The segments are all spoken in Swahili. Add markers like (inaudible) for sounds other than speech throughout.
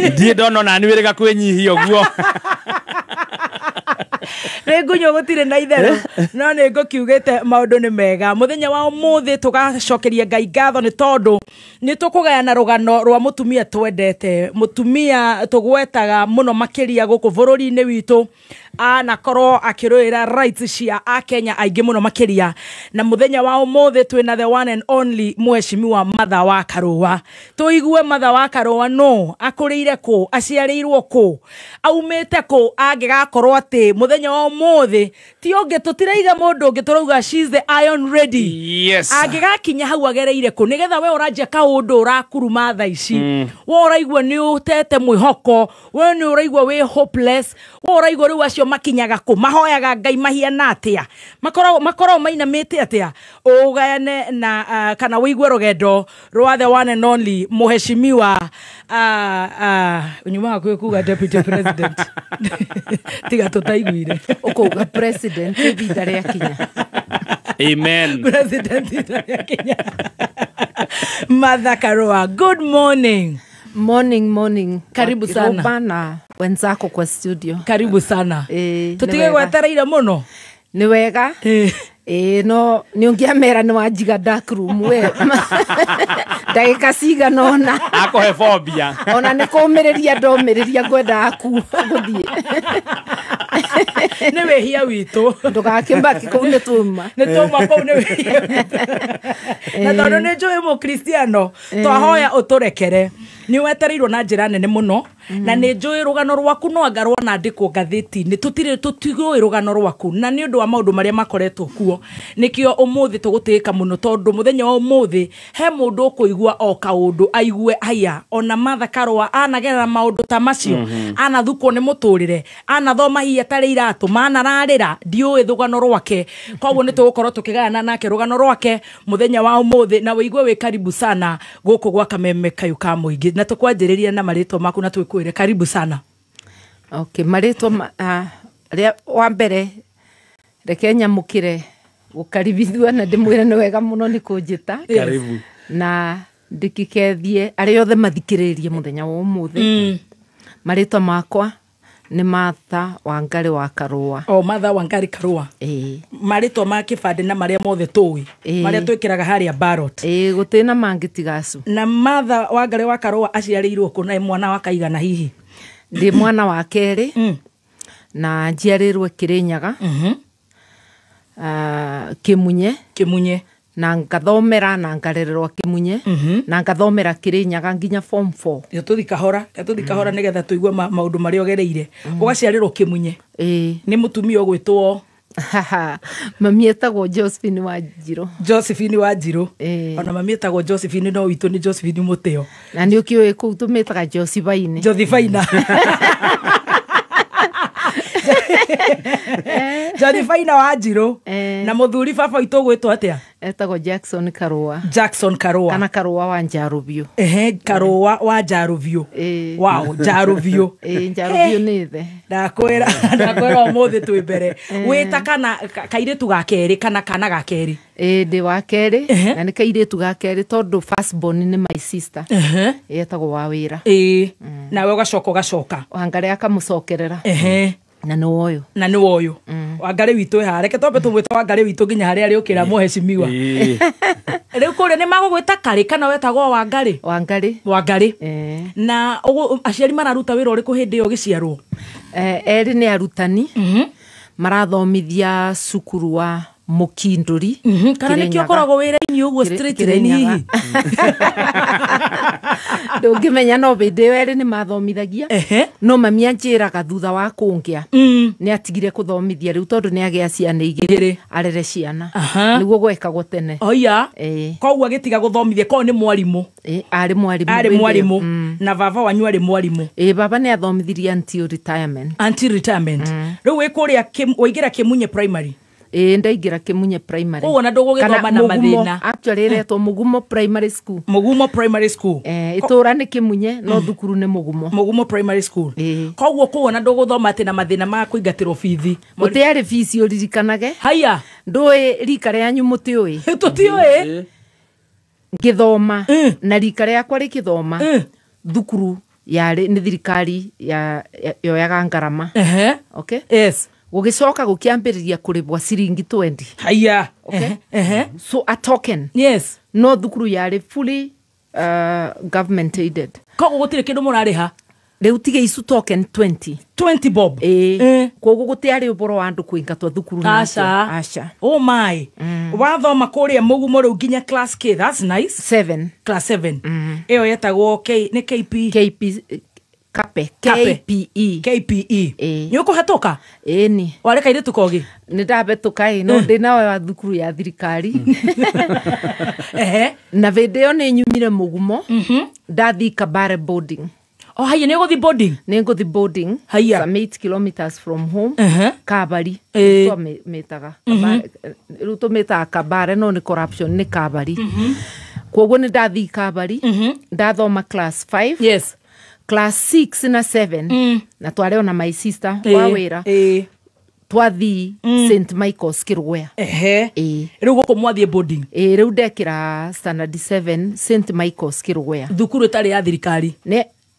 ndiä ndona na nä wä rä ga kwä nyihia å guo nä ngunyå gå tirä na itherå no nä ngå kiugä te maå ndå nä mega må thenya wa må thä tå gacokeria ngai ngatho nä tondå nä tå kå gayana rå gano rwa må tumia twendete må tumia tå gwetaga må no makä ria gå kå bå rå ri-inä witå anakorwo akirwira rights cia akenya aingi no makiria na muthenya wa umuthi twina the one and only mweshimiwa matha wa karuwa tuigue matha wa karuwa no akuriire ku aciarirwo ku aumite ku angigakorwo ati muthenya wa umuthi ti ungi tutiraiga mundu ungi turauga she's the iron ready yes angigakinya hau agereire ku nigetha we uranjia kaundu urakuruma tha ici mm. we uraigua ni utete mwihoko we ni uraigua wi hopeless we uraigua riu acio makinyaga kå mahoyaga ngai mahiana atä a makoragwo mainamä te atä a å gayane na uh, kana wä igue rå rwa the one and only muheshimiwa uh, uh, nyumaga kwä kuga deputy president (laughs) tiga tå taiguire å kouga president ithinda rä akinya amen president ithinda rä akinya (laughs) matha karua good morning morning morning karibu sana na wenzako kwa studio karibu sana e, eh, tutike gwetereire muno ni wega e ä no nä å ngä amera nä wanjiga we (laughs) ndagä cigana ona akåhe fobia ona nä kå mä rä ria ndomä rä ria ngwendaga gå thiä nä wä hia witå ndå gakä mbakä kå u nä tå ma nä tå ma kå u nä wä hia na tondå nä njå ä må kristiano twahoya å tå rekere nä wetereirwo na njä ra nene må no na nä mm. njå ä rå gano rwaku no anga ndä kwo ngathä ti nä tå tirä tå tigå ä rå gano rwaku na nä å ndå wa maå ndå marä a makoretwo kuo muno nikio umuthi tugutika muno tondu muthenya wa umuthi he mundu ukuigua o kaundu aigue aya ona matha karwa anagera maundu ta macio mm -hmm. ni muturire anathoma hihi atari iratu rarira ndiu ithugano rwake kwa ni tugukoro tukigana nake rugano rwake muthenya wa umuthi na wiigue wi karibu sana guku gwa kameme kayu ka muingi na tukwanjiriria na marito maku na twikwire karibu sana okay marito ma, uh, wa mbere reke nyamukire karibithua na ndimwire ni wega muno ni kunjita karibu na ndikikethie aria othe mathikiririe muthenya wa thä mm. marä maritwa makwa nä matha wa ngarä wa karå o oh, matha wangarä karå a e. marä ma kĩbandĩ na a mothe tũĩ e. a twä raga harä barot gå tä na mangä tigacu na matha ngarä wa karå a aciarĩirwo kå na mwana wa kaigana hihi ndä mwana wa kerä mm. na na njiarĩrwo kä rä nyaga mm -hmm uh, kimunye kimunye na ngathomera na ngarererwa kimunye mm -hmm. na ngathomera kirinyaga nginya form 4 yo tuthi kahora ya tuthi kahora mm -hmm. nigetha tuigwe maundu mari ogereire mm -hmm. kimunye eh ni mutumia ugwitwo mami etagwo josephine wa njirå josephine wa njirå ona mami etagwo josephine no witå nä josephine muteo na ni ukiwe kä å josephine u Eh. njathibaina wa njirå eh. na må thuri baba itå gwä two atä a etagwo jackson karua jackson karua kana karua wa njaru biå ehe karua wa njaru biå eh. wao njaru biå njaru biå nä the ndakwä ra (laughs) ndakwä ra må thä twä mbere wä ta kana kairä tu ga kerä kana kana ga kerä ä ndä wa kerä na nä kairä tu ga kerä tondå nä my sister etagwo wa wä ra mm. nawe å gacoka å gacoka wangarä akamå cokerera na nä woyå na nä woyå mm. wangarä witå ha tombe tå mwä ta wangarä witå nginya harä a rä å kä ra mũhecimiwa (laughs) rä u kå rä a nä magå gwä ta karä kana wetagwo wangarä wangarä wangarä na aciari mararuta wä ra å rä kå hä ndä ä yo gä ciarwo erä nä arutani mhm. marathomithia cukuru wa mukinduri mm -hmm. kana nä kä okoragwo wä raini å guo hihi ndå ngä menya no bä ndä werä nä mathomithagia no mamia njä raga thutha wa kå mm. ngä a nä atigire kå thomithia rä u tondå nä agä a ciana igä rä arere ciana nä guo gwekagwo tene oia koguo agä tiga gå thomithia korwo nä mwarimå arä mwarimå mwarimå mm. na vava wanyu arä mwarimå ä baba nä athomithirie rä mm. u wä kå rä a wä ingä ra kä munye primary ä ndaingä kimunye primary oh na dogo gå gä mathina actually rätwo eh. må gumo primary school mugumo primary school eh tå ni kimunye no mm. thukuru ni mugumo mugumo primary school koguo koguo na dogo thoma tena mathina ma kuingatiro fithi muti ari fisi uririkanage haya ndå rikare anyu muti (laughs) uyi tuti uyi tå na rikare akwa rä kä thukuru yari ni thirikari ya yoyaga ngarama eh okay yes gå gä coka ciringi 20 haya okay? uh -huh. so a token yes no thukuru yarä fully uh, government aided koguo gũtirĩ kĩndũ ha rä tige icu token 20 20 bob e. e. koguo gå tiarä å wa andå kwä ngatwa thukuru aca aca o mm. wathoma kå rä a må gumo rä u nginya class k that's nice seven. class 7 ä yo yetagwo nä kp kp kape kpe kpe e. e. e. nä å kå hetå e, ni warä kairä tu kogä nä ndambetå kaä no eh. ndä nawe wa thukuru ya thirikari mm. (laughs) na bä ndä ä yo nä nyumire må gumo mhm. ndathii kabare boarding o oh, haya nä gå thi boarding nä ngå thi boarding haya some 8 kilometers from home uh -huh. kabari eh. twametaga mhm. rä u tå mä taga kabare no nä corruption nä kabari mm -hmm. koguo nä ndathii kabari uh mhm. -huh. ndathoma class five yes class 6 na seven mm. na twarä na my sister e, wa wira eh. twathi mm. st michaels kirugwea ehe eh. rä u gå kå boarding ä eh, rä u ndekä ra standard seven st michaels kirugwea thukuru ä tarä ya thirikari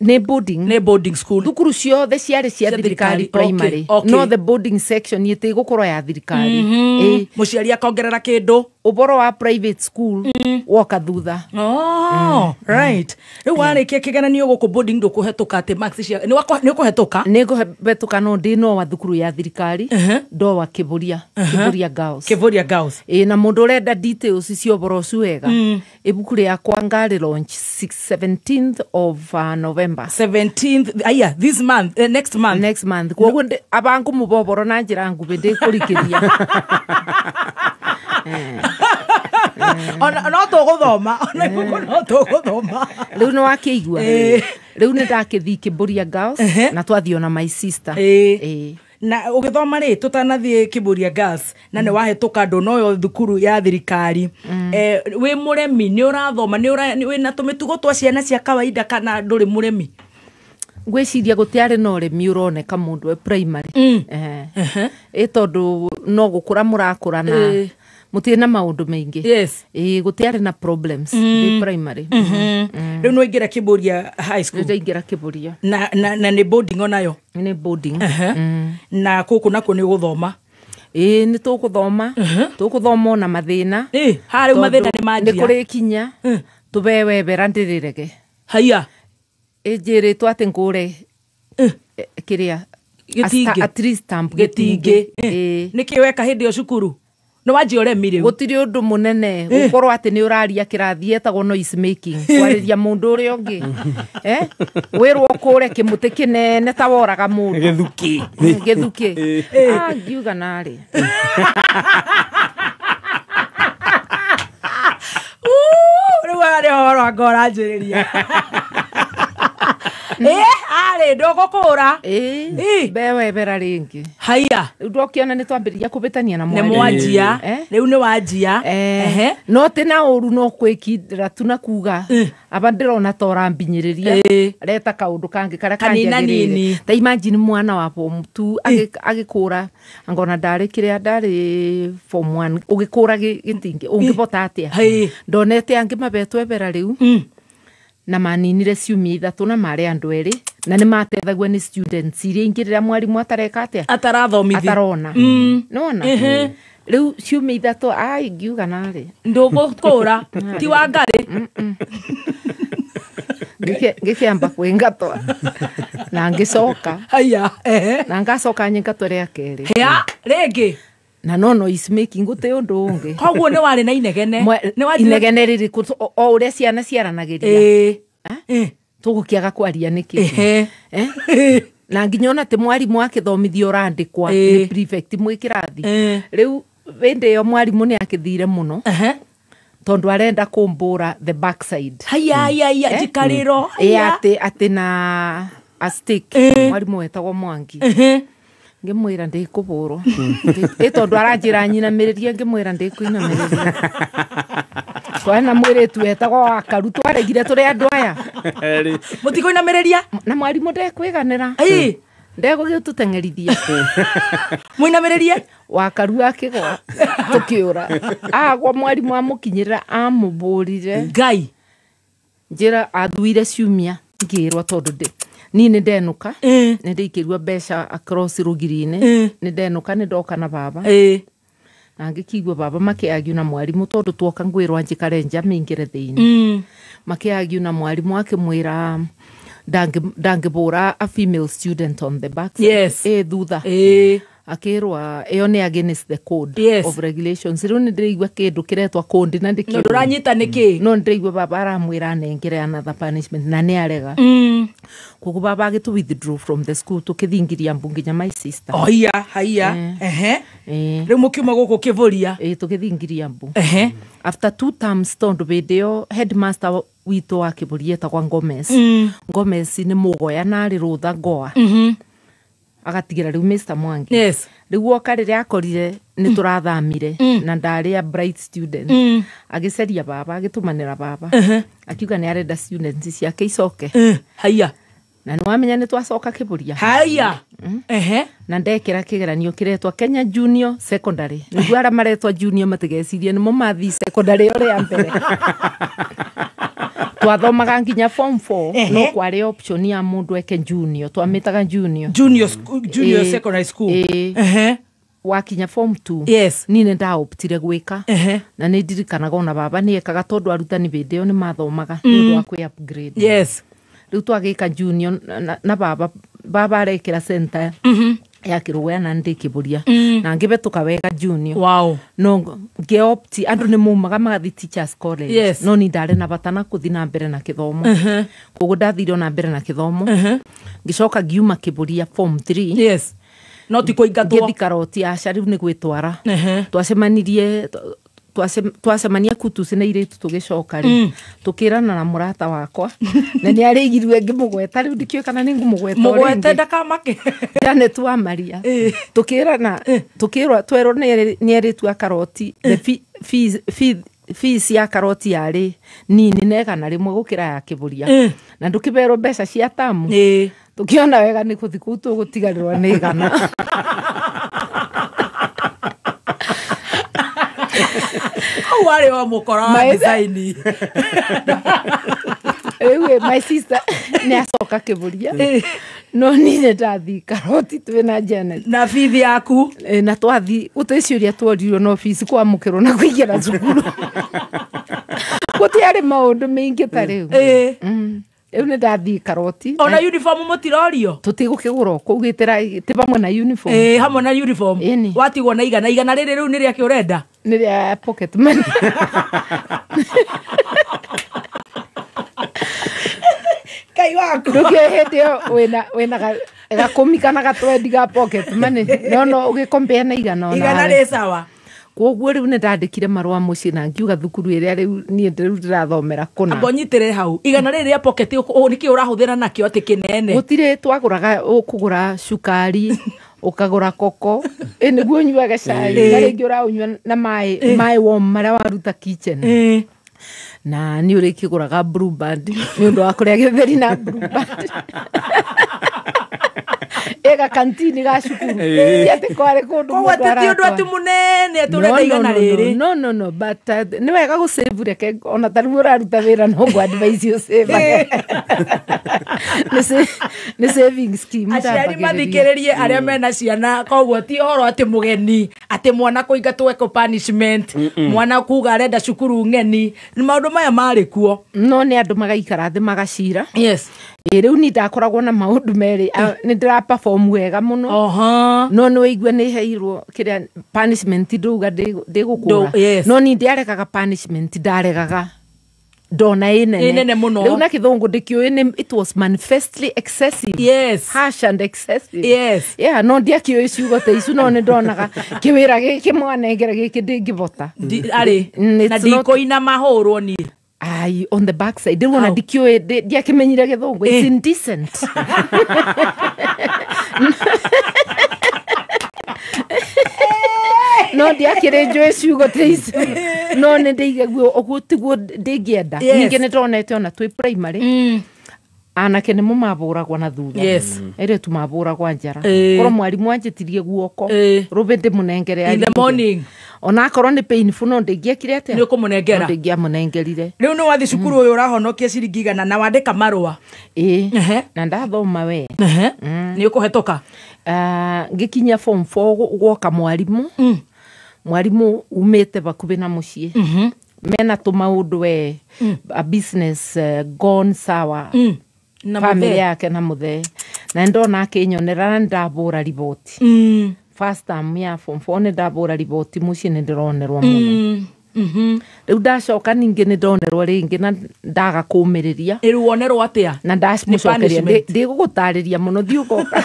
nä boarding nä boarding school thukuru ciothe ciarä cia thirikari primary no the boarding section itä gå korwo ya thirikari må mm-hmm. ciari akongerera kä ndå å boro wa private school mm-hmm. woka thutha oh, mm. right rä u mm. warä kia kä geranio gå kå boarding ndå kå hetå ka atä nä å kå hetå ka nä ngå hetå ka no ndä nowa thukuru ya thirikari uh-huh. ndowa uh -huh. kä bå ria uh -huh. kä bå ria ä na må ndå å renda details cia å boro å wega mm. ibuku rä akwa ngarä launch 17th of uh, november november 17th aya this month uh, next month next month abangu ndikurikiria (laughs) eh. eh. no tå gå thoma no tå gå thoma rä u nä wakä igua rä u nä ndakä thiä kä mbå ria na twathiona my sister eh. Eh na ugithoma ri tutanathie kiburia gas na ni mm. wahituka no yo thukuru ya thirikari mm. eh wi muremi ni urathoma ni na tumitugo twa ciana cia kawaida kana nduri muremi ngwiciria arä na uremi uroneka mundu e primary mm. eh ä tondå no gå kå ra må rakå ra na mutirä na maå ndå maingä yes. e, gå na problems mm. primary rä u nä waingä ra kä mbå ria ndaingä na, na, na nä boarding onayo nä boarding uh -huh. Mm. na kå kå thoma ä nä tå gå thoma tå gå thoma ona mathä na harä u mathä na nä manjia nä kå rä kinya tå bewebera ndä rä rege haia ä njä rä two atä ngå re kä rä a gä tingä nä kä weka hä ndä ä yo cukuru nä wanjä ore mirä gå tirä å ndå må nene eh. gå korwo atä nä å raria kä rathi etagwo eh. kwarä ria må ndå å rä a å ngä (laughs) eh? wä rwo kå re kä må tä kä nene ta woraga må ndå gä thukä gä ngiuga narä rä u arä horo angora rä ria Mm. Eh, arä ndågå kå ra eh, eh. mbewebera rä ngä haiya rä nä twambä rä ria kå bä tania na nä mwanjia rä u nä wanjia no tä na å ru no kwä kira tu na kuga aba ndä rona tora mbinyä rä ria reta kaå ndå kangä karä a kanjagä ta imajini mwana wa bomu tu agä kå ra ngona ndarä kä rä a ndarä å gä kå ra gä tingä å ngä bota atä a ndonete angä mabetwebera rä u mm na maninire ciumia ithatu na marä andå erä na nä matethagua nä students iria ingä rä rä a mwarimå atareka atä atarona nona rä u ciumia ithatå ai ngiuga narä ndå gå kå ra mm. ti wa amba mm, mm. ngikiamba kwingatwa na ngicoka na ngacoka nyingatwo rä a kerä rä ngä na no is making guti undu unge koguo ni wari na inegene ni wari inegene riri ku o uria ciana ciaranagiria tugukiaga kwaria niki eh na nginya ona ti mwarimå agäthomithia å randä kwa mwä kä rathi rä u hä ndä ä yo mwarimå nä akä thire må no haya arenda jikariro ya ate ate na a stick mwari wetagwo mwangi eh ngimwira ndikuburu i tondu aranjira nyinamiririe ngimwira ndikuinamiriria twarĩ na mwĩrĩtu wetagwo wakaru twaregire tũrĩ andu aya mũtikuinamĩrĩria na mwarimũ ndekwĩganĩra ndegũgĩtũteng'erithia mũinamĩrĩrie wakaru å ra agwa amå amũkinyĩrĩra rire ngai ra athuire ciumia ngĩĩrwo tondũ ndĩ niä nä ndenuka nä ndaikä rua mbeca across rå giri inä nä ndenuka nä ndoka na baba na ngä kigua baba makä agiu na mwarimå tondå twoka ngwä rwa njä karenja mä ingä re thä inä mm. makä agiu na mwarimå akä mwä ra ndangä hå ra a female student on the back yes. thutha e akirwa ä nä against the code yes. of regulations rä ni nä ndä kiretwa kundi na ndä ndå ranyita nä kä no ndä baba aramwira ne ngire another punishment na nä arega mm. koguo baba agitu withdraw from the school to kä thingiria nya my sister oia oh, haia eh. ehe eh u må kä uma gå kå kä bå ria tå kä mbu ehe after two terms tondå hä ndä headmaster witå wa kä bå ngomes mm. ngomes ni mugoya na ri rutha goa mm -hmm agatigira riu mr mwangi yes. rä u oka rä rä akorire nä mm. tå mm. na ndari a bright student mm. agä baba agitumanira baba uh -huh. akiuga nä arenda students ciake icoke uh, eh, haya na nä wamenya ni twacoka kiburia haya mm. ehe na ndekira ra kä geranio kenya junior secondary nä ara maretwa junior matigeciria ni mo mathi secondary ore ya mbere (laughs) twathomaga nginya form 4 no kwarä option ya må ndå eke junior twamä junior junior, eh, junior e, secondary eh, school e, e, wakinya form 2 yes. nine ndaoptire gwika uh -huh. na nä ndirikanaga ona baba nä ekaga tondå arutani bä ndä ä yo nä mathomaga nä å ndå wa kwä rä u twagä ka junior na, na baba baba arekera center mm -hmm ya kirugoya na ndä kä mm. na ngä betå wega junior wow. no ngä opti ne nä maumaga magathi teachers college yes. no ni ndarä na batana na na mbere na kithomo uh -huh. koguo ndathire na mbere na kithomo uh -huh. ngicoka coka ngiuma kä form 3 yes no ti kå ingatwo ngä thikara å tiaca rä uh -huh. twacemanirie twacemania kutuci mm. na iritu tugicoka ri tukirana na murata wakwa na ni arigirwe ngimugweta riu ndikio kana ni ngumugweta mugwete ndakamake yani (laughs) twa maria tukirana tukirwa twerwo ni aritu akaroti fees ya karoti yarä nini na igana rä mwe gå kä ra ya kä bå ria na ndå kä berwo mbeca cia tamu tå kä ona wega nä gå thiä kå u tå gå tigarä rwo nä igana (laughs) hau warä o må kora wa design (laughs) rä my sister (laughs) nä acoka kä bå ria no ninä ndathi karoti twä na janet na bithi yaku na twathi å tä ciå ria tworirwo na obici kwamå kä rwo na kå igä ra cukuru gå (laughs) tiarä maå ndå mä ingä ta rä u rä u nä ndathiä karoti ona uniform må tirorio tå tigå kä gå ra kå gä tä ra tä hamwe na uniform ä hamwe na uniform watigwo na igana igana rä rä rä u nä rä a kä å renda nä rä a pocket money kai waku ndukä hä ndä ä wä gakå mi kana gatwendi ga pocket money no å gä kombea na igana igana rä cawa koguo rä u nä ndandä marua må ciä na ngiuga thukuru ä rä a rä u niä ndĩrathomera kå naamba nyitä rä hau igana rä rä a nä kä å rahå thä ra nakä atä kä nene tirä twagå raga kå gå ra cukari å kagå ra koko ä nä guo nyuaga cai na rä ngä å raå nyua na wom marä a waruta kitchen na nä å rä kä gå raga nä å ndå wa kå rä a gä theri na (laughs) ega kantini ga cukuru atä kwarä kå ndå koguo atä ti undu ati munene ati nene tå renda igana rä no no no but uh, ni wega gå save reke ona tari u å raruta wä ra no ngå advice å savage saving scheme ati ari mathikiririe ari arä a mena ciana go ti horo ati mugeni ati mwana kå ingatwo eko punishment mwana kuga renda cukuru ng'eni ni maundu maya mari kuo no ni andu magaikara thä magacira yes rä u ni ndakoragwo na maå ndå merä nä ndä ra wega må no no nä waigua nä heirwo kä rä a ndå uga ndä gå kå no ni ndäaregaga ndaregaga ndona ä nenene må no rä u na kä thångå ngå ndä kä å ä no ndiakä å ciugo ta icu no nä ndonaga kä wä ra gä kä mwanengera gä kä ndä ngä bota na ndikå ina mahå rwo niä I, on the backside they wona ndikiwe ndiakimenyire githungu it's eh. indecent no ndiakirä njå ä ciugo no nä ndäigaguo å guo tiguo ndä ngä enda ningä nä ndonete ona twä primary mm anake nä mo mabå ragwo na thutha ärä mm. tu mabå ragwo njara eh. korwo mwarimå anjätirie guoko rå bä ndä må nengere akorwo nä painful no ndä ngäekire atä nä å kå må nengera ndä ngä amå nengerire rä u nä wathi cukuru å mm. yå å rahonokia ciringi igana na wandä ka marå a ä eh. na ndathoma we mm. nä å kå hetoka ah, ngä kinyia form gwoka mwarimå mwarimå umä te bakuhä na må ciä mhm. mena tå maå ndå we business eh, gone sawa mm famä yake na må thee na nä ndona akä nyonera na nä ndambå ra riboti mm. first time ya form 4 nä ndambå ra riboti må ciä nä ndä ronerwo må mm. no mm-hmm. rä u ndacoka ningä nä ndonerwo rä ngä na ndaga kå mä rä ria rä wonerwo atä a na ndamå cokeria ndä gå gå tarä ria må no thiå ngoka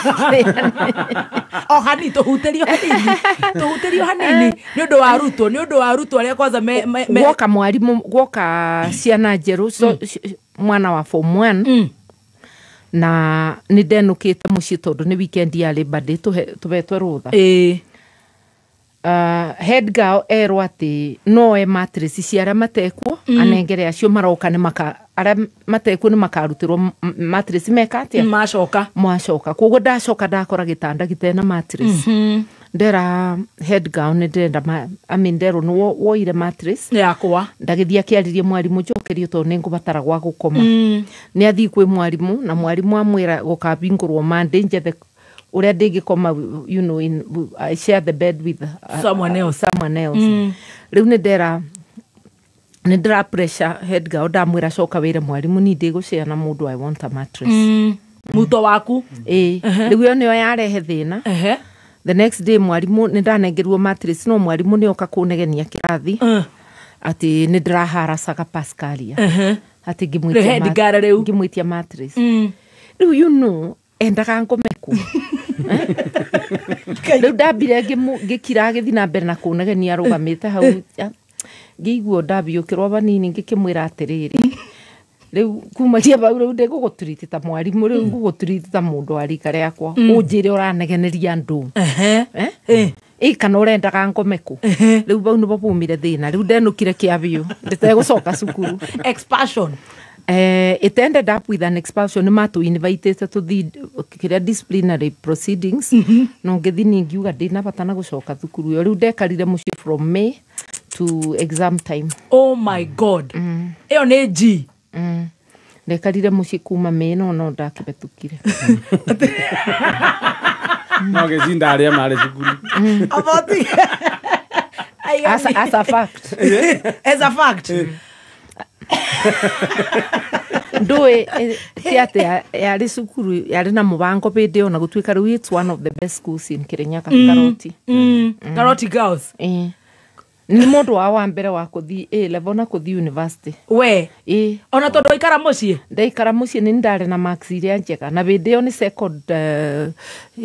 (laughs) o hani tå hutä rio hanini tå hutä rio hanini nä å ndå wa rutwo nä å ndå wa rutwo arä a kwanza guoka mwarimå guoka ciana njerå mm. mwana wa form one mm na nä ndenå te må ciä tondå nä weekend ya labor day tå betwe rå tha e. erwo atä noe matrici cia arä matekwo matekuo mm. anengere acio maroka nä maka arä matekwo nä makarutä rwo matrici meka atä macoka mwacoka koguo ndacoka ndakora gä tanda gä tena matrici mm -hmm ndera um, headgown nä ndärenda aminderwo nä woire matress yakwa ndagäthiä akä aririe mwarimå njokerio tondå nä ngå batara gwa gå koma mm. nä athiä kwä mwarimå na mwarimå amwä ra gå kabingå rwo mandä njethe å rä a koma you know, in, I share the bed with uh, someone else, uh, someone else. Mm. ni u nä ndera nä ndä ra headgown ndamwä ra coka wä re ni ndä gå ciana mundu i want a mattress mm. muto waku ä riu u ä yo nä yo yarehe thä the next day mwarimu nä matrix no mwarimå nä oka kå negenia kä rathi uh. atä nä ndä raharacaga pascaria uh -huh. atä mwä tia rä mm. you know endaga ngomeku (laughs) rä u ndambire ngä kira gä na mbere na kå negenia gamä te hau uh. ngä iguo ndabiå kä rwo banini ngä kä mwä ra atä rä rä riu kuma ciambau riu ndiguguturiti ta mwarimu riu mm. nguguturiti ta mundu wa rika riakwa unjire mm. uranegeneria andu ä eh? kana å rendaga ngome kå rä u bau nä bo bumire thä na rä u ndenå kire kä a biå ndätegå coka (laughs) cukuru it ended up with an expulsion nä matå invitete tå thi kä rä a disciplinary proceedings no å ngä thi ningiuga ndä na bata na gå coka thukuru ä yo rä u ndekarire må ciä from may to exam time oh my god ä yo nä nji ndekarire må ciä kuma mä no no ndakĩbetũkire no gä cinda a marä cukuru mm. As, as a a eh. eh, atä yarä cukuru yarä na må bango bä ndä ona gå tuä ka rä u one kä rä nyaka karoti mm. Mm nä må ndå wa mbere wa kå thiä levo na kå thiä we ä ona tondå waikara må ciä ndaikara må ciä nä ndarä na max iria njega na bä ndä ä yo nä second uh,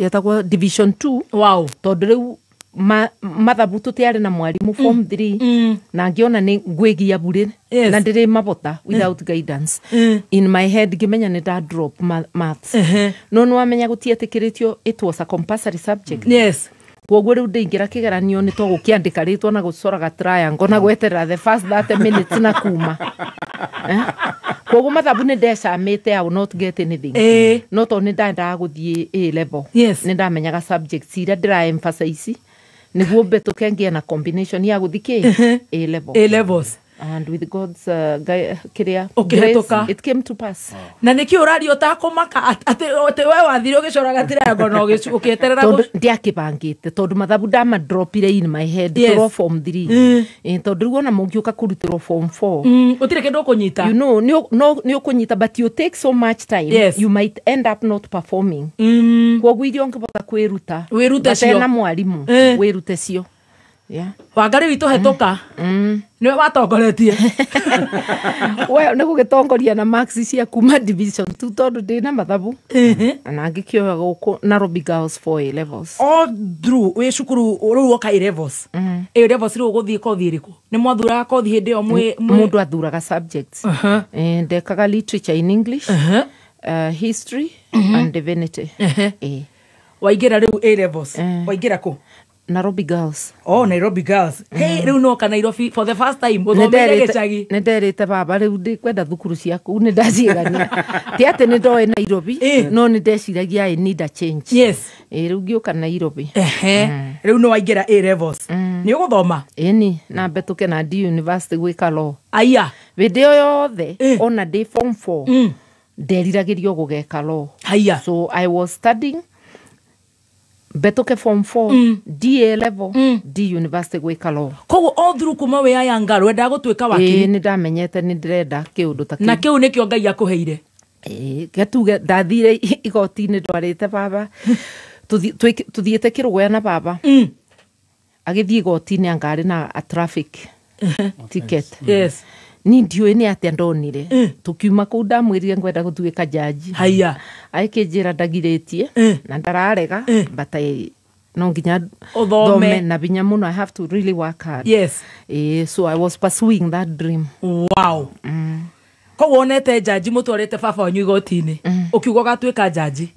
yetagwo division t wow. tondå rä u ma, mathabu tå tiarä na mwarimå mm. form three mm. na ngä ona nä ngwä gia burä yes. na ndä rä mabota mm. without mm. guidance mm. in my head ngä menya nä ndadrop maths uh -huh. no nä wamenya gå tietĩkĩrĩtio it was a compulsory subject yes koguo rä u ndä ingä ra kä geranio nä togå kä andä ka two na gå coraga na gweterera the first that minutes na kuma (laughs) eh? koguo mathabu nä ndecamä te au not get anything no tondå nä ndendaga gå thiä a level yes. nä ndamenyaga subjects iria ndä ra emphasize nä guo mbetå kengie na combination ya gå thikä a levels and with god's uh, kiria ukihituka it came to pass oh. na nikio urario takumaka ati ati we wathire ugicoraga tirengo na ugieterera tondu ndiakibangite tondu mathabu ndama dropire in my head yes. tro form 3 mm. Eh, tondu riu ona mungiuka kurutirwo form 4 utire mm, kindu ukunyita you know ni ukunyita but you take so much time yes. you might end up not performing mm. koguo iria ungibota kwiruta wirute cio na mwarimu eh. wirute cio wangari witå ka mm. nä we watongoretie (laughs) nä gå gä tongoria na cia kuma division tondå ndä na mathabu na ngä kä oya gå kå narobi girls for a levels wä cukuru rä u woka levels ä mm. levels rä u gå thiä kothi ä kå nä mwathuraga kothi hä ndä ä yo må ndå athuraga ndekaga literature in english uh, history mhm. and divinity waingä ra rä u a levels waingä ra kå nairobi girls oh nairobi girls mm. hey riu noka nairobi for the first time uthomeire gicagi ni nderite baba riu ndikwenda thukuru ciaku ni ndaciagania (laughs) ti ati ni ndoe nairobi eh. no ni ndeciragia i need a change yes e, riu ngiuka nairobi eh mm. riu no waingira a levels mhm. mm. ni uguthoma ini na mbetuke na di university we kalo aya windi iyo yothe eh. ona ndi form 4 mm nderiragä ria å gå geka so i was studying beto form 4 mm. di a level mm. di university gwika kalo koguo all through kuma we aya ngaro wendaga gutwika wakili ni ndamenyete ni ndirenda kiundu ta na kiu nikio ngai akuheire getuge ndathire igoti-inä ndwarä baba tå thiä te kä rå na baba mm. agä thiä igoti-inä angarä na a traffic (laughs) ticket yes. Mm. yes ni ndiå nä atä andonire ndonire eh. tå kiuma kå u ndamwä rire ngwenda gå tuä ka njanji haya aikä njä ra ndagirä tie eh. na ndararega eh. no nginya thome na binya muno i have to really work hard yes e, so i was pursuing that dream wow mm. koguo onete njanji mutwarite baba wanyu igoti-ini ukiuga mm. ugatuika njanji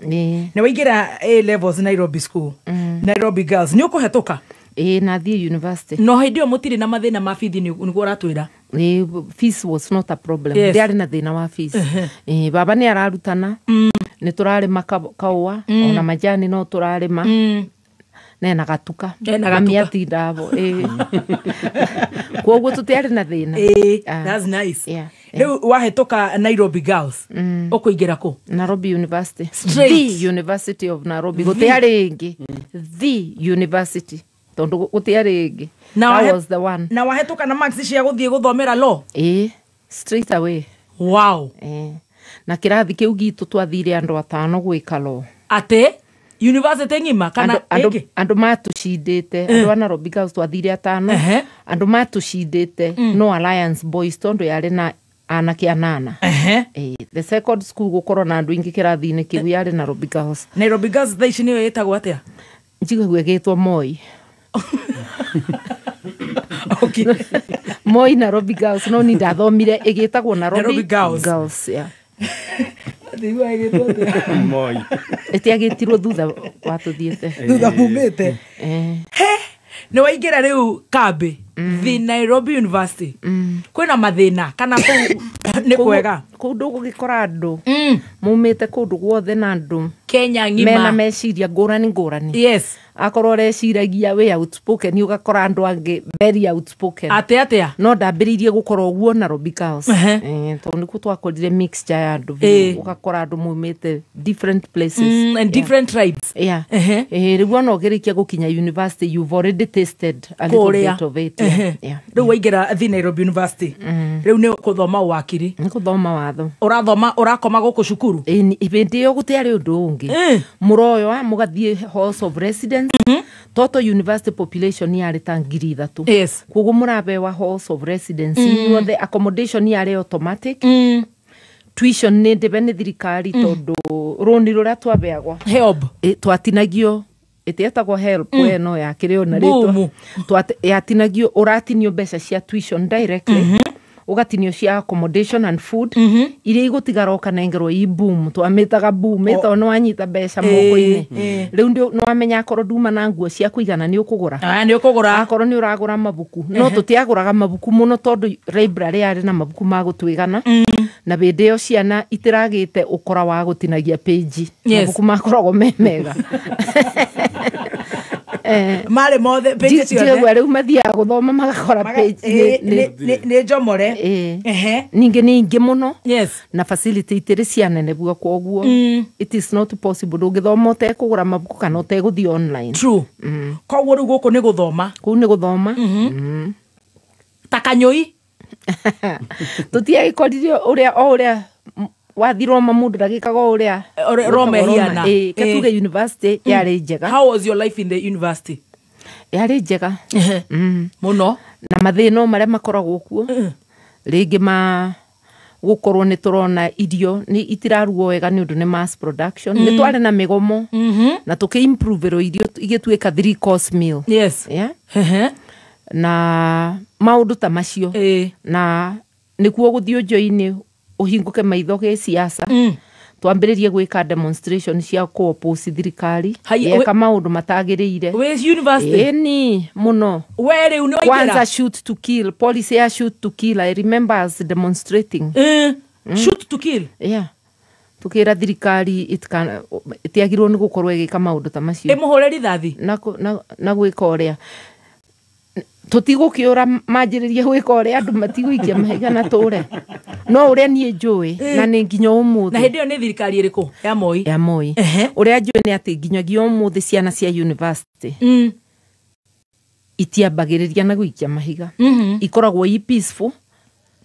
ni waingira a levels nairobi school mm. nairobi girls ni ukuhetuka ä na university no hä ndä ä yo må tirä na mathä na ma bithi nä guo å ratwä ra fees was not a problem yes. ndä arä na thä na wa fees uh -huh. baba nä ararutana mm. nä tå rarä ma kaåa mm. ona majani no tå rarä ma mm nena gatuka mami atindavo (laughs) koguo tå tiarä na thä na rä u wahetå ka nairobi girls å mm. kå ingä ra kå nairobi university Straight. the university of nairobi gå tä arä ngä mm. the university tondu gutia ringi na was the one na wahetuka na marks cia guthie guthomera law eh straight away wow eh na kirathi kiu gitu twathire andu atano gwika lo ati university ng'ima kana andå matåcindäte eh. andå anarobika twathire atano andå matåcindäte mm. no alliance boys tondå yarä na anake anana e, the second school gå na andå ingä kä rathi-inä kä u yarä na robigas nairobi girls thaa ici nä yo ä tagwo atä a njigagua gä two moi (laughs) (laughs) moi nairobi girls no nä ndathomire ä gä tagwo ä tiagä tirwo thutha watå thiä te thutha eh. mumä te eh. nä waingä ra rä u kambä Mm. thä nairobi university mm. kwä (coughs) (coughs) mm. na mathä na kana nä kwega kå ndå gå gä kora andå må te kå ndå gwothe na andå kenya ngima mena meciria ngårani ngårani rani akorwo reciragia wä outspoken ũgakora andå angä very outspoken atä atä no ndambä rä irie gå korwo guo na robicals eh, tondå nä kuo twakorire mixture ya andå eh. ũgakora andå maumä te different places and different tribes yeah. Eh, rä u ona å gä rä kia gå kinya university you've already tasted a little bit of it rä u waingä athi nairobi university mm-hmm. rä u nä kå thoma wakiri nä kå thoma watho å rathoma å rakoma gå kå cukuru hä ndä ä yo gå tä arä å ndå å ngä må royo må gathiä of residence mm-hmm. toto university population yarä ta ngiri ithatå yes. koguo må rabewa house of residence inyuothe mm-hmm. mm. accommodation yarä automatic mm tuition nä ndäbe nä thirikari tondå rå ni rå rä a twabeagwa twatinagio itietagwo help mm. we no yakirä o na rä twa yatinagio å ratinio mbeca cia tuition mm -hmm ugatinio cia accommodation and food mm -hmm. iria igutigara ukanengerwo i boom twamitaga boom ito oh. nwanyita mbeca moko-ini riu nwamenya akorwo nduma na nguo cia kuigana ni ukugura ah, ni ukugura akorwo ni uragura mabuku no tutiaguraga mabuku muno tondu library yari na mabuku ma gutwigana mm. na binde yo ciana itiragite ukora wa gutinagia page yes. mabuku makoragwo me mega (laughs) Eh. marä mothe ciothe rä u mathiaga gå thoma magakora nä njomore eh. ningä nä ingä må no na itä rä cianene guo koguo ndå mm. ngä thoma å tekå gå ra mabuku kana å tegå thiä mm. koguo rä u gå kå nä gå thoma kå nä gå thoma mhm. mm. ta kanyå i (laughs) tå tiagä korire å rä a o å rä a wathirwo mamundu ndagikaga uria eh, romehiana eh, ketuge eh. university hmm. yarä njega how was your life in the university yarä njega må mm. no na mathäno marä a makoragwo kuo hmm. rä ma gukorwo nä tå rona irio itiraruo wega nä å ndå nä mass production nä hmm. twarä na mä gomo mm-hmm. na tå kä improve ro irio igä tuä ka three course meal yes yeah? na maå ndå ta macio na nä kuo gå thiå njoinä uhinguke maitho ge siasa mm. twambiririe gwika demonstration cia kuoposi thirikari yeka maundu matagiriire ni muno kwanza shoot to kill police ya shoot to kill i remember as demonstrating uh, mm. shoot to kill yeah tukira thirikari itiagirwo ni gukorwo igika maundu ta macio imuhure rithathi na gwika uria tutigokiura manjiririe gwika uria andu ikia mahiga na ture no uria nie njui na ni nginya umuthi na hindi iyo ni thirikari iriku ya moi ya moi uria njui ni ati nginyagia umuthi ciana cia university mm. itiambagiriria na gwikia mahiga mm -hmm. ikoragwo i peaceful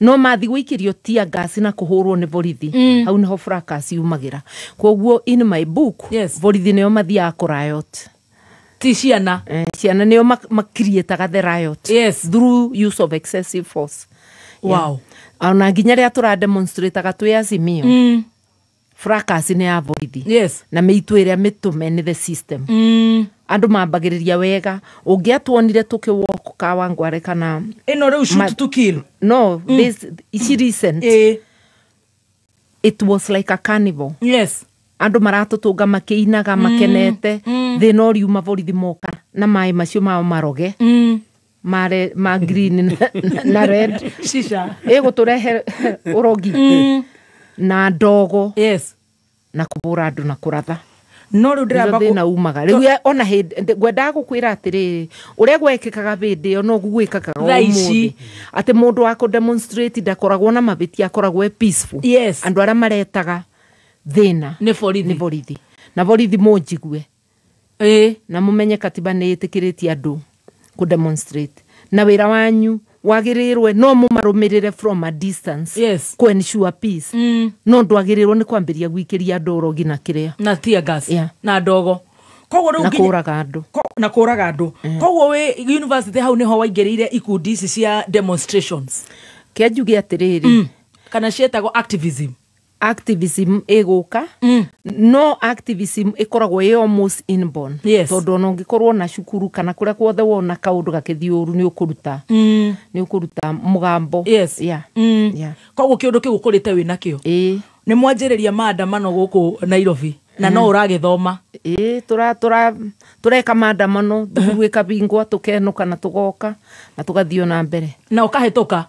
no mathi rio tia ngasi na kuhurwo ni borithi mm. hau niho fracas yumagira koguo in my book yes. borithi nio mathiaga kå riot ti ciana eh, ciana nä o the riot yes. through use of excessive force wow. nginya rä a tå rademonstrataga twä acimio mm. fracas nä ya voithi yes. na mä itå ä rä a mä tå me nä the system mm. andå mambagä rä ria wega å ngä atwonire tå kä woko ka wangware kana ä no rä u to kill no mm. this, ici recent eh. it was like a carnival yes andå maratå tå nga makä inaga mm, makenete mm. thä na å riuma borithi moka na maä macio mao maroge mm. mare ma green na red shisha ego tå rehe å na dogo yes. na kubura bå na kuratha no ru u bako na umaga riu ona ngwendaga gwenda gukwira atiri uri rä bindi rä gwikaga gwekĩkaga hä ndä ä yo noguo gwä kagaga må atä må ndå wa ndakoragwo na mabä tia akoragwo andå arä a maretaga thina ni borithi ni borithi na borithi munjigue ä na mumenye katiba ni ä tä ku demonstrate na wira wanyu wagirirwe no mumarumirire from a distance yes. ku ensure peace mm. no ndwagä ni kwambiria gwikiria kwambä ria gwikä ria ndoro nginya kä na tia gas yeah. na ndogo koguo rä na kå raga andå na kå raga andå koguo we university hau ni ho waingä rä ire ikundi ici cia demonstrations kia njuge atiriri mm. kana cietagwo activism activism ĩgũka mm. no activism ikoragwo ĩ almost inborn yes. tondå ona å ngä korwo na cukuru kana kå rä a kuothe wona kaå gagäthiä å ru nä mm. ni å kå ruta må gambo yes. yeah. mm. yeah. koguo kä å ndå kä gå kå rä te wä nakä o nä mwanjä rä ria gå kå nairobi na no uragithoma mm-hmm. ä tå reka maandamano thukuru ä kabingwa tå ka na tå goka na tå gathiä na mbere na å kahä tå ka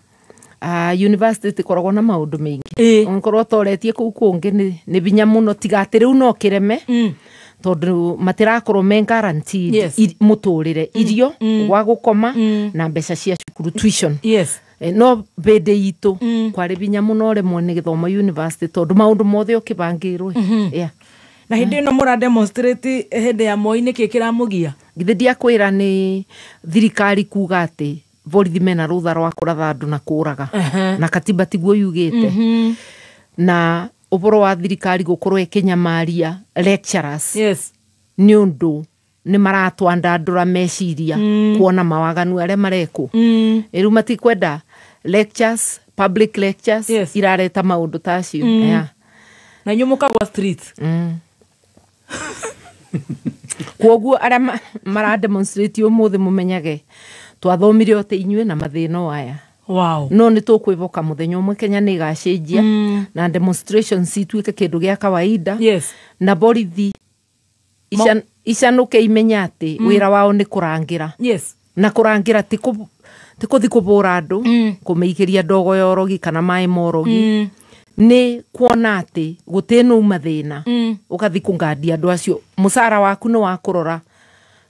Ah, university tikoragwo na maundu mingi nkorwo toretie kuu kungi ni binya muno tiga ati no kireme mm. tondu matirakorwo me guaranteed yes. muturire mm. irio mm. wa gukoma na mbeca cia cukuru tuition yes. Eh, no mbindi itu mm. kwari binya muno remwo ni githoma university tondu maundu mothe okibangirwe mm-hmm. yeah. na hindi no mura demonstrate hindi eh, ya moine kikiramugia ki kiramugia githä ndiakwä thirikari kuga atä borithi mena rutha rwa kuratha andu na kuraga uh -huh. na katiba tiguo yugite mm -hmm. na uboro wa thirikari gukorwo ikinyamaria lecturers yes. ni undu nä maratwandandå meciria mm. kuona mawaganu are mareku marekwo mm. ä rä u matikwenda lectures public lectures yes. irareta maå ndå ta acio mm. yeah. na nyumuka må street mm. koguo arä a marademonstrate å må thä twathomire ote ta na mathĩna o aya Wow. no nä tå kwä boka må thenya å mwe kenya nä igacenjia mm. na demonstration cituä ke kä ndå gä a kawaida yes. na borithi icanå ke imenya atä mm. wä ra wao nä kå rangä ra yes. na kå rangä ra tä kå thi kå bå ra andå mm. kå mä igä ria ndogo ya orogi kana maä morogi mm. nä kuona atä gå tä nä uma thä na å mm. gathiä kå ngandia andå acio må cara waku nä wakå rora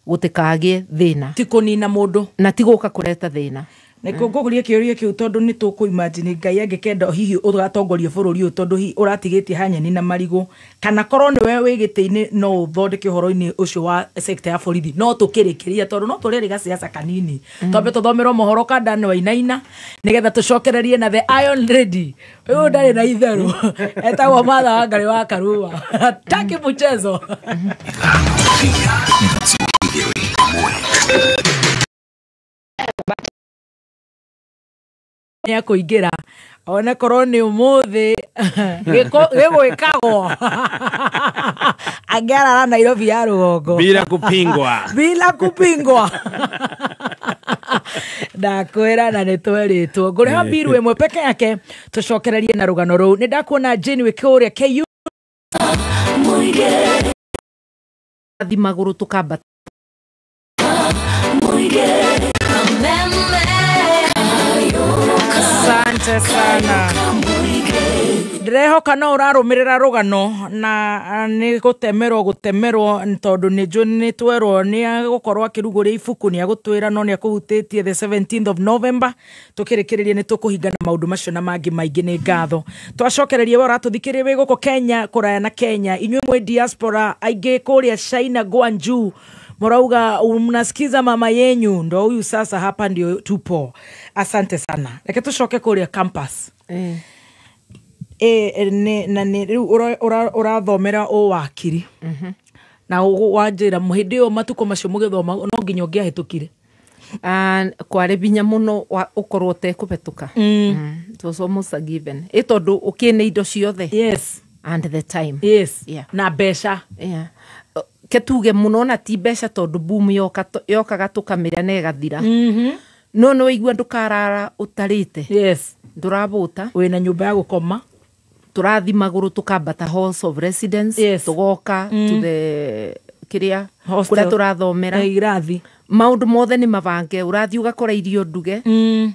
gutikagie thina tikunina mundu na tiguka kureta thina ngåkåria kä kiuria ria kä ni tuku imagine ngai angikenda hihi uratongoria bururi bå rå ri å yå hihi å hanyeni na marigå kana korwo nä we wä no å thondeke å horo-inä å wa sector ya borithi no tå kä rä no tå rä rä gaciaca kanini mm. twambe tå thomerwo mohoro kandani wainaina nä getha tå cokererie na the iron lady å yå ndarä na itherå (laughs) etagwo matha wa ngari wa karua (laughs) takä muchezo ya kuingira ona korwo nä å må thä (laughs) gä gwä kagwo angä arara nairobi ya rå gongo bila kupingwa (laughs) bila kupingwa ndakwä ra na nä twerä two ngå rä ha biru ä mwe peke yake tå cokererie na rå gano rå u nä ndakuona jani wä kä å rä a ku rå tå kambata asante sana ndirehoka no urarumirira rugano na ah, ni gutemerwo gutemerwo tondu ni nju ni twerwo ni agukorwo akiruguria ibuku ni agutwira no ni akuhutitie the 17th of November tukirikiririe ni tukuhingana maundu macio na mangi maingi ni ngatho twacokererie wora tuthikirie wi guku Kenya kuraya na Kenya inyuĩ mwĩ diaspora aingĩ kuria China guanju Morauga, mnasikiza mama yenyu ndo huyu sasa, hapa ndio tupo. Asante sana, reke tucoke kuria campus eh. E, ne, na nä rä u ũrathomera å wakiri mhm. na wanjä ra hä ndä ä macio må no nginya å ngä ahä tå kire ah, kwarä binya må no å korwo tekå betå ka ä mm. mm. tondå å kä nä indo ciothe yes. and the time yes. yeah. na besha yeah ketuge tuge muno na ti mbeca tondu boom yoka yokaga tukamira na igathira mm -hmm. no no igua ndukarara utarite yes ndurabuta na nyumba ya gukoma turathi maguru tukambata house of residence yes. tugoka mm. to mm-hmm. the kiria tå turathomera maå ndå mothe ni mabange urathi ugakora irio nduge mm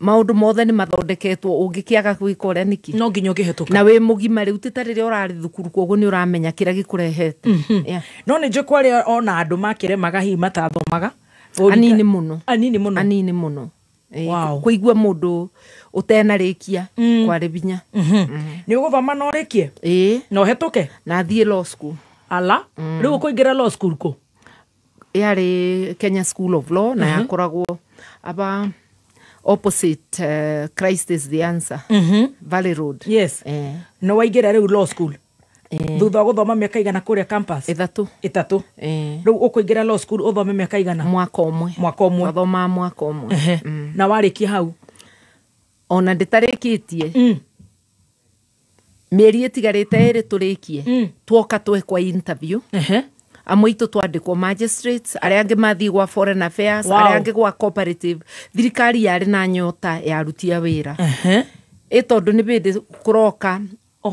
maundu mothe ni mathondeketwo ungikiaga gwika uria niki no nginya ugihituka na wi mugima riu ti ta riria urari thukuru koguo ni uramenya kira gikurehete mm -hmm. yeah. no ni njui kwaria ona andu makiremaga hihi matathomaga anini muno anini muno anini muno wow. kuigua mundu utenarikia mm. kwari binya mhm. mm -hmm. mm. ni uguthoma no rikie ii na uhituke na thie law school ala mm. riu ukuingira law school ku yari Kenya School of Law na mm -hmm. yakoragwo aba opposite uh, christ is the answer mm -hmm. valley road yes eh. no waingä rä u law school eh. thutha wa gå thoma mä aka igana kå rä a ätatå ätatå eh. rä u å kå ingä ra å thome mä aka igana mwaka å mwe mwaka å mwe mwaka å mwe mm. na warä kia hau ona ndä tarä kä tie mm. mä eri ä tigarä te ä rä tå rä kie mm. twekwa amwe itå twandikwo magistrates arä angä mathiä gwa foreign affairs arä angä gwa cooperative thirikari yarä na nyota yarutia wä ra ä tondå nä bä ndä kå roka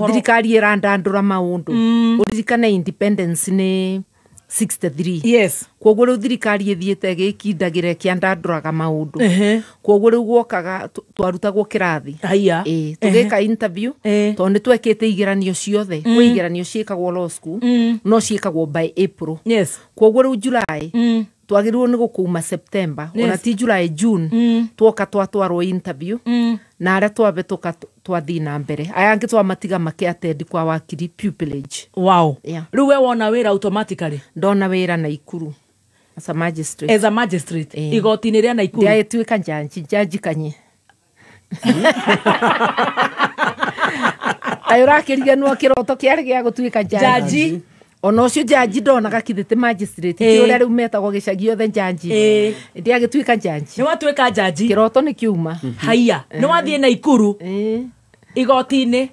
thirikari ä randandå ra maå ndå å mm. ririkane nä 63 yes koguo rä u thirikari ä thiä te gä kindagä re kä a ndandåraga maå ndå koguo rä u guokaga twarutagwo kä rathi tå gä ka tondå nä twekä te igeranio ciothe kwä mm. igeranio ciäkagwo mm. no ciäkagwo by april yes. koguo rä july julaä mm twagä rä rwo nä yes. ona ti july june mm. twoka twatwarwo interview mm na arä a twambä twathiä na mbere aya angä twamatiga makä atendi kwa wakiri pupilage wow yeah. rä u we wona wä ra automatically ndona wä ra na ikuru as a magistrate as a magistrate yeah. igoti-inä rä a na ikuru ndiagä ka njanji njanji kanye hmm? ayå rakä riganwo kä roto kä arä gä a gå tuä ka njanji ona å cio njanji ndonaga kithä tä maä å rä a rä u metagwo gä cagi othe njanji ndä agä tuä ka njanji nä watuä ka njanji kä roto nä kä uma mm-hmm. haia nä wathiä na ikuru igoti-inä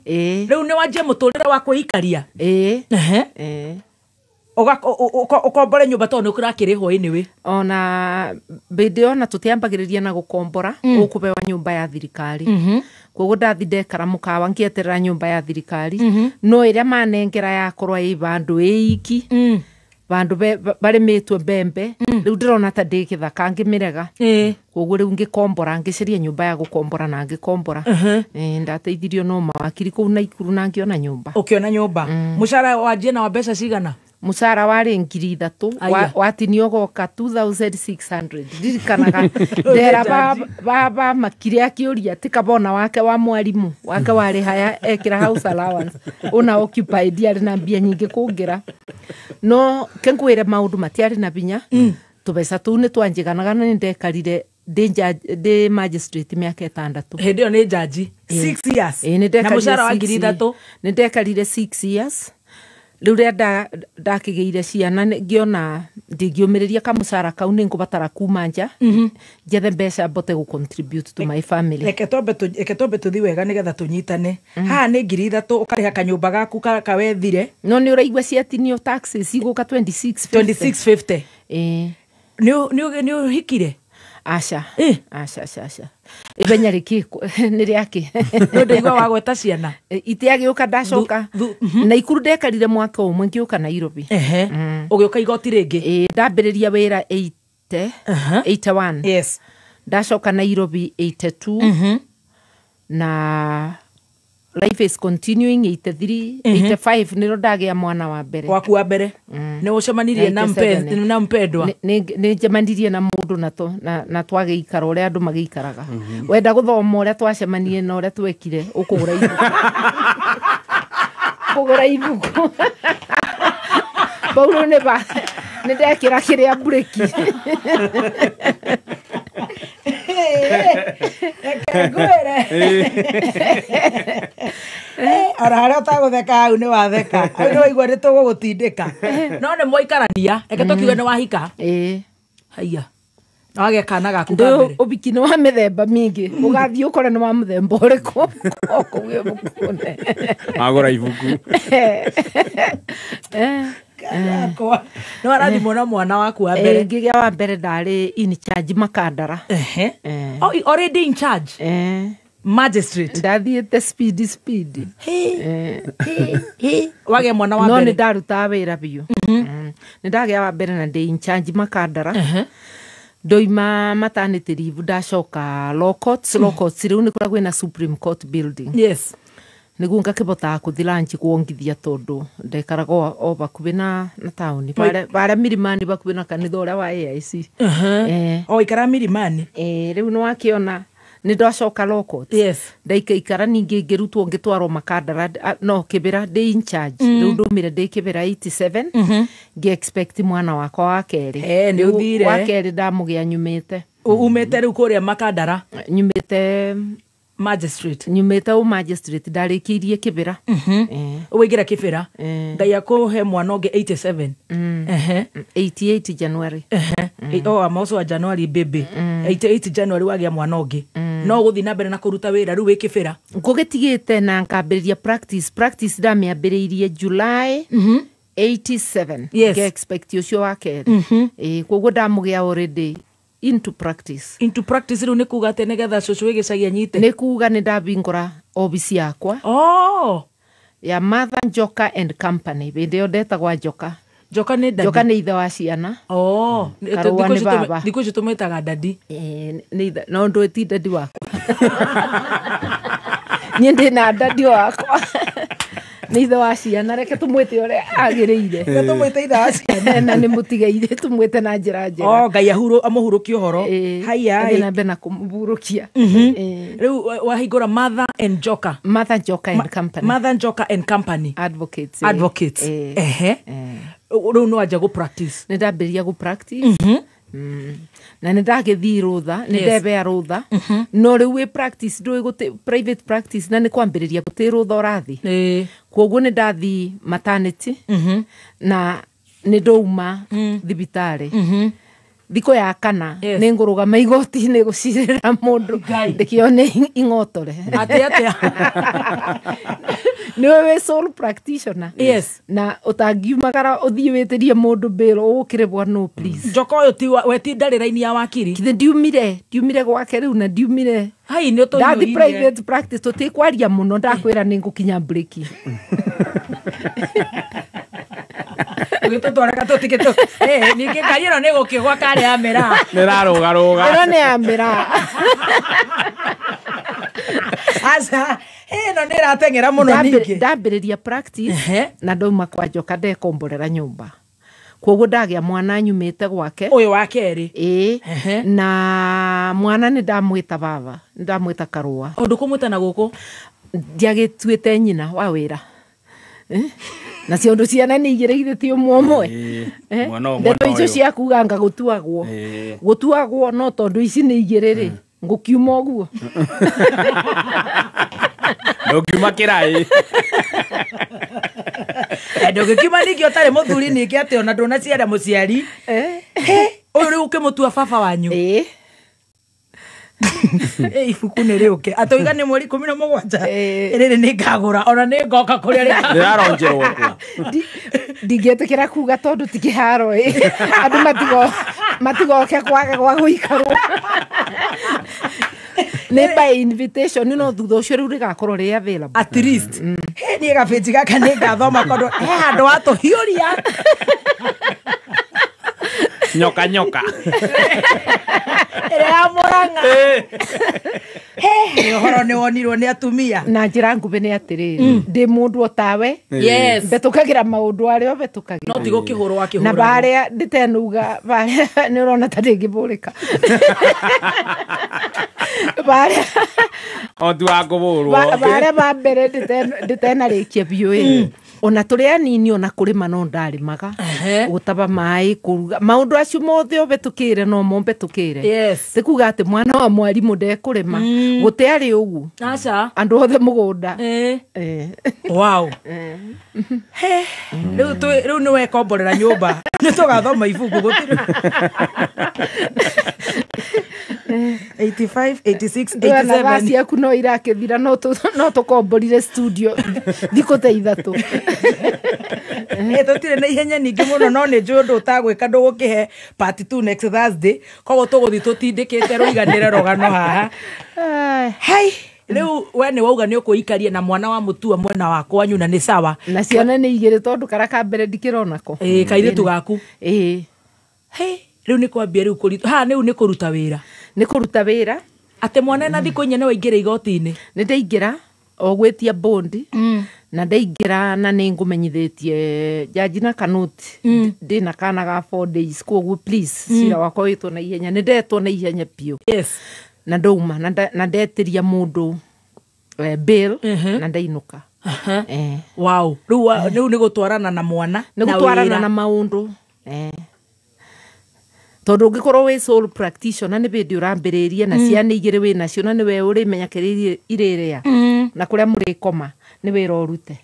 rä u nä wanjie må tå rä re wa kwä ikaria ukombore nyumba tondu kurakirihwo anyway ona bidi ona tutiambagiriria na gukombora mm. ukubewa nyumba ya thirikari mm mm-hmm. ndathi ndekara mukawa ngieterera nyumba ya thirikari mm-hmm. no iria manengera yakorwa i bandu iiki mm. bandu barimitwe mbembe mm. riu ndirona ta ndi githaka ngimiraga e. riu ngikombora ngiciria nyumba ya gukombora na ngikombora ndateithirio no mawakiri kuu na na ngiona nyumba ukiona nyumba mucara mm. na wa mbeca cigana mucara warä ngiri ithatå watinio goka 2600 (laughs) ndirikanaga ndera baba makire akä å ria tä kabona wake wa mwarimå wake warä haya ekä house allowance ona occupied arä na mbia nyingä kå ngä ra no kengwä re maå ndå matiarä na binya mm. tå mbeca tå u nä twanjäganaga na nä ndekarire ndä magistrate mä aka ätandatå hä ndä ä yo nä njanji ä nä ndekarire nä ndekarire years rä u rä a ndakä gä ire ciana ngä ona ndingä mä rä ria kamå kau nä ngå batara kuma nja mhm. njethe mbeca mbote gå reke twambe tå thi wega nä getha tå nyitane mhm. haha nä ngiri ithatå å karä ha kanyå mba gaku kawethire no nä å raigua ciatinio igå ka nä å hikire aca aca aca ibenya rä kä (laughs) nä rä akä nä ndå igua wagweta ciana eh, itiagä å ka ndacoka mhm. na ikuru ndekarire mwaka å mwe ngä å ka nairobi å gä å ka igoti rä ngä ndambä rä ria wä ra ndacoka nairobi 82 mhm. na life is continuing 83 85 nä rå ndagä mwana wa mbere waku wa mbere mm. nä å cemanirie na mpendwa nä njemanirie na må ndå na twagä ikara å rä a andå magä ikaraga mhm. wenda gå thoma å rä a twacemanie na å rä a twekire å kå gå ra kå gå ra ithuku baurå nä nä ndekä ra kä rä a mburä ki ona harä a ũtagũtheka hau nä watheka (laughs) au nä waigua nä tå gå gå tindä ka no nä mwaikarania eke mm-hmm. tå kiuge nä wahika haiya wagä kana gaku å biki nä wa mä themba mingä å gathiä å kore nä wa må themba å rä kå kogä å kuone agå ra ibuku (laughs) eh. yakwa nä wara thimå na mwana waku wa mbere eh, ngä gä a wa mbere ndarä incharge makandara eh. oh, already in charge eh. ndathiä te wagä a mwana wano nä ndarutaga wä ra biå mm-hmm. nä ndagä a wa mbere na ndä makandara ndoima matanä tä rivu ndacoka rä u nä kå ra gwä na niguo ngakibotaga kuthiranji kuongithia tondu ndekaraga o bakuvi na na tauni baria mirimani bakuvi na kanitha uria wa AIC eh. o ikara mirimani eh, riu ni wakiona nä ndacoka ndaikaikara ningä ngä rutwo ngä twarwo makandara no kä bä ra ndä rä u ndå mä re ndä kä bä ra ngä mwana wakwa wa kerä wa kerä ndamå gä a nyumä te umä te rä u kå rä a makandara nyumä te magistrate nyumite u magistrate ndarĩkĩirie kĩbĩra wĩngĩra mm-hmm. eh. kĩbĩra eh. ngai akũhe mwana ũngĩ 87 mm. uh -huh. 88 january uh -huh. mm. o oh, amaũco wa january baby mm. 88 january wagĩa mwana ũngĩ mm. no gå thiä na mbere na kå ruta wä ra rä u wä kä bä ra ngå gä tigä te na nkambä rä ria ndamä ambä rä july mm mm-hmm. 87 yes. expect å cio wa kerä mm-hmm. koguo ndamå gä a into practice into practice riu nikuga ati nigetha cucu igicagi anyite nikuga ni ndabingura obici yakwa oh. ya matha njoka and company hindi iyo ndetagwa njoka njoka nä njoka nä ithe wa ciana oh. Mm. karua nä baba thikå ici tå mä taga eh, no ndå ti ndadi wakwa (laughs) niä ndä na ndadi wakwa (laughs) nä ithe wa ciana reke tå mwä te å rä a agä rä ire tå mwä te ithe wa ciana na nä må tigeire tå mwä te na njä ra njega ngai amå hurå kie å horo hayathä na na kå må hurå kia rä u wahingå ra matha njoka matha njoka matha njoka company advocates ehe rä u nä wanjia gå nä ndambä ria gå Mm. na nä thiä rå tha nä ndebea rå tha mm-hmm. no rä u private practice na nä kwambä rä ria gå tä rå tha å rathiä koguo nä ndathiä matanity mm-hmm. na nä ndauma thibitarä mm -hmm thikå ya kana yes. nä ngå rå gama igoti-inä gå cirä ra må ndå ndä kä one ing'otore (laughs) nä we wä na å tangiumagara å thiä wä tä rie må ndå mbä å å kä rä bwa njoka å yå weti ndarä raini ya wakiri kithe ndiumire ndiumire gwake rä u na ndiumire ndathi tå tä kwaria må no ndakwä ra nä ngå kinya (laughs) tå ugitutwara gatutige tu ningi ngari ino nigukiigwa kari ya miraa niraruga ruga ino nä ya miraa aca ino nä ratengera må no ningä ndambä rä ria na ndauma kwanjoka ndekomborera nyå mba koguo ndagä a mwana nyumä te gwake å yå wa kerä ä na mwana nä ndamwä ta baba nä ndamwä ta karå a å ndå kå mwä ta na gå kå ndiagä tuä te nyina wa wä ra na ciondu ciana nä igä rä ithä ti å mwe eh? eh? mwe ndeto icio ciakuganga nga gå tuagwo gå tuagwo no tondå ici nä igä rä rä mm. ngå kiuma å guo kiuma (laughs) ngiuma kä raä eh, ndå gä kiuma ningä å tarä må thuri ningä atä ona ndå na ciara må ciari å yå rä u å kä må tua baba wanyu (laughs) ibuku nä rä å ke atåiga nä mweri ikå mi na må gwanja rä rä nä ngagå ra ona nä ngoka kå rä a tä kä ra kuga tondå ti kä haro andå matigoke kwaga gwa gå ikarwo no thutha å cio rä u rä gakorwo rä available at least mm. mm. niä gabänji gaka nä ngathoma kondå he handå watå hiå ria (laughs) nyoka nyoka ä rä a må ranga å horo nä wonirwo nä atumia na njä ra nguhä nä atä rä mm. rä ndä må ndå o tawe mbetå kagä ra maå ndå arä a betå kagä no kä hå rwo akä na barä a ndä tenåga barä a nä å rona ta ndä ngä mbå rä ka barä a o tiwa ngå bå rwo barä a ba ndä tena rä kia biå ä ona tå rä anini ona kå rä ma no ndarä maga gå taba maä kå ruga maå ndå acio mothe betå kä re no mombe tå kä re tä kuga atä mwana wa mwarimå ndekå rä ma mm. gå tä arä å guo andå othe må gå nda (laughs) rä u nä wekomborera nyå mba (laughs) nä tå gathoma ibuku gå tä (laughs) 8586 (laughs) yaku no irakäthira no tå komborire studio (laughs) thikå ta ithatå (laughs) tå tirä na ihenya ningä må no no nä njå å ndå å tagwä ka ndå gå kä he koguo tå gå thiä tå tindä kä te rå re rogano haha hai rä we nä wauga nä å kå ikaria na mwana wa må tua mwena wa na nä sawa na ciana nä igä rä kara kambere ndikä ronako kairä tu gaku riu ni kwambia riu kuritu ha riu ni kuruta wira ni kuruta wira ati mwana mm. na thiku nyene waingira igotini ni ndaingira o gwĩtia bondi na ndaingira na ni ngumenyithitie menyithätie jaji na kanuti mm. na kana ga four days koguo please sira mm. cira wakwa wä na ihenya ni ndetwo na ihenya biå yes. na ndauma na ndetiria mundu må na eh, ndainuka eh. wow rä u nä gå na mwana ni gutwarana na maundu eh tondå ngä korwo wä practitioner nä bä å rambä rä rie na mm. ciana igä rä wä nacio na nä we å rä menya kä irä rä a mm. na kå rä a må rä koma nä wä ra å rute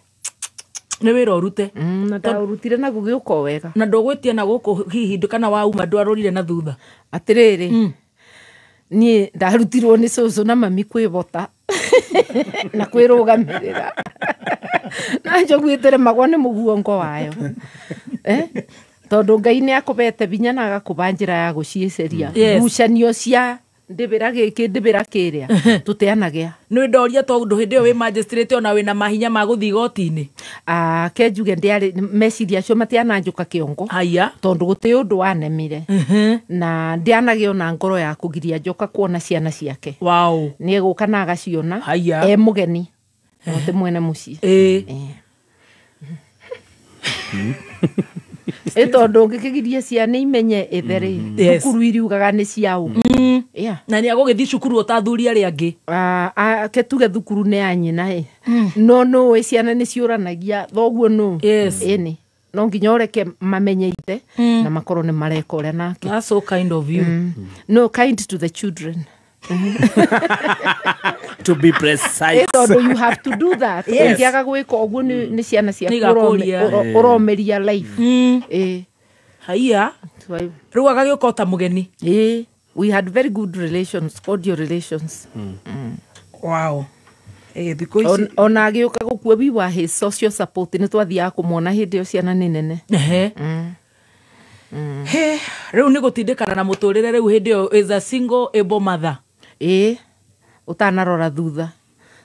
nä wä ra å rute mm, na ndaå rutire na gå gä å ko wega na ndå gwä tia na gå kå hihi kana wauma ndwarå rire na thutha atä rä rä niä ndarutirwo nä cåcå na mami kwä bota (laughs) na kwä rå gamä rä ra (laughs) na njogwä tä remagwo nä må guongo wayo eh? tondu ngai nä akåbete binya na agakåba njä ra ya gå ciäceria mm. ngucanio cia ndä bä ra gä kä ndä bä ra kä rä a (laughs) tå teanagä a nä ndoria tondå hä ndä ä yo wä manjä te ona wä na mahinya ma gå thiä igoti-inä ah, kenjuge meciria acio matiananjå ka kä ongo tondå gå tä å ndå wanemire na ndianagä ona ngoro ya kå giria njoka kuona ciana ciake nä egå kana na agaciona e må geni no mwene må ciä (laughs) ä tondå ngä kä cia nä imenye itherä mhm. mhm. cukuru iriugaga nä ciaå na nä agå gä thiä cukuru å tathuri arä angä ah, ke tuge thukuru nä ya ä hmm. no nå ä ciana nä ciå ranagia thoguo nå ä no nginya ureke mamenyeite mm. na makorwo nä mareka å rä a nake kind of you. Mm. no kind to the children (laughs) to be precise tondå you have to do that (laughs) nĩ ciana ciaku ũromeria life u agagä å ka ta må eh, we had very good relations cordial relations mm. Mm. wow eh, ona agä å ka gå hä support nä twathiaga kå mwona hä ndä ä yo ciana nä nene mm. mm. rä u nä gå tindä kana na må tå rä re rä u hä ndä ä yo is a single able mother ä eh utanarora thutha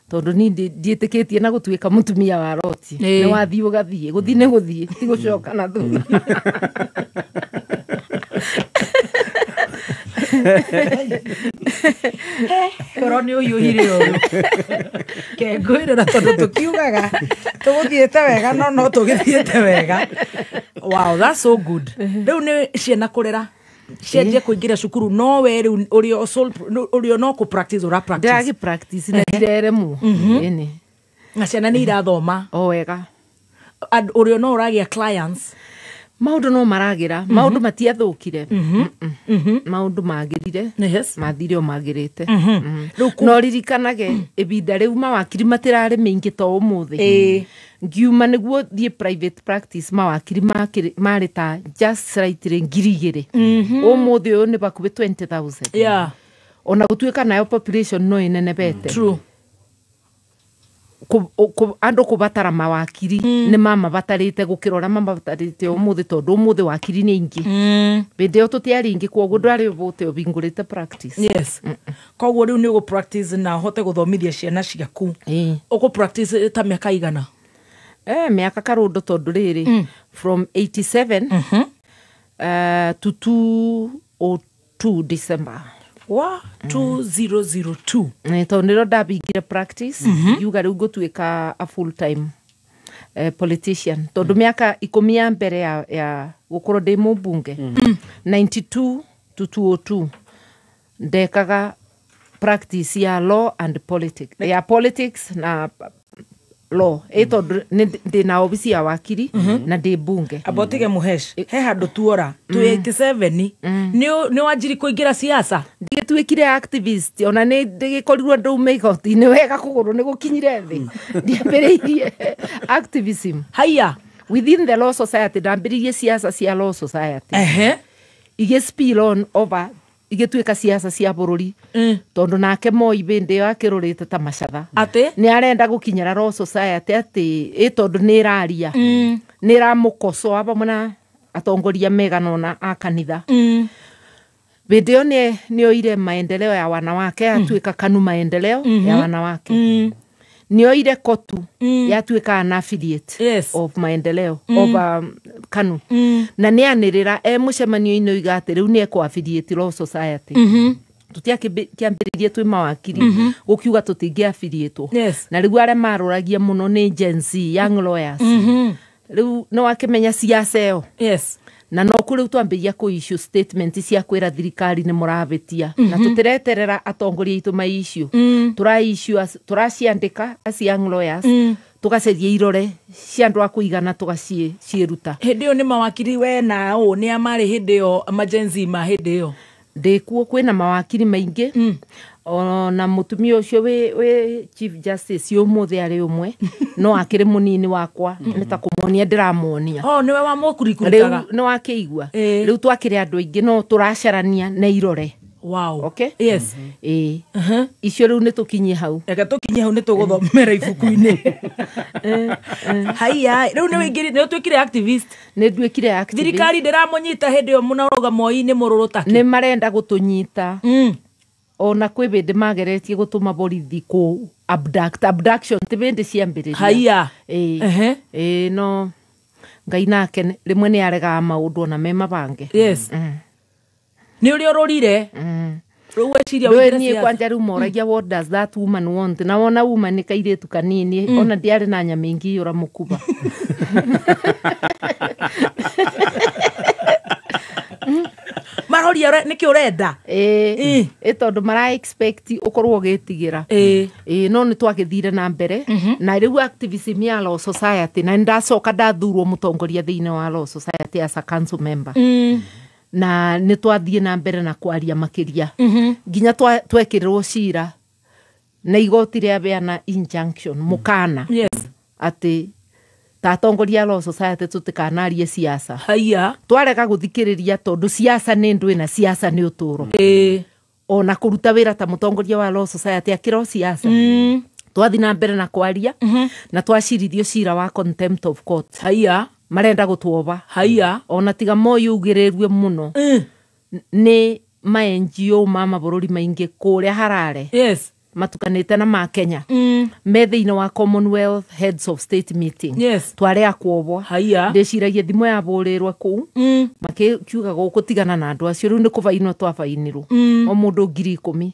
tondu ni tie na gutuika mutumia wa wathiä å ni gå thiä nä ni thiä ti gucoka na thutha korwo nä å yå hirä å yå kengå ä rä ra tondå tå kiugaga tå gå thiä te wega no no tå gä thiä te wega wow, that's so good rä u nä ciana kå rä ra cienjie kå ingä ra cukuru no we rä u å rä o no kå å randäragä na ireremwo mhm. na ciana nä irathoma o wega å rä o no å ragä a maå ndå no maragä ra maå ndå mhm. matiathå kire maå mhm. ndå magä rire mathire o magä rä te no ririkanage ibinda rä u mawakiri rarä mä ingä to å må thä ngiuma niguo thie private practice mawakiri marä ta just right ngiri igä rä å må thä å yå 20000 yeah. ona gå tuä ka nayo population no ä nenebete mm. andå kå batara mawakiri mm. nä mamabatarä te gå kä ra å rä a mamabatarä te å må thä tondå å må thä wakiri nä aingä mm. hä ndä ä yo tå tiarä ingä koguo ndwarä å te å hingå rä te koguo rä u nä å gå na hote gå thomithia ciana ciaku å gå ta mä aka igana eh mä aka karå ndå tondå rä mm. from 87 mm -hmm. uh, to 202 december wa 2002 eh, tondå nä ro ndabingire practice yuga mm-hmm. rä u ngå tuä a full time Uh, eh, politician tondå mm. aka ikå ya mbere ya, ya gå korwo ndä mbunge mm. 92 to 202 ndekaga practice ya law and politics, ya politics na law itå ndä na obici ya wakiri mhm. na ndä mbunge abotige mm. muhesh he handå tuora twä kä seveni nä wanjiri kå ingä ra ciaca ndigä tuä kire activist ona nä ndä gä korirwo ndå ume igoti-inä wega kå gå rå nä gå kinyire thä mm. (laughs) ndiambä rä irie activism haya within the law society ndambä rä irie ciaca cia law society igä spill on over igituika siasa cia bururi mm. tondu nake moi bindi yo akirurite ta macatha ati ni arenda gukinyira ro society ati i tondu ni iraria mm. ni iramukosoa pamwe na atongoria megana ona akanitha kanitha mm. bindi yo nioire maendeleo ya wanawake atuika kanu maendeleo ya wanawake mm nioire kotu mm. yatuikaga na affiliate yes. of maendeleo mm. of um, kanu mm. na anirira e mucemanio-ini oiga ati riu affiliate law society mm-hmm tutiakiambiririe twi mawakiri mm -hmm. gukiuga tutingiafiliatwo yes. na riu are maroragia muno ni gen z young lawyers mm -hmm. riu no ciaca iyo yes na no kå rä u twambä kå statement cia kwä ra thirikari nä må ravetia mm -hmm. na tå reterera atongoria itå maiciå mm. raciandä ka gaceria irore cia andå a kå igana tå ruta hä ndä ä yo nä mawakiri we na å nä a marä hä ndä ä yo majenzi ma hä ndä ä yo ndä kuo kwä na mawakiri maingä mm ona mutumia ucio wi wi chief justice yo muthe ari umwe no akire munini wakwa mm -hmm. ni ta kumuonia ndiramuonia oh niwe wa mukurikurutaga riu ni wa eh. riu twakire andu ingi no turacarania na irore wow. okay? yes. Uh-huh. (laughs) mm -hmm. e. uh icio riu ni tukinyi hau eka tukinyi hau ni tå gå thomera ibuku-inä haia rä u nä tuä kire nä nduä kire thirikari ndä ramå nyita hä yo munaroga moyi ni rå ga moi marenda gutunyita mm ona kwä bä ndä mageretie gå tå ma borithi kå abduct abduction tä bä ndä ciambä rä haya ä e, e, no ngai nake rä mwe nä aregaga maå ndå ona me mabange yes. mm. nä å rä a å rå rire mm, mm. niä kwanja rä u moragia mm. what does that woman want na wona uma nä kairä tu kanini mm. ona ndiarä na nyama ingä yå ra må kuba (laughs) (laughs) maroria nä urenda ä tondå mara ukorwo ugitigira ä no nä twagithire na mbere mhm. na rä u activism ya law society na ndacoka ndathurwo må tongoria thä inä wa law society as a council member mm. na nä twathiä na mbere na kwaria makä ria mhm. nginya twekä rä rwo cira na igoti rä a beana injunction må kana yes. atä ta a law society tutikanarie ciaca haiya twarega guthikiriria tondu ciaca ni ndwi na ciaca ni uturo e. ona kuruta wira ta mutongoria wa law society akiro ciaca mm. twathi na mbere na kwaria mm -hmm. na twacirithio cira wa contempt of court haiya marenda gutwoba haiya ona tiga moyugirirwe muno mm. ni ngo ma mabururi maingi kuria harare yes matukanite na makenya Kenya mm. me wa Commonwealth Heads of State Meeting yes. tware akwobwa ndiciragia thimo ya burirwe kuu mm. makiuga gugutigana na andu acio riu ni kubainwo twabainirwo mm. o mundu ngiri ikumi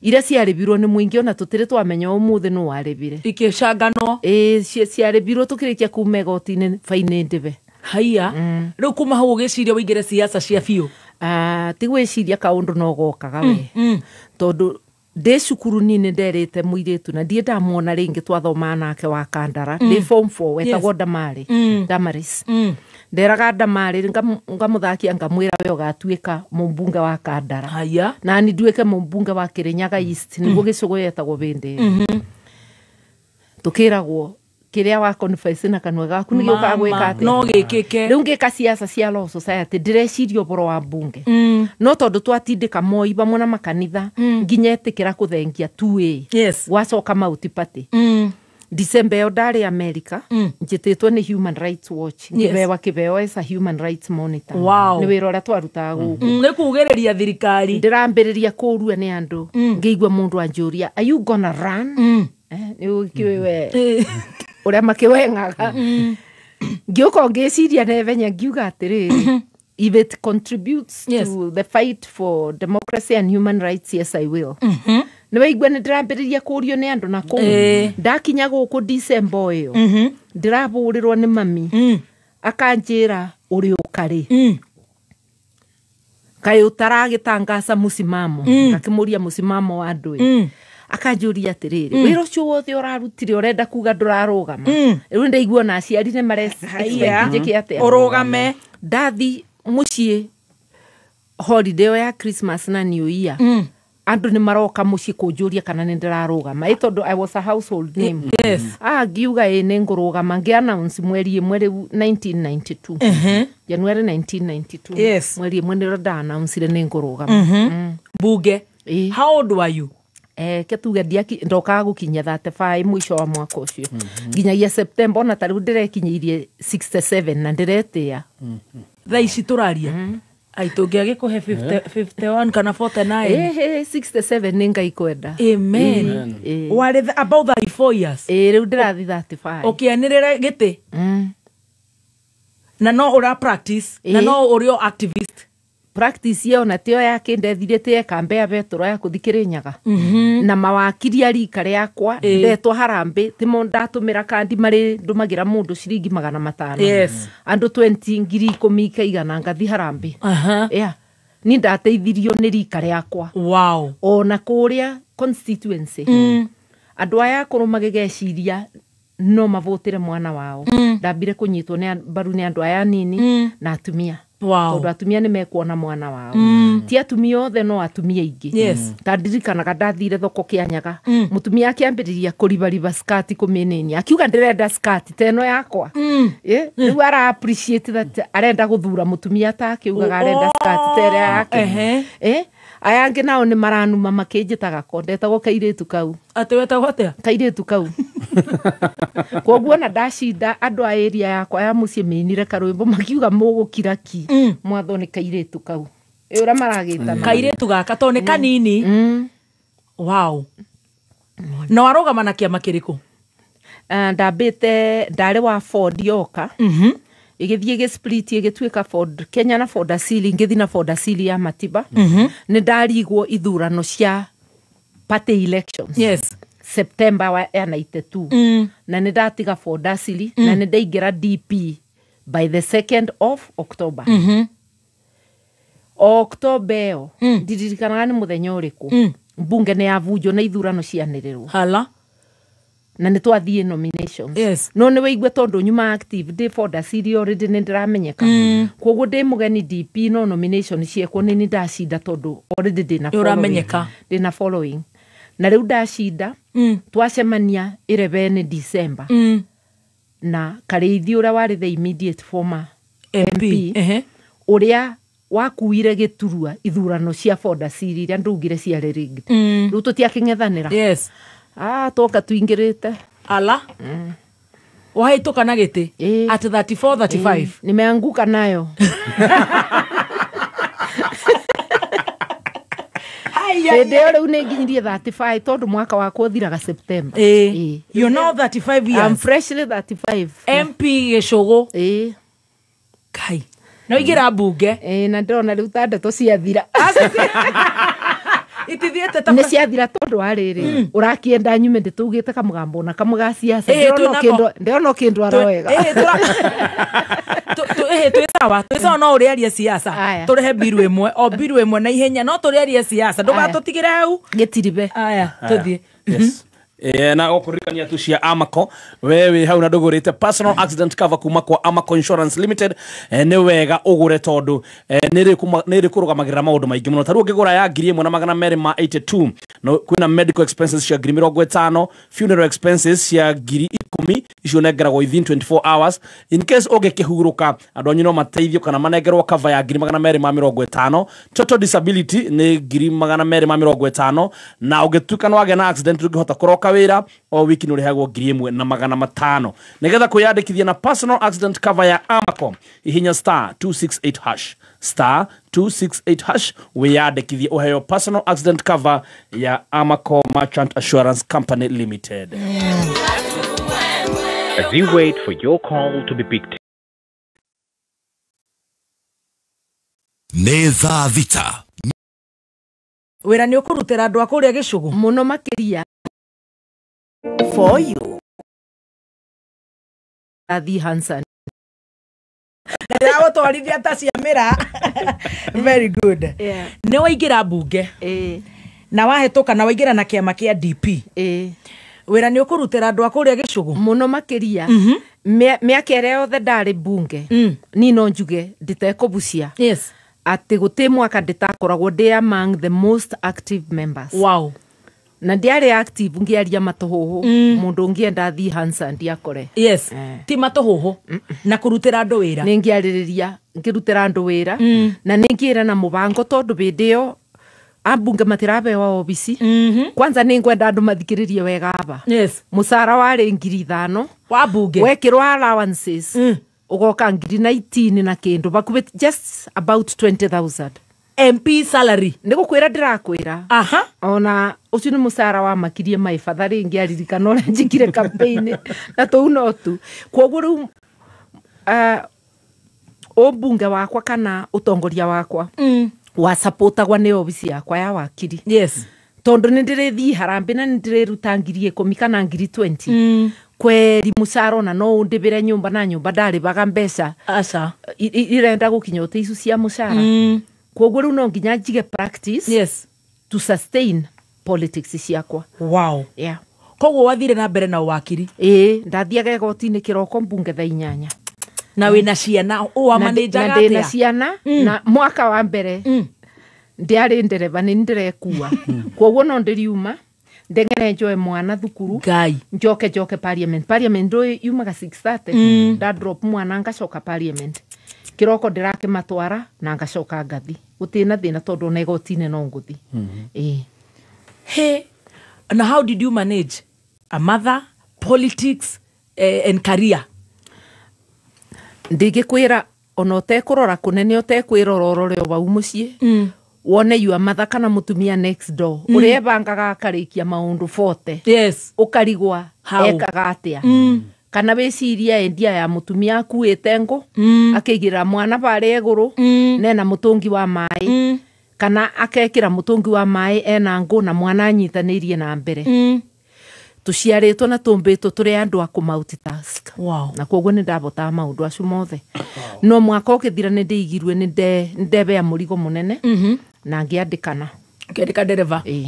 iria ciaribirwo ni mwingi ona tutiri twamenya bire umuthi nu waribire ikicanganwo ii e, ciaribirwo tukirikia kuma igoti-ini faini ndibe haiya mm. riu kuma hau ugiciria wingire ciaca cia biu uh, ah, tigwiciria kaundu no gokaga mm, we mm. mm. tondu ndä cukuru-inä nderä mũirĩtu tu na ndiä ndamwona rä ngä twathomaga nake wa kandara ndä mm. form wetagwo ndamarä mm. damaris mm. nderaga ndamarä ngamå thakia ngamwä ra we å gatuä ka må wa kandara nani nduä ke må wa kä rä nyaga nä guo gä cå gå yetagwo bä ndä mm-hmm. tå kä ragwo kä rä a wakona kanua gaku nä gä å kaga gwä ka atä no gä kä ke rä u ngä ka ciaca cia law society ndä reciria å horo wa mbunge mm. no tondå twatindä ka moi vamwe na makanitha mm. nginya mm. etä kä ra kå thengia yes. wacoka mautipatä mm dicemba ä yo ndarä america mm. njä two nä human rights watch ngä yes. bewa kä beo esa human rights monitor wow. nä wä ra å rä a twarutaga gå kå nä kugä rä ria thirikari ndä rambä rä ria kå rua nä andå mm. ngä igua må ndå anjå ria are you gonna run eh, nä å kä we uria makiwengaga mm. ngiuka ngiciria nevenya ngiuga atiriri mm-hmm. if it contributes yes. to the fight for democracy and human rights yes i will mm-hmm. eh. mm-hmm. mm -hmm. nä waigua nä ndä rambä kurio nä andå na kå ndakinya gå dicemba å yå ndä mami akanjä ra å rä å karä kaä å taragä wa andå akanjuria atiriri mm. wĩra ũcio wothe urarutire urenda kuga ndurarugama mm. rĩu mm. ndaigua na aciari nĩ marecinjĩke atĩa urugame mm-hmm. ndathi mũciĩ holiday ĩyo ya christmas na new year mm. andå nä maroka må ciä kå njå ria kana nä ndä rarå gama ä tondå i was a household name yes. Mm-hmm. ah, ngiuga ä nä ngå rå gama ngä announce mweri ä mwe rä u 1992 uh -huh. januari 1992 yes. mweri ä mwe nä rä ndaanuncire nä ngå rå gama mm-hmm. mm. mbunge how old were you Eh, ke tuge ndokaga gå kinyia thate baä må ico wa mwaka å cio mhm. nginyagia septemba ona tarä u ndä rekinyä irie na ndä retä a mhm. thaa ici tå raria mhm. aitå ngä agä kå he eh? kana nä ngai kwenda rä u ndä rathi å kä anä rä re gä tä na no å practice na eh. no å rä o practice iyo na tio yake ndethirite ekambe yabetũrwo ya kũthikĩrĩnyaga mm -hmm. na mawakiri arikare yakwa ndetwo harambĩ timo ndatũmĩra kandi marĩ ndũmagĩra mũndũ ciringi magana matano yes. andũ 20 ngiri ikũmi ikaigana ngathi harambĩ uh -huh. yeah. ni ndateithirio nĩ rikare yakwa wow. ona kũrĩa constituency mm. andũ aya akũrũ magĩgeciria no mavũtĩre mwana wao mm. ndambire kũnyitwo baru nĩ andũ aya nini mm. na atumia wow. tondå atumia nä mekuona mwana wao mm. ti atumia othe no atumia aingä mm. tandirikanaga ndathire thoko kä anyaga må mm. tumia akä ambä rä ria kå ribariba skati kå mä nini akiuga ndä renda skati teno yakwa rä u ara arenda gå thura må tumia ta akä ugaga arenda oh. skati tere yake aya angä nao nä maranuma makä njä taga ko ndetagwo kairä tu kau atä wetagwo atä kairä tu kau (laughs) koguo na ndacinda andå a ria yakwa ya må ciä mä inire karwä mbo makiuga må gå kira ki mm. mwatho nä kairä tu kau ä å rä a maragä tana mm. kairä tu gaka tondå nä mm. kanini wow na arå gama na kä ama kä rä kå ndambä te ndarä wa ford mm -hmm igithiä gä split ĩgĩtuä ka Ford Kenya na Ford Asili ngĩthi na Ford Asili ya Matiba mm -hmm. nĩ ndarigwo ithurano cia party elections yes September wa ya 92 mm. na nĩ ndatiga Ford Asili mm. na nĩ ndaingĩra DP by the second of October mhm. mm -hmm. Oktoba ĩyo ndiririkanaga mm. nĩ mũthenya ũrĩkũ mm. mbunge nĩ yavunjwo na ithurano cianĩrĩrwo hala na nä twathiä yes. no nä waigue tondå nyuma active ndä boda ciri already nä ndä ramenyeka mm. koguo ndä må geni dp no nomination ciekwo nä nä ndacinda tondå already ndä ndä na following na rä u ndacinda mm. twacemania ä december mm. na karĩithi å rä a warä the immediate former mp å rä a wakuire gä turua ithurano cia boda iria ndå ugire ciarä rä mm. u tå tiakä ng'ethanä ra atoka ah, rä te ala mm. wahätå ka na gä tä at 34 35 nimeanguka nayo hä ä rä u nä nginyirie tondå mwaka wakwa å thiraga you know 35 years I'm freshly 35 mp gä cå gå kai no igä ra mbunge na ndä rona rä u tandatå ciathira (laughs) (laughs) itithiete ta nä ciathira tondå wa rä rä å nyume ndä tå ugä te kamå gambo na kamå ga ciaca ndärona å kä ndwara wega (laughs) twä sawa twä sawa no å rä arie ciaca tå rehe mbirå ä mwe o biru ä mwe na ihenya no tå rä arie ciaca ndå gatå tigä re hau gä tiribe aya tå thiä mm-hmm. E, na okuririkania tu cia Amaco Wewe wĩ hau na personal accident cover kuma kwa Amaco Insurance Limited e, eh, nĩ wega ũgũre tondũ eh, kuma, nĩ rĩkũrũgamagĩrĩra magira maudu mũno ta taruwa kikura ya giri mwana magana meri ma 82 no, kuna medical expenses cia giri mirogwe tano. funeral expenses cia giri ikumi icio nengeragwo within 24 hours in case oge andũ anyu no mataithio kana manengerwo kava ya giri magana meri ma mirogwe tano. total disability nĩ giri magana meri ma mirogwe tano. na ũngĩtuĩka nĩ wagĩa na accident ndũngĩhota kuroka wira o wiki nä å rä ngiri ä na magana matano nä getha kwä yandä na personal accident cover ya amacom ihinya star 268 hash star 268 hash wiyandikithie uheo personal accident cover ya amaco merchant assurance company limited as you wait for your call to be picked Neza Vita. Wera ni ra nä å kå rutera makiria for you. Adi Hansen. ndĩragũtwarithia ta ciamĩra (laughs) very good yeah. nĩ waingĩra mbunge eh. na wahĩtũka na waingĩra na kĩama kĩa dp eh. wĩra nĩ ũkũrutĩra andũ a kũrĩa gĩcũgũ mũno makĩria mm -hmm. mĩaka ĩrĩa yothe ndarĩ mbunge mm. ni no njuge nditekũbucia yes. atĩ gũtĩ mwaka ndĩtakoragwo ndĩ among the most active members wow na ndiarä active ngä aria matå hå hå mm. ndå ngä enda thiä hansa ndiakore yes. eh. ti matuhuhu mm -mm. na kurutira rutä wira ni wä ra nä ngä arä rä na ni ngira na mubango tondu tondå hä ndä ä yo ambunge matirabeo obici mm -hmm. kwanza ni ngwenda andå mathikiririe wega aba yes. musara cara warä ngiri ithano wambunge wekä rwo allowances mm. ugoka ngiri 19 na kindu ndå just about 20000 mp salary nä gå kwä ra ndä ona å cio nä wa makirie mai rä ngä aririkana å rä a njikire (laughs) na to uno tu koguo rä u å ah, mbunge wakwa kana å tongoria wakwa mm. wacapåtagwa nä obici yakwa ya wakiri yes. tondå nä ndä harambe na nä ndä rä ruta ngiri ngiri 20 mm kweri musara ona no undivire nyumba na nyumba ndarivaga mbeca irenda gukinya uta icu cia musara mm koguo riu no nginya njige yes. to sustain politics ciakwa wow. yeah. koguo wathire na mbere na wakiri ĩĩ eh, ndathiaga igoti-inĩ kĩroko mbunge tha inyanya na mm. wä na ciana åwamanänjaga ndä na ciana mm. na mwaka wa mbere mm. ndiarä ndereba nä ndĩrekua mm. koguo no ndĩriuma ndengere njoe mwana thukuru ngai njoke njoke parliament parliament ndå yumaga mm. ndadrop mwana ngacoka parliament kiroko matwara na ngacoka ngathi utina thina tondu na igotine no nguthi eh mhm. he and how did you manage a mother politics eh, and career ndige ndingikwira ona ũtekurora kunene ũtekwĩrora ũrore ũbau mũciĩ mm. wone yua mother kana mutumia next door mm. ũrĩa ebangaga akarĩkia maũndũ bote yes. ukarigwa ekaga atĩa mm kana wicirie endia ya mutumia akuite ngu mm. akigira mwana varia iguru mm. nena mutungi wa mai mm. kana akekira mutungi wa mai ena ngu na mwana irie na mbere mm. tuciaritwo na tumbitwo turi andu a kumultitask wow. na koguo ni ndabotaga maundu acio mothe wow. no mwaka ukithira ni ndeigirwe ni ndebea murigo munene mm -hmm. na ngiandikana ngiandika ndereba okay,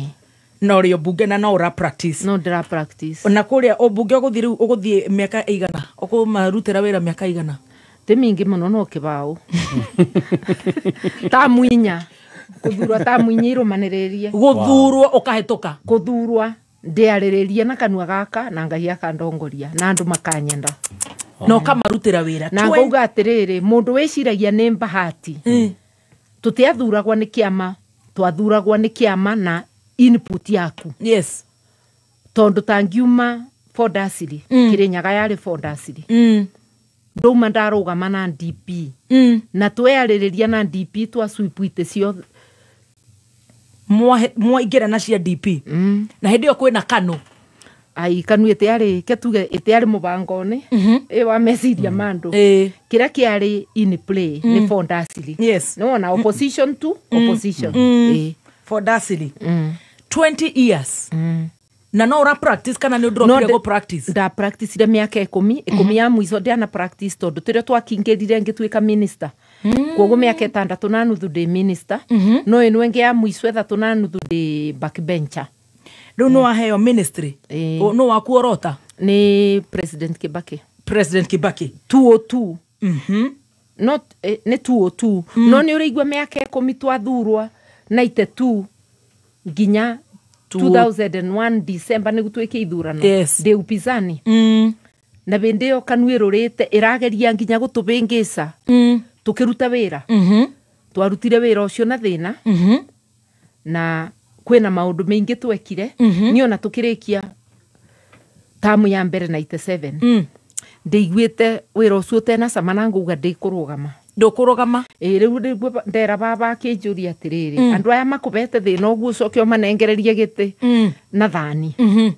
na å rä a å mbunge na no å na kå rä a å mbunge å gå thiä rä u å gå thiä mä aka igana å kå marutä ra wä ra mä aka igana tä mä ingä må no no kä baå tamu inya gå thurwo tamu inya irå manä rä rie gå thurwo å kahetå ka gå thurwa ndä na kanua gaka na ngai akandongoria na andå makanyenda na ũkamarutĩra wĩra na ngauga atĩrĩrĩ mũndũ wĩciragia nĩ mbahati tũtiathuragwo nĩ kĩama twathuragwo nĩ kĩama na input yaku yes tondu tangiuma fondaciri mm. kirinyaga yari fondaciri mm. ndauma ndarugama na dp mm. na tweyaririria na dp twaswipu ite ciothe mwaingä na cia dp mm. na hä ndä ä yo kwä na kano ai kanu ä tä arä ke tuge ä tä arä må bango-nä ä wa meciria ma andå kä rä a kä arä nä mm. fondaciri nä wona opposition tu mm. opposition mm. Mm. E for mm. 20 years mm na no ora practice kana nä å ndå practice practice mm -hmm. ya practice tondå tå rä a twakingä rire ngä tuä ka minister mm koguo mä aka ätandatå na minister mm -hmm. no ä nwenge ya mwico ethatå na u nä waheo ministry president kibaki president kibaki 202 mhm. mm. no eh, nä 202 no å rä igua mä aka twathurwa naite itetu nginya 2001 December nigu twike ithurano yes. ndi ä mm. na bindi iyo kanua irageria nginya gutubingica mm. tukiruta wira mm -hmm. twarutire wira ucio na thina mm -hmm. na kwina maundu maingi twekire mm -hmm. ni ona tukirikia tamu ya mbere 97 mm. ndiguite wira ucio utenacama na nguga ndikurugama ndukurugama ä rä u ndera baba akä njå ria atä rä mm. rä andå aya makå bete thä na å guo coke å manengererie gä tä mm. na thani mm-hmm.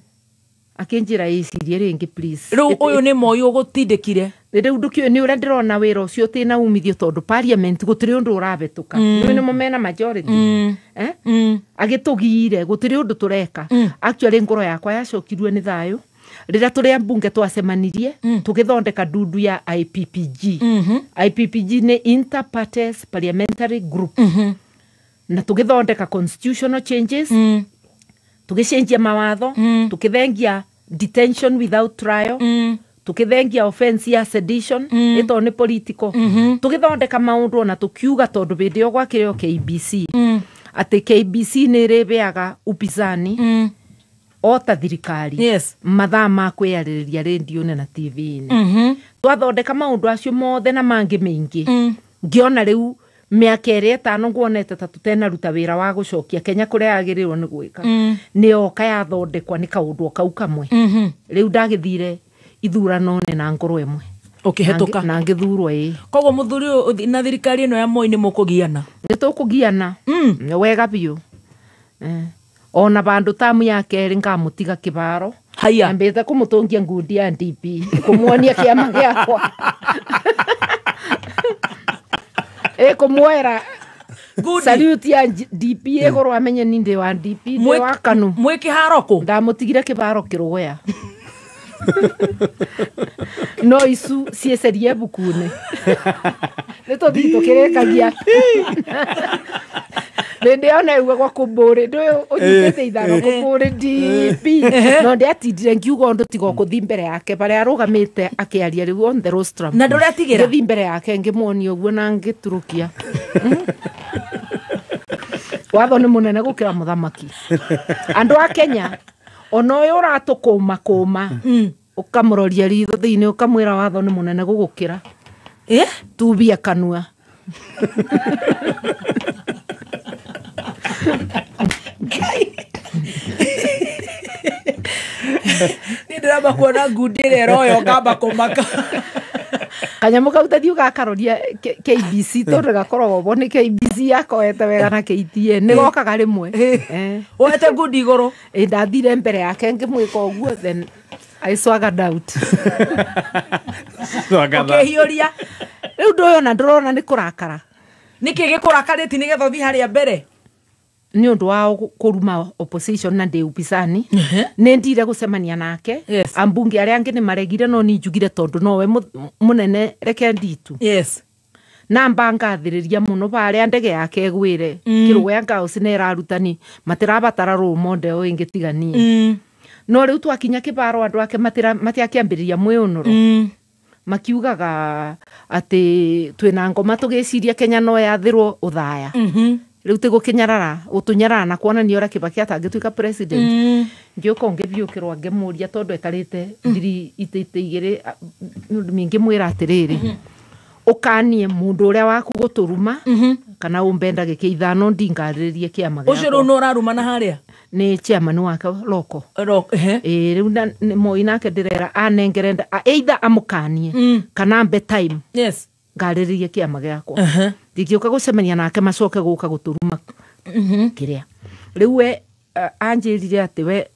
akä njä ra icirie rä ngä rä u å yå nä moi å gå tindä kire rä u ndå kä nä å rä a ndä rona wä ra å cio tä na umithio tondå parliament gå tirä å ndå å rabetå ka nä mm. nä mo mena majority eh? agä tå giire gå tirä å ndå tå reka actuarä ngoro yakwa yacokirue nä thayå rä tå rä mbunge twacemanirie mm. tå gä thondeka ndundu ya IPPG mm-hmm. IPPG nä Interparties Parliamentary Group mm-hmm. na tå gä thondeka constitutional changes mm. tå gä cenjia mawatho mm. tukithengia tå gä thengia detention without trial mm. tukithengia offense ya sedition mm. ito ni mm-hmm. tugithondeka maundu ona tukiuga tondu hindi yo o KBC mm. ati KBC ni ribeaga upizani mm ota thirikari yes. mathaa ma kwĩarĩrĩria rĩndio na na tv mm -hmm. twathondeka maũndũ acio mothe na mangĩ maingĩ mm. ngĩona mm. rĩu mĩaka ĩrĩa ĩtano nguonete ta tũtenaruta wĩra wa gũcokia kenya kũrĩa yagĩrĩirwo nĩ gwĩka mm. nĩ yathondekwa nĩ kaũndũ kau kamwe mm -hmm. rĩu ndagĩthire ithurano nena ngoro ĩmwe ũkĩhetũka okay, na ngĩthurwo ĩĩ koguo mũthuri na thirikari ĩno ya moi nĩ mũkũgiana nĩ tũkũgiana mm. wega biũ eh ona bandu tamu ya keri tiga kibaro haya ambite kumutongia ngundi ya DP kumuonia kiama giakwa ikumwera (laughs) saluti ya DP igurwa menye ni ndi wa DP ndi wa kanu mwe kiharo ku ndamutigire kibaro kirugwea (laughs) no icu ciecerie mbukune (laughs) nä tå thiä kä rä kagia ndä ä ona igagwo kå mbå rä ndå å nyitä thä eh, ithano eh. kå mbå rä dp eh, no ndä atindire ngiuga ndå tiga kå thi mbere yake barä arå gamä te akä aria rä u onthe na ndå rä thi mbere yake ngä muonia å guo na ngä turå kia mm-hmm. watho nä må nene gå kä ra må thamaki andå a kenya ona å yå å ratå kå ma kå ma å mm. kamå roria ritho thä inä å kamwä ra watho nä må nene gå gå kä ra tubia kanua (laughs) nä kuona rä a royo ngamba kå maka kanyamå kau tathiå gakaroria kbc tondå gakoragwo bo nä kbc yakoete wega na ktn nä gokaga rä mwe eh. eh. woete ngundi igå rå ä ndathire mbere yake ngä mwä ka å guo then i rakara nä ũkĩhiũria rĩu ndũyona ndũrona nĩ kũrakara nĩkĩ gĩkũrakarĩti nĩgetha ũthiĩ harĩa mbere nä å ndå wa kå opposition na ndä upinzani nä ndire gå cemania nake yes. ambunge arä a angä nä maregire no ni njugire tondå nowe må nene reke nditu yes. na mbanga thä rä ria må no barä a ndege yake gwä re mm. kä rå ya ngaåci nä ärarutani matirabatara rå monde å ä ngä mm. no rä u twakinya kä baro andå ake matiakä ambä rä ria mwä å noro mm makiugaga atä twä na ngoma tå gä ciria kenya no yathä rwo å thaya mm -hmm rä u tä kä nyarara gå tå nyarara na kuonania å ra kä baki atangä tuä mm. ka ngä å ka ngä biå kä rwo ngä må ria tondå ekarä te mm. ndiri itä igä rä mingä mwä ra atä rä rä å kanie må ndå å rä a mm-hmm. waku gå tå ruma mm-hmm. kana å mbenda gä kä ithano ndingarä rä rie kä ama å cio rä u nä å raruma na nä ciaman wake roko rä u moi nake ndä rera anengerenda eitha amå kanie mm. kana ambe time yes ngarĩrĩria kĩama gĩakwa ndingĩũka gũcemania nake macoke gũka gũtũruma mhm. kĩrĩa rĩu we anjĩrire atĩ we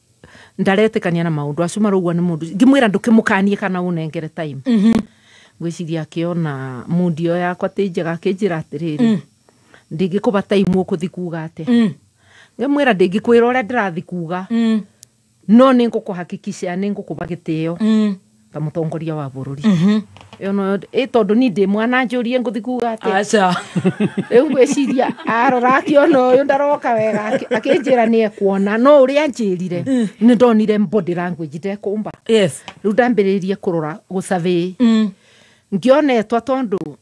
kania na maundu acio maraugwa nä må ndå ngimwä ndũkĩmũkanie kana ũnengere time mhm. ngwĩciria akĩona mundi ĩyo yakwa tĩ njega akĩnjĩra atĩrĩrĩ mm. ndĩngĩkå ba time ũkũthi kuga atä mm. ngĩmwä ra ndĩngĩkwä ra å rĩa ndĩrathi kuga mm. no nä ngå kå hakikisha nä ngå kå ba gä tä ĩo ta må tongoria wa bå rå ri ä mm-hmm. tondå ni ndä mwana njå rie ngå thi kuga atä rä u ngwä ciria arora akiona å yå ndaroka wega akä njä ra nä ekuona no å rä a njä rire mm. nä ndonire mbondä language ndekå mba rä u ndambä rä rie kå rora gå cavä mm. ngĩonetwa tondũ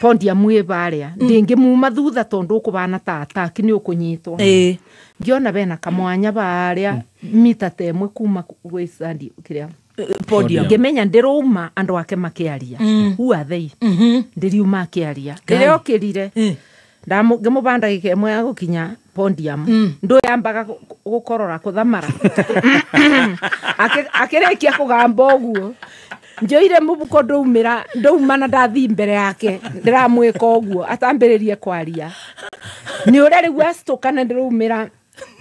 pondi ya mwĩva arĩa mm. ndĩngĩmuma thutha tondũ ũkũvana ta ataki nĩ ũkũnyitwo ngĩona bena kamwanya varĩa mita temwe kuma gwĩcandi kĩrĩa Eh, podium ngimenya ndirauma andu ake makiaria mm. athei are mm-hmm. ndiriuma mm -hmm. akiaria ndire okirire eh. ngimubanda gike mwe agukinya podium mm. ndu yambaga gukorora kuthamara (laughs) akirikia kugamba uguo njoire mubuko ndaumira na ndathi mbere yake ndiramwika uguo atambiririe kwaria ni uria riu acitũkana ndiraumira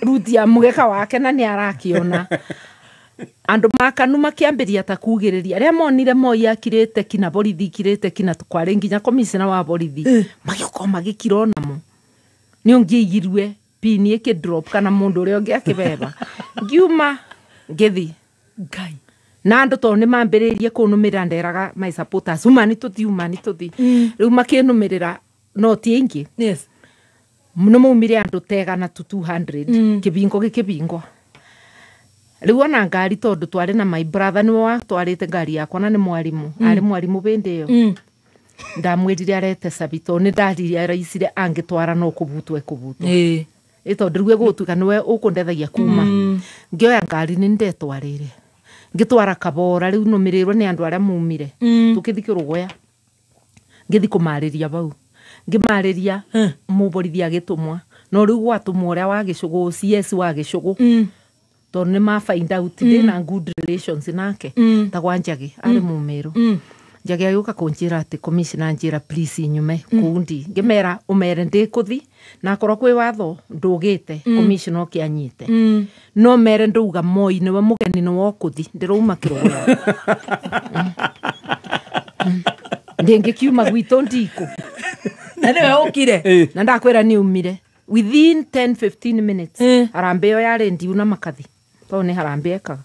ruti mugeka wake na ni arakiona andå makanu makäambä ta kugä rä ria arä a monire moi akirä te kina borithi ikirä te kina kwarä nginya komicina wa borithi eh. magä okorwo magä kira onamo nä å ngä igirue pini ä kä kana må ndå å rä a å ngä akä beba (laughs) ngiuma ngä thi ngai na andå tondå nä mambä rä rie kå nå mä rä ra nderaga uma nä tå thi uma nä tå thi eh. rä u makä nå mä rä ra noti ä ingä nä maumire andå tegana to 200 mm. kä bingo gä kä bingwa riu ona ngari tondu twari na my brother niwe watwarite ngari yakwa na ni mwarimu mm. ari mwarimu bindi iyo mm. ndamwirire arete cabi tondu ni ndariaraicire angitwara no kubutwe kubutwo hey. ä tondå rä u egåtuika kuma mm. ngä ngari nä ndetwarä ngä kabora rä u nå mä rä mumire tå kä thikä rå ria bau ngä marä ria må no rä u gwatå mwa cs wagä tondå nä mabind out ndä na mm. good relations nake ta mm. gwa njagi arä må mä rå njagi agä å ka kå njä ra atä komicina njä ra nyume mm. kå ndi ngä mera å mere ndä kå thi na akorwo kwä watho ndå gä te komicina å kä anyite no mere ndå uga moi nä we må geni nä wokå thi ndä rauma kä rå (laughs) ra ndä ngä kiuma gwitå ndikå na nä we å kire na ndakwä ra nä umire within 10 15 minutes eh. arambe yo yarä ndiuna makathi to nä harambä ekaga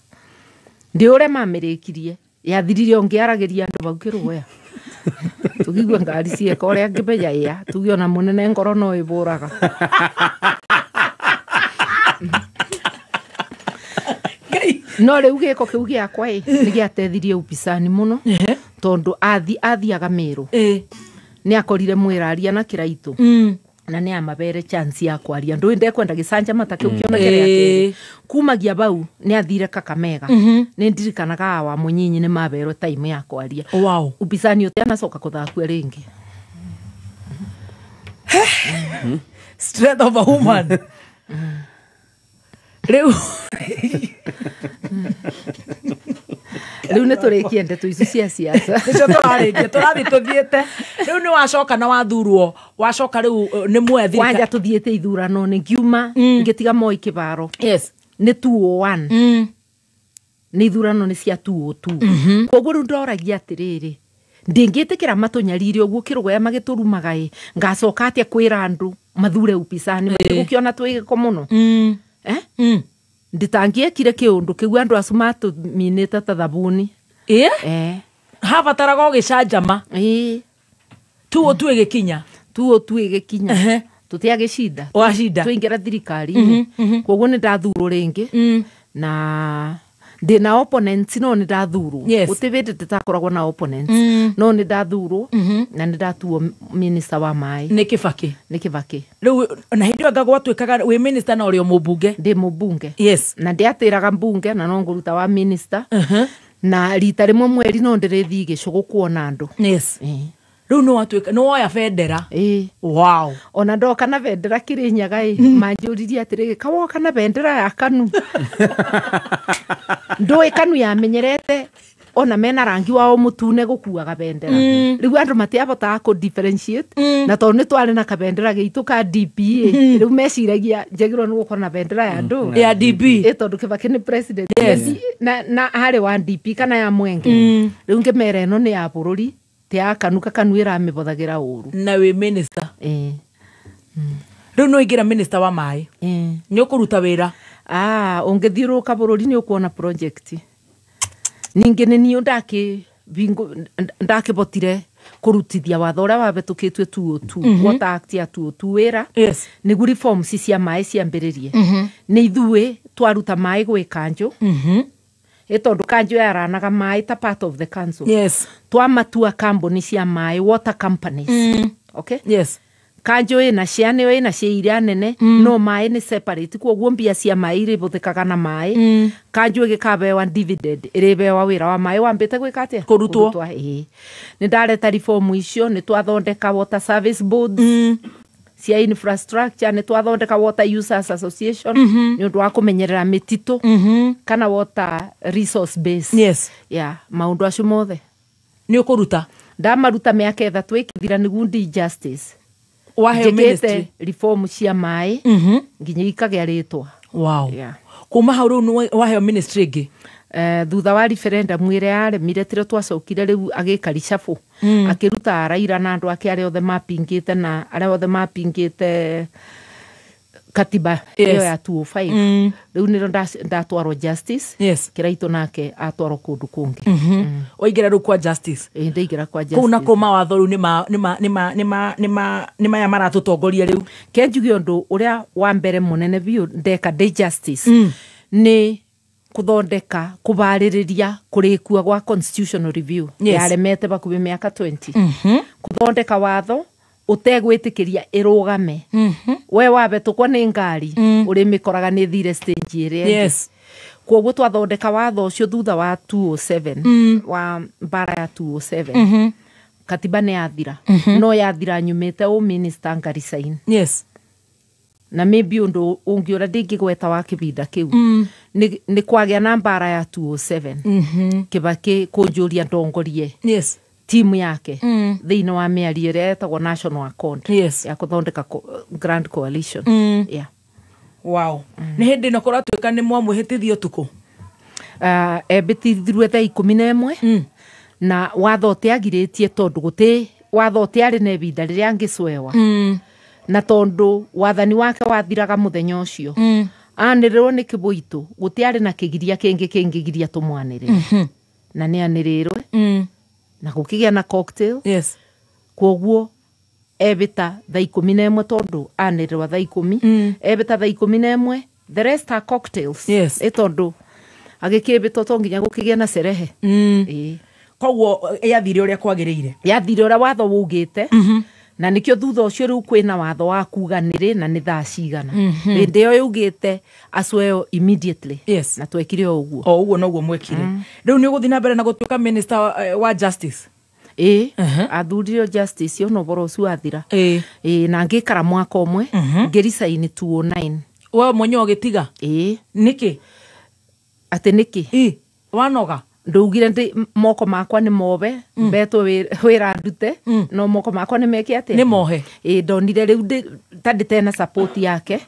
ndä å re mamä rä kirie yathirire å ngä andå bau kä tå gigua ngari cieka å rä a ngä menya ä tuge ona må nene ngoro no ä bå raga no rä u gä ko kä u gä akwa ä nä gä atethirie ubicani må no tondå athiaga mä rå nä akorire mwä raria na kä raitå mm na nä amabere chance ya kwaria ndå ndekwenda gä canja matakä å mm. kä ona eh. kumagia bau nä athire kakamega mhm. nä ndirikanaga wa må nyinyi nä maberwo taimu ya kwaria wow. ubicani å anacoka kå thakua rä ngä rä u riu nä tå rä kie ndeto ici cia ciaca (laughs) nä cio tå rarä kie tå rathiä tå thiä te rä u nä wacoka na wathurwo wacoka rä u uh, nä mwethi wanja tå thiä te ithurano nä ngiuma mm. ngä tiga moi kä baro nä tuo nä ithurano nä cia tuo oh tu mm-hmm. koguo rä u ndoragia atä rä rä ndingä kä ra matå nyarire å guo kä rå gaya magä tå rumagaä ngacoka atä a kwä ra andå mathure upisani eh. gå kä ona twä gä ko må no mm. eh? mm nditangiekire kä å ndå kä u andå acu matåminä te thabuni ä habataraga å gä canjama tu å tu ä gä kinya tu å tu gä kinya tå tä agä cinda wacinda ingä ra thirikari mm-hmm, mm-hmm. koguo nä ndathurå rä ngä mm. na ndä na opponents no nä ndathurwo gå tä te takoragwo na opponents mm. no nä ndathurwo mm -hmm. na nä ndatuo minista wa maä nä kä bakä nä kä bakä rä u na hä ndä ä yo ngagwatuä kaga wä minista na å rä o må mbunge ndä må mbunge yes. na ndä atä raga mbunge na no ngå ruta wa minista uh -huh. na rita rä mwe mweri no ndä rä thiä gä cå gå kuona andå yes. Eh rä u no oya bendera wow. ona ndoka na bendera kä nyaga ä mm. manjå ririe atä rä kawoka na bendera ya kanu (laughs) ndå kanu yamenyerete ona mena rangi wao mutune gukuaga bendera mm. riu andu matiabotaga ku hmm. na tondu ni twari na kabendera gitu ka DPA e. mm. riu meciragia njagirwo ni gukorwo na bendera ya andu mm. ya DP ä e. tondå kibaki ni president na, na harä wa DP e kana ya mwenge mm. riu ngimera ä no nä ya bururi ti ya kanuka kanu ä ramä uru na wä minista rä u nä waingä ra wa maä nä å kå ruta wä ra å ngä thiå rå ka bå rå ri nä å kuona ningä nä niå ndakä botire kå rutithia watho å rä a wabetå kä tue tuå tu gwotaatia tuå tu wä ra nä guo cia maä ciambä rä rie mhm. nä ithuä twaruta maä gwä kanjå mhm ä tondå kanjå yaranaga maä ta part of the council yes. twamatua kamboni cia maä water companies mm. okay? yes kanjo ä na cia nä yo ä na cia iria nene mm. no maä nä separate kuoguo mbia cia maä irä bå thä na maä mm. kanjo ä gä kabewa dividend ä rä bewa wä ra wa maä wambä te gwä ka atä kå rutwo nä ndareta reform icio nä twathondeka water service boards mm cia infrastructure nä twathondeka water users association mm -hmm. nä å ndå wa kå menyerera mä titå mm -hmm. kana water resource base yes. yeah, maå ndå acio mothe nä å kå ruta ndamaruta mä aka äthatå ä kä thira nä gundi justice njä te reform cia maä mhm. nginya ikagä a rä twa kuma hau rä u waheo ministry ä ngä Eh, thutha wa referenda mwire rä a yaremire twacokire riu u agä ka ricabu akä na andu ake ariothe mapingite mapingä te na arä othe mapingä te katiba ä yo ya 205 rä u nä ro ndatwarwo justice kä raitå nake atwarwo kå ndå kå ngä kwa justice rä u kwa ndaingä ra kwa kå u nakå mawatho rä ni nä maya maratå tongoria rä u kenjuge å ndå å rä a wa mbere munene biu biå ndeka ndä justice hmm. nä kuthondeka kubaririria kurikua gwa constitutional review yes. yaremete bakuhi miaka 20 mm -hmm. kuthondeka watho utegwitikiria irugame mm -hmm. we wabetukwa ni ngari mm. urimikoraga ni thire stage iria yes. koguo twathondeka watho ucio thutha wa 207 mm. wa mbara ya 207 mm -hmm. katiba ni yathira mm -hmm. no yathira nyumite ngari sign yes na maybe undu ungiura ndingigweta wa kibinda kiu mm. ni ni kwagia na mbara ya 207 mm -hmm. kibaki kunjuria ndongorie yes timu yake mm. thiini wa miario ria yetagwo national account yes. ya kuthondeka grand coalition mm. yeah. wow mm. nä hä ndä no koratuä nä mwamwähätithio tukå uh, embätithirue thaa ikå na ĩmwe mm. na watho å tondu guti tie tondå gå tä watho å na ibinda rä rä mm na tondu wathani wake wathiraga muthenya ucio mm. anirirwo ni kibuitu gutiari na kigiria kingi kingigiria tumwanire mhm. na ni anirirwe mm. na gukigia na cocktail yes. koguo ebita tha ikumi na imwe tondu anirirwa tha ikumi mm. ebita tha ikumi na imwe the rest are cocktails yes. ä tondå agäkämbätwo to na serehe mm. e. koguo yathire uria rä yathire watho wugite mm -hmm na nikio thutha ucio riu kwina watho wa kuga niri na ni thaa cigana hindi mhm. iyo yugite yo immediately yes. na twekire o guo o uguo noguo mwekire mm. riu ni uguthi na mbere na minister wa eh, justice ä uh-huh. athuririo justice ona boro athira ä na ngä ikara mwaka å mwe mhm. ngä ricainä oh we mwenye å gä tiga ä nä kä atä nä kä wanoga ndaugire ndä moko makwa ni mobe mm. mbetwo wä ra ndute mm. no moko makwa ni meke ati ni mohe ä ndonire rä u ta tena tena yake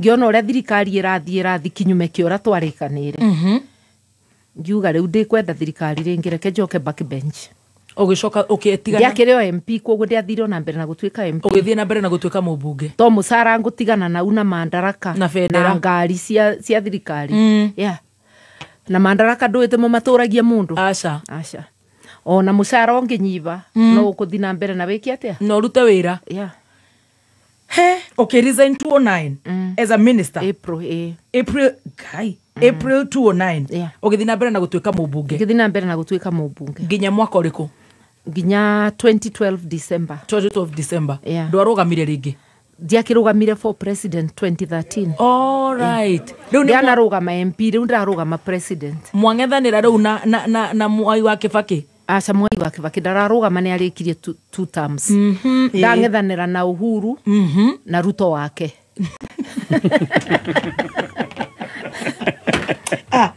ngä å rä a thirikari ä rathiä ä rathi kinyume kä å rä a twarä kanä re mm-hmm. ngiuga rä u ndä kwenda thirikari rä ngä reke njoke backbench å gä coka å kä tigana ndiakä rä o mp koguo ndä athire na mbere na gutuika mp å gä na mbere na gutuika tuä ka må mbunge to må cara ngå nau na mandaraka na, na ngari cia, cia thirikari mm. yeah na mandaraka ndå mo maturagia mundu acha acha ona mucara ũngĩnyiba mm. no ũkũthi na mbere na wĩke atĩa na ũrute wĩra yeah. he okay resign 209 mm. as a minister april eh. april kai mm. april 209 yeah. okay dina mbere na gũtuĩka mubunge okay dina mbere na gũtuĩka mubunge ginya mwaka ũrĩkũ ginya 2012 december 2012 december yeah. ndwarũgamire rĩngĩ ndiakirugamire for president 2013 all right eh. riu ni anarugama MP riu ndirarugama president mwangethanira riu na na na, na mwai wa kibaki aca mwai wa kibaki ndararugama ni arikirie two, two terms mm-hmm. eh. ndangethanira mm -hmm. na uhuru mm na ruto wake (laughs) ah,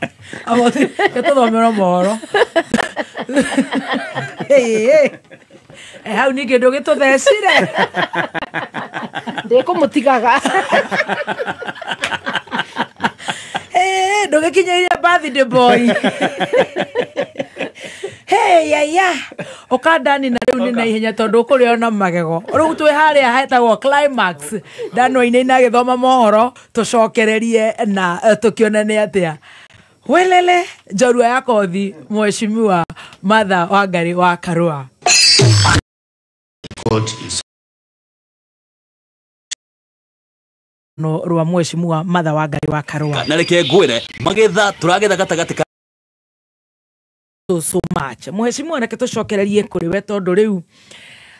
abote ketodo mero moro de bara. hau nik edo geto da ezire. (laughs) Deko motikaga. Hei, (laughs) eh, doge kine ira bathi de boy. (laughs) Hei, ya, ya. Oka dani na reuni na ihenya todo kuri ona magego. Rugu tuwe hali ya haeta wa climax. Dano ine ina gedoma mohoro, tushokererie na eh, tukiona neatea. Welele, jorua yako odhi, mweshimiwa, mother wa gari wa karua. is... no rwa mheshimiwa matha wa ngai wa karua na reke ngwire magetha turagetha gatagati ka so, so much mheshimiwa reke tucokererie kuri we tondu riu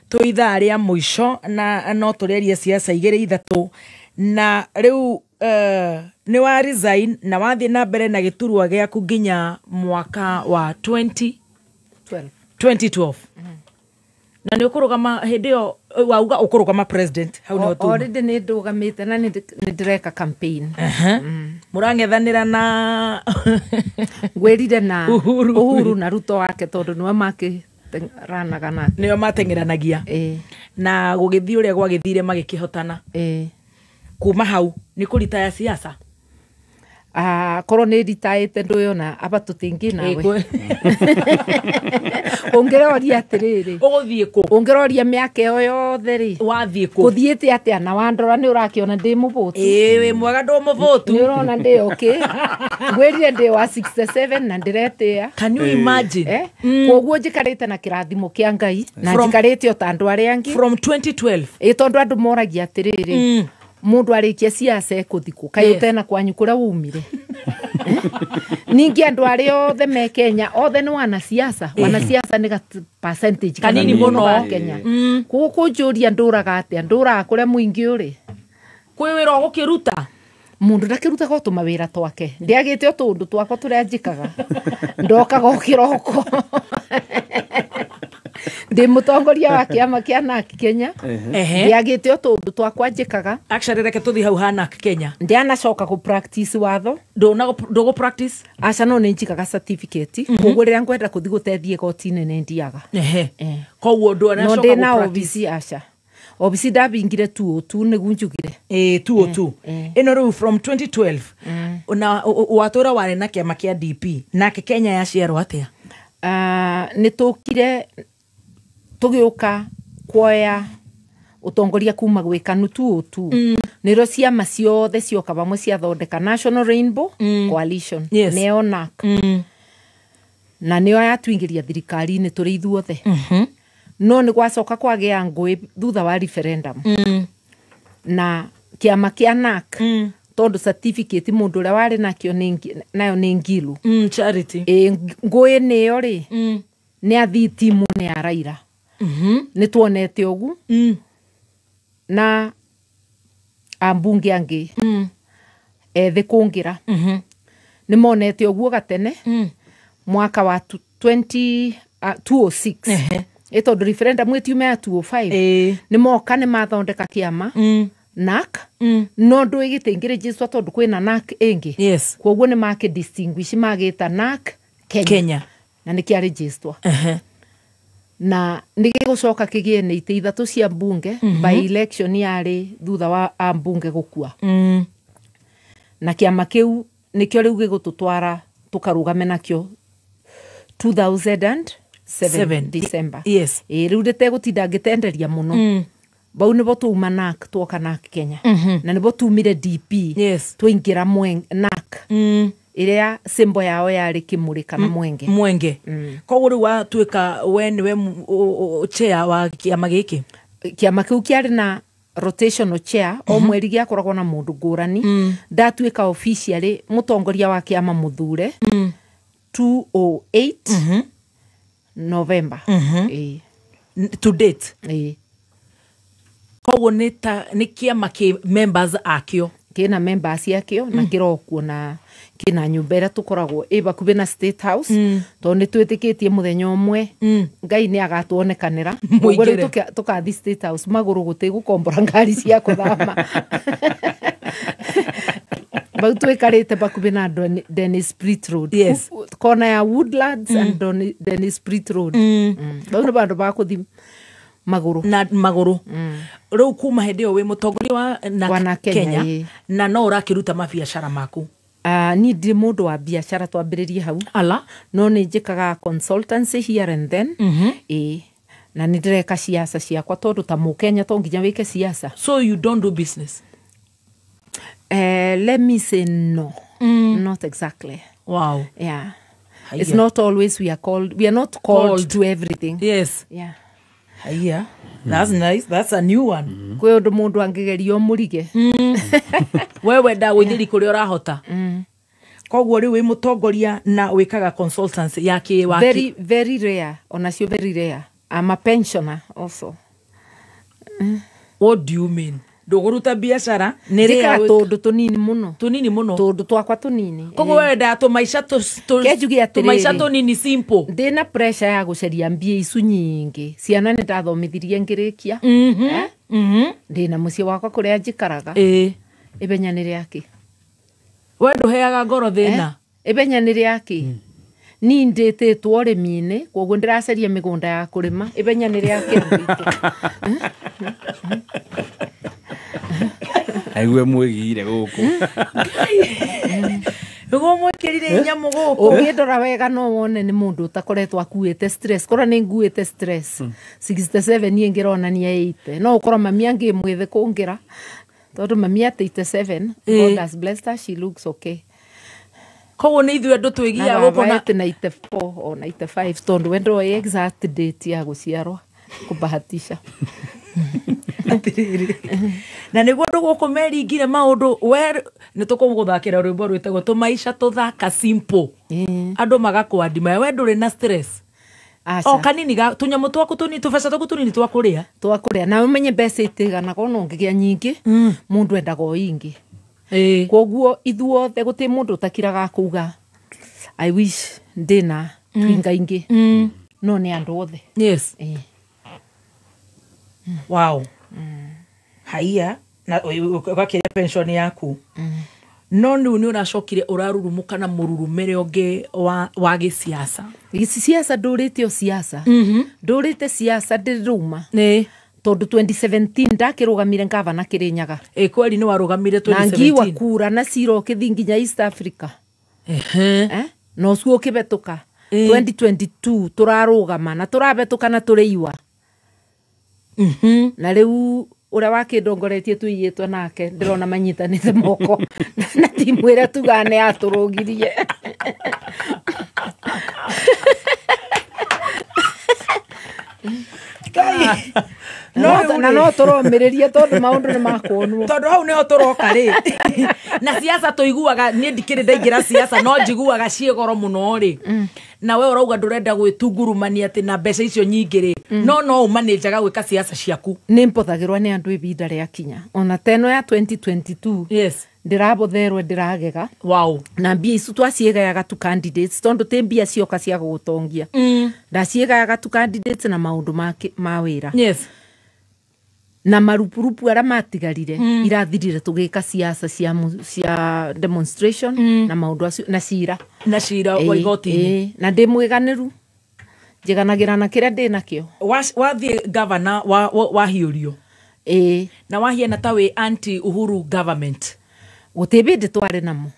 tu ithaa ria muico na no turerie ciaca igiri ithatu na riu uh, eh, ni wa resign na wathii na mbere na giturwa giaku nginya mwaka wa 2012 2012 mm -hmm na nä å kå rå gama hä ndä ä yo wauga å kå rå gama hau nä orä nä ndå gamä te na nä ndä reka må mm. rangethanä ra na (laughs) ngwä rire na å huru na ruto wake tondå nä we makä ranaga nake nä o matengeranagia na gå gä thiä å rä a gwagä thire magä kä hotana kuma hau nä kå ritaya siasa korwo nä te ndå yo na aba tä ngä nawe å ngä roria atä rä rä å thiä kå å ngä roria mä aka ä yo yothe rä wathiä kå gå thiä te atä ana wandora nä å rakä ona ndä må bå tu ä mwega ndå må bå tu nä å rona ndä okä gwä rire ndä wa na ndä retä a eh? mm. koguo njä karä te na kä rathimo kä a ngai na karä te o ta andå arä a angä ä tondå andå moragia atä rä rä mundu arikia ciaca kuthiku kai utena kwanyu kuria umire eh? ningi andu aria othe me kenya othe ni wana eh. wanasiasa ni percentage kanini muno wa kenya kuku mm. njuria nduraga atia nduraga kuria muingi uri kwi wira ugukiruta mundu ko tuma wira twake ndiagite tundu twakwa turia njikaga ndokaga o (laughs) ndi må tongoria wa kä ama kä anak kenya ndä agä te o tå ndå twakwa njä kaga reke tå thiä hau hanak kenya ndä anacoka gå watho ndå gå aca no nä njikaga koguo rä rä a ngwenda kå thi gå tethiä gotine nä ndiaga eh. koguo no ndä na obici aca obici ndabingire tu tu nä gu njugire ä tu tu ä no rä u eh, eh. from 2012 mm. na watå ra warä na kä ama kä a dp nake kenya yaciarwo atä a uh, nä tå kire tugiuka kwoya utongoria kuma gwä kanu tu tu mm. nä ro ciama ciothe cioka vamwe ciathondeka national rainbow mm. coalition yes. neo mm. na nä yo yatuingä thirikari-inä turi rä ithuothe mm -hmm. no ni gwacoka kwagä a ngåä thutha wa referendum mm. na kiama kä a mm tondu certificate mundu ndå å rä a warä nakio nayo nä ngilu mm, ä e, ngåä nä yo rä mm. nä athiitimå nä araira Mm-hmm. nä twonete å gu mm. na ambunge ah, angä mm. ethä eh, kå ngä ra mm-hmm. nä monete å guo gatene mm. mwaka wa 20, uh, 206 ä tondå referendum ä tiuma ya 205 nä moka nä mathondeka kä ama nak no ndå ä gä tä ngä rä jeså tondå kwä na nak ä ngä yes. koguo nä makä distinguish magä ta nak kenya, na nä kä arä jeswa uh -huh na nä gä gå coka kä gä e nä itä ithatå cia mbunge mm -hmm. by election yarä thutha wa ambunge gå kua mm. na kä ama kä u nä kä o rä u gä gå tå twara tå karå game nakä 2007 december yes. ä rä u ndä tegå tinda ngä tenderia må no mm bau tå uma nak twoka nak kenya mhm. mm -hmm. na nibo tumire dp yes. twaingira nak mm iria simbo yao yarä kä må rä kana mm, mwenge mwenge mm. koguo rä u watuä we nä we chair wa kiama gä kä kiama kä u kĩarĩ na rotational chair o mhm. mweri gĩakoragwo na mũndũ ngũrani mm. ndatuĩka officially mũtongoria wa kĩama mũthure 208 mm. mhm. November mhm. to date koguo nĩ ta nĩ kĩama kĩ members akĩo kĩna members akĩo na kĩrokuo na kina nyumba ä tukoragwo ä na state house mm. tondå nä twä tä tie må mwe mm. ngai mm. nä agatwonekanä ra guo rä u tå kathi magå rå gå tä ngari cia kuthama thama (laughs) bau twä te bakuhä na dennis Preet road yes. kona ya woodlands mm. and denis dennis road mm. mm. bau nä bandå bakå maguru na maguru mm. riu kuma hindi iyo wi mutongoria wa na, kenya, kenya na no urakiruta mabiacara maku Ah, ni ndi mundu wa biacara twambiririe hau ala no ni njikaga consultancy here and then mm -hmm. e, na ni ndireka ciaca ciakwa tondu ta kenya to nginya wike ciaca so you don't do business uh, let me say no mm. not exactly wow yeah Haya. it's not always we are called we are not called, called. to everything yes yeah Aya that's mm. nice that's a new one mm-hmm. kwä å ndå må ndå angägeria å må rige mm. (laughs) we wendaga gå ithä ri kå rä a å rahota mm. koguo rä u wä må tongoria na wä kaga ya kä wa very, very rare onacio very rare I'm a pensioner also what do you mean nduguruta biacara nä rä tå ndå tå nini må no no twakwa tå nini koguo eh. wendaa tå maica tå maica tå nini na pressure ya gå caria mbia icu nyingä ciana nä ndathomithirie ngä rä kia mhm, eh? mhm. ndä na må ciä wakwa kå rä a ibenya nä rä we ndå heaga ngoro thä na ibenya eh? nä rä akä ni ndä two rä koguo ndä raceria mä gå ya kurima ibenya ni ä benya nä rä a kä aigue mwä giire gå kå guo mwikirire inya muguku ungindora wega no wone ni mundu utakoretwo kuete stress Kora ni nguete stress 67 hmm. niĩ ni ĩite no ũkorwo mami ange mwithe kungira. tondũ mami atĩite 7 eh. God has blessed her she looks okay koguo nä ithuä andå twä gia gå kå tondå exact date ya gå ciarwa kå bahatisha na nä guo andå gå kå meringire maå ndå we nä tå kå thakä ra rwä mbo rwätagwo tå maica tå thaka eh. andå magakwandimaya we ndå rä na stress o kanini ga tunyamå twaku tunini tåbeca twaku tunini twakå rä a twakå rä a na å menye mbeca itä ganaga ona ngä gä a nyingä må mm. ndå endaga o ingä koguo ithuothe guti mundu takiraga kuga i wish ndina mm. twinga ingi mm. no ni andu othe yes e. wow haia na ugakiria pension yaku no rä u nä å racokire å rarurumå na må rurumä onge wa, wa gä ciaca ciaca ndå rä te o ciaca ndå rä te ciaca ndä rå tondu 2017 ndakirugamire ngavana kirinyaga e kweli ni warugamire 2017 na ngiwa kura na ciro kithi nginya East Africa ehe eh? na ucio ukibetuka eh. 2022 turarugama na turabetuka na turiiwa mm -hmm. na riu uria wakindongoretie tuiyitwe nake ndirona manyitanite moko (laughs) na timu iria tugane yaturugirie (laughs) Kai na no tå romä rä rie tondå maå ndå nä makuonwo tondå hau nä ho tå roka rä (laughs) na ciaca tå iguaga nä ndikä rä ndaingä ra ciaca no njiguaga ciä goro må no rä mm. na we å rauga ndå renda gwä tungurumania atä na mbeca icio nyingä rä mm. no no å manänjaga gwä ka ciaca ciaku nä mbothagä rwo nä andå ibinda rä akinya ona teno ya 2022 yes ndirabotherwe ndiragega wow. na mbia icu twaciägayaga tu candidates tondå tä mbia cioka cia gå gå tongia mm. ndaciägayaga tu candidates na maå ndå ma wä ra yes na marupurupu aria matigarire mm. irathirire tugika ciaca cia cia demonstration mm. na maundu acio na cira na cira e, wa igoti e, na ndi mwiganiru njiganagira na kiria ndi nakio wathie gavana wahiurio wa, wa e. na wahiana ta wi anti uhuru government guti bindi twari namo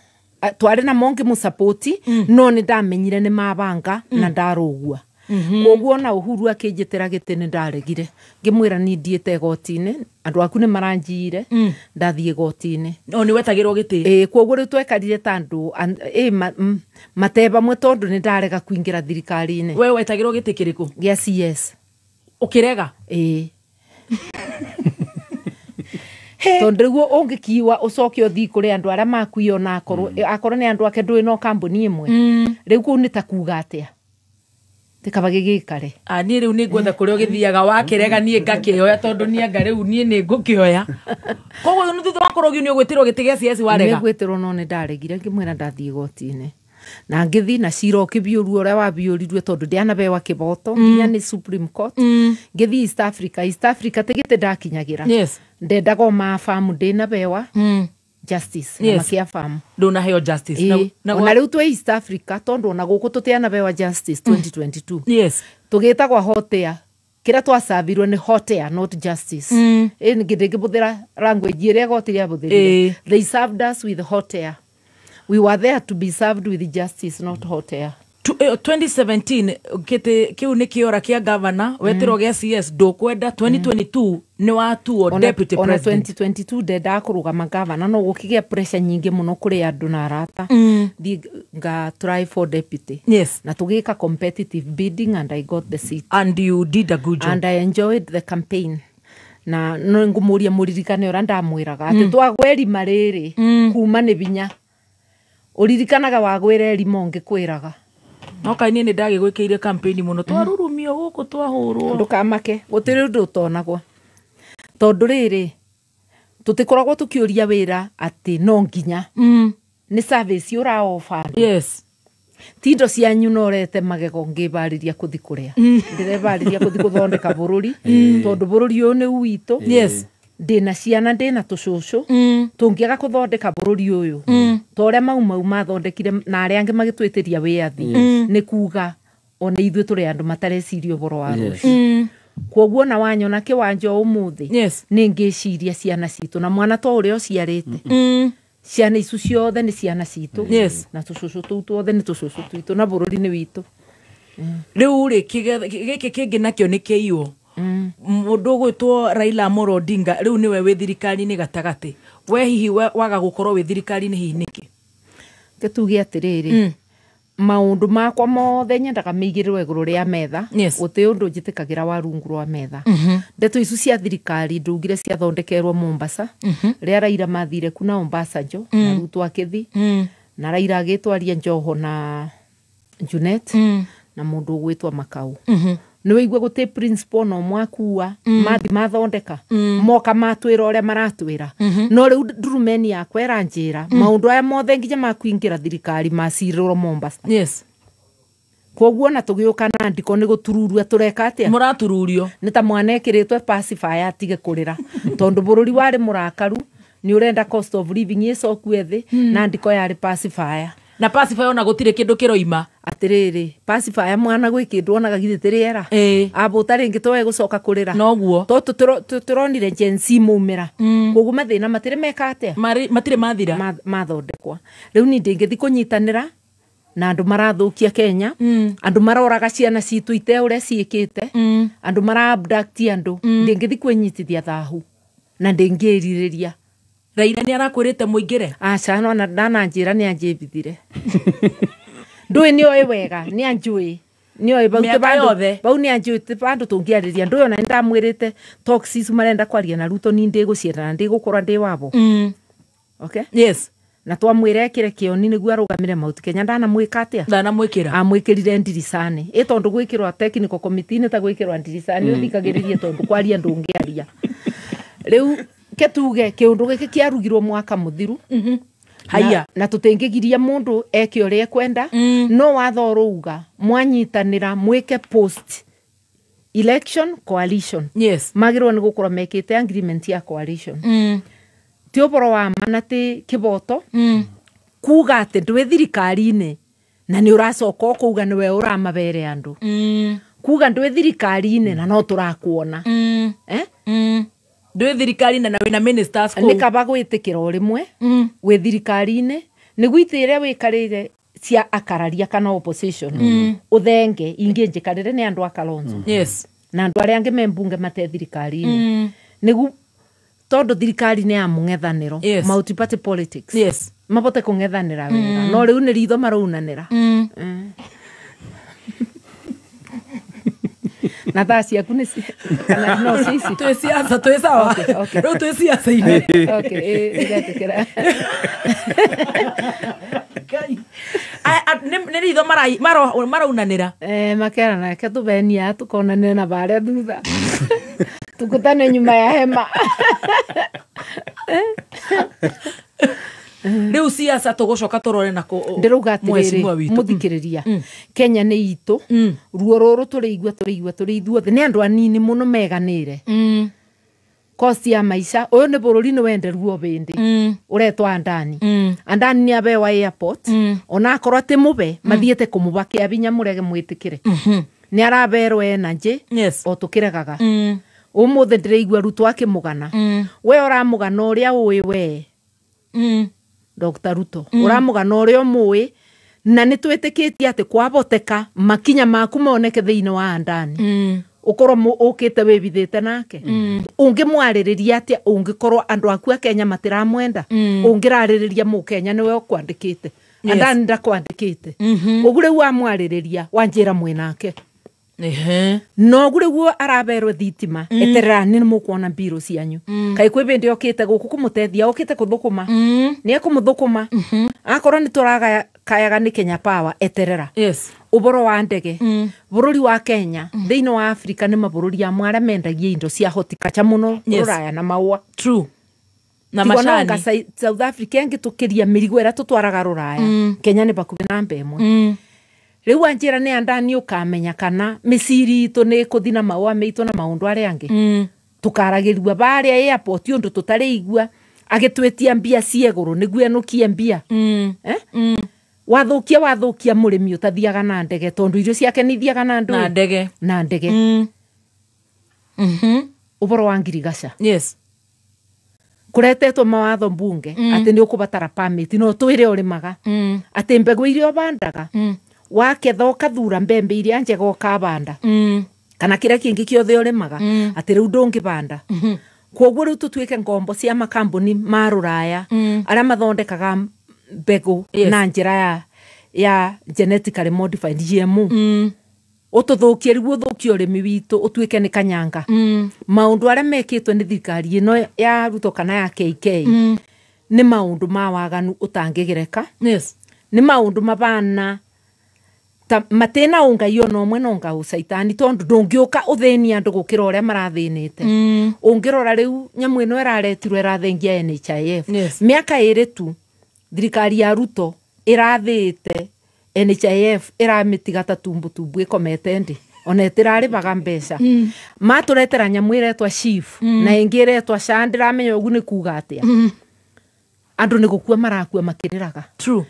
twari namo ngimucapoti mm. no ni ndamenyire ni mabanga mm. na ndarugua Mm-hmm. koguo ona uhuru akinjitira giti ni ndaregire ngimwira ni ndiite gotine andu aku ni maranjire mm. ndathie gotine no ni wetagirwo giti eh koguo ri twekarire tandu e mm, mateba mwe tondu ni ndarega kuingira thirikarine we wetagirwo giti kiriku gia cs ukirega eh tondu riguo ungikiwa ucoke uthi kuri andu aria makuiona akorwo mm. akorwo ni andu ake ndui no kambuni imwe riu ku ni ta kuuga atia tikabage gikare ah, niä rä u nä ngwenda kå rä a å gä thiaga wakä rega niä ngakä oya tondå nianga rä u niä nä ngå kä oya koguo nä thutha wa kårogio nä å gwä tä rwo gä tä gä ciasi warega gwä tä rwo no nä ndaregire ngä mwä ra ndathiä goti na ngä thiä na cira å kä biå ru å rä a wabiå rirue tondå ndäanabewa kä boto mm. nginya nä supreme court mm. ngä thiä east africa east africa tä gä tä ndakinyagä ra ndendaga o ndä nabewa mm justice yes. makiafamu nduna heo justice e, na, eh, na, ona rä u east africa tondå ona gå kå tå tianabewa justice 2022 mm. yes. tå gä tagwa hotea kira rä a twacabirwo hotea not justice mm. e, ngä ngä bå language ä rä a goti they served us with hotea we were there to be served with justice not hotea 2017 kä u nä kä ora kä a gavana wetiro mm. gä cs ndå kwenda 2022 nä watuo ona 2022 ndendaa kå rå gama gavana no gå kä gä a nyingä må no kå rä andå na arata mm. thi nga try for deputy yes. na tugika competitive bidding and i got the seat and you did a good job and i enjoyed the campaign na no ngå ria må ririkane å rä mm. twagwerima rä mm. kuma ni binya uririkanaga wagwire wagwä re rimo ngä no kaä nä ndagä gwä kä ire må no twarurumio gå kå twahå rwo ndå kamake gå tä rä ndå tonagwo tondå rä rä tå tä koragwo tå kä å ria wä ra atä no nginya nä å raoba ti indo cianyu no rete magego ngĩbarĩria kũthi kũrĩa mm. ndĩrebarĩria kũthi gũthondeka bũrũri tondũ bũrũri ũyũ nĩ witũ ndä na ciana ndä na tå cåcå mm. tå ngä aga kå mau mau mathondekire na aria angä magä twä tä athi mm. kuga ona ithwe tå andu andå matareciria å wa ruci yes. mm koguo mm. na wanyona kä wanja ni ngiciria ciana citå na mwana to å rä mm. ciana icu ciothe ni ciana citå na tucucu cåcå tå u tuothe nä tå cåcå na bururi ni ri nä witå rä u rä gä kä mundu mm. gwitwo raila amolo odinga riu niwe wi thirikari-ini gatagati we hihi waga gukorwo wi thirikari-ini hihi niki ke tuge atiriri mm. maundu makwa mothe nyendaga miigirwo iguru ria metha guti undu njitikagira wa rungu rwa metha mm-hmm. ndeto icu cia thirikari ndugire ciathondekerwo mombasa mm-hmm. ria raira mathire kuna ombasanjo na mm. rutwo akithi na raira agitwaria njoho na junet na mundu ugwitwa makau mm -hmm nä waigue gå no mwakua mathi mathondeka moka matwä ra å rä a maratwä ra mm no rä u yakwa äranjä ra aya mothe nginya makuingä thirikari macirä ro mombasa yes koguo na tugiuka na ndiko ni gutururua tureka atia muratururio ni ta mwana ekiritwe pacifier atige kurira (laughs) tondu bururi wari murakaru ni urenda cost of living icokue thi mm. na ndiko yari pacifier na pacifier ona gutire kindu kiroima atiriri pacifier mwana gwi kindu onaga githite riera abu tari ngito we gucoka kurira noguo to turonire jensi mumira mm. mathina matire meka atia matire mathira mathondekwa riu ni ndingithi kunyitanira na andu marathukia kenya mm. andu maroraga ciana citu ite ure ciikite andu ciäkä te mm. andå mara andå ndä ngä thi thahu na ndä ngä thaira nä arakwä rä te må ingä re aca no ndananjä ra nä anjä mbithire (laughs) ndå ä nä oä wega nä anjå ä bau nä anjå te bandå tå ngä arä ria ndå ä ona nä ndamwä rä te marenda kwaria na ruto ni ndä gå na ndä gå korwo ndä wabo mm. okay? yes na twamwä re kä re kä oni nä guo arå gamä re mauti kenya ndanamwä ka atä a ndanamwä kä ra amwä kä rire ndiricani ä tondå gwä kä rwa ta gwä kä rwa ndiricani å mm. thikagä rä rie tondå kwaria ndå ngä aria rä u ketuge ke å ndå gä arugirwo mwaka muthiru thiru mm -hmm. haya na tutenge giria mundu eke ore kwenda mm. no watho rå uga mwanyitanä post election coalition yes. magirwo ni nä gå korwo agreement ya coalition mm. ti å wa manati kiboto kä mm. kuga atä ndwä thirikari-inä na ni å racoka ni we å ramabere andå mm. kuga ndwä thirikari-inä na no turakuona mm. eh? mm ndå thirikari na wä na ministers ko gwä tä gwitikira rimwe å mm. thirikari-inä nä guitä cia akararia kana opposition thenge ingä njä karä re nä andå na andu aria a membunge mate thirikari-inä mm. nä tondå thirikari nä ya må ng'ethanä ro mabote kå ng'ethanä wega mm. no riu ni nä ritho maraunanä eh. na thaa ciaku nä no cici twä ciaca twä sawa rä u twä ciaca-inä iratä kä ra nä ritho maraunanä ra eh, makerana ke tå benia tå konanä na barä a thutha tå kå tane nyuma ya hema (laughs) Uh-huh. rä u ciaca tå gå coka tå rore na ndä rauga atärä må thikä rä ria kenya nä itå mm. ruo rå rå tå rä igua tå rä igua tå rä ithuothe nä andå anini må no meganä re mm. kosti ya maica å yå nä bå rå ri nä wende ruo bä ndä mm. å retwo andani mm. andani nä abewa airport mm. ona akorwo atä må be mathiä te kå må bakea binya må rege mwä tä kä re -hmm. nä araberwo enanjä yes. o tå kä regaga å må thä ndä rä igua rutwo akä må gana we å ramå gana å rä a å ä wee Dr. Ruto mm. uramugana uria umui na nä twä tä kä makinya maku moneke thiini wa andani mm. ukorwo ukite kä nake mm. atia ungikorwo andu aku a kenya matä ramwenda å mm. ngä rarä kenya andani ndakwandikite kä mm-hmm. riu wamwaririria gu rä u hnoguo riguo araverwe thitima mm. tra mkona bi ciau mm. tethtekkthkkor mm. mm-hmm. nitrakaaga nikena terera uoro wadege urri wakna thiwaafria nimaurri am ria mendagia indociaotaaoraa namaaiosoth afria ngitukiria mirigo ria tutwaragarraa kenya nivakui nambeme riu anjira ni anda ni ukamenya kana miciri itu ni ikuthi na maua meitu na maundu aria angi mm. tukaragirua baria airport undu tutari igua agitwetia mbia cieguru niguo enukie mbia mm. eh? mm. wathukia wathukia murimi utathiaga na ndege tondu irio ciake ni ithiaga na ndu na ndege na ndege mm. mm -hmm. uboro wa ngirigaca yes kuretetwo mawatho mbunge mm. ati ni ukubatara pamiti no twire urimaga maga mm. ati mbegu iria ubandaga mm wagetha ũkathura mbembe iria njega ũkabanda mm. kana kira kingi kingä kä othe å rä maga banda mm -hmm. koguo rä u ngombo cia makamboni ma rå raya mm. mathondekaga mbegå na njira ya ya genetically modified GMO mm ututhũkie rĩu ũthũkie ũrĩmi witũ ũtuĩke nĩ kanyanga maundu mm. maũndũ mekitwe ni nĩ thirikari ĩno ya ruto kana ya KK ni maundu maũndũ ma waganu ũtangĩgereka yes. nĩ maũndũ mabana ta matina ungai ona mwe no ngau caitani tondu ndungiuka uthenia andu gukira uria marathinite mm. ungirora riu nyamu ino iraretirwo irathengia NHIF yes. miaka ire tu thirikari ya Ruto irathite NHIF iramitiga ta tumbu tumbu ikomete ndi ona itirarivaga mbeca mm. turetera nyamwire twa chief mm. na ingire twa shandira menyo ugu ni kuga atia mm. andu ni gukua marakua makiriraga true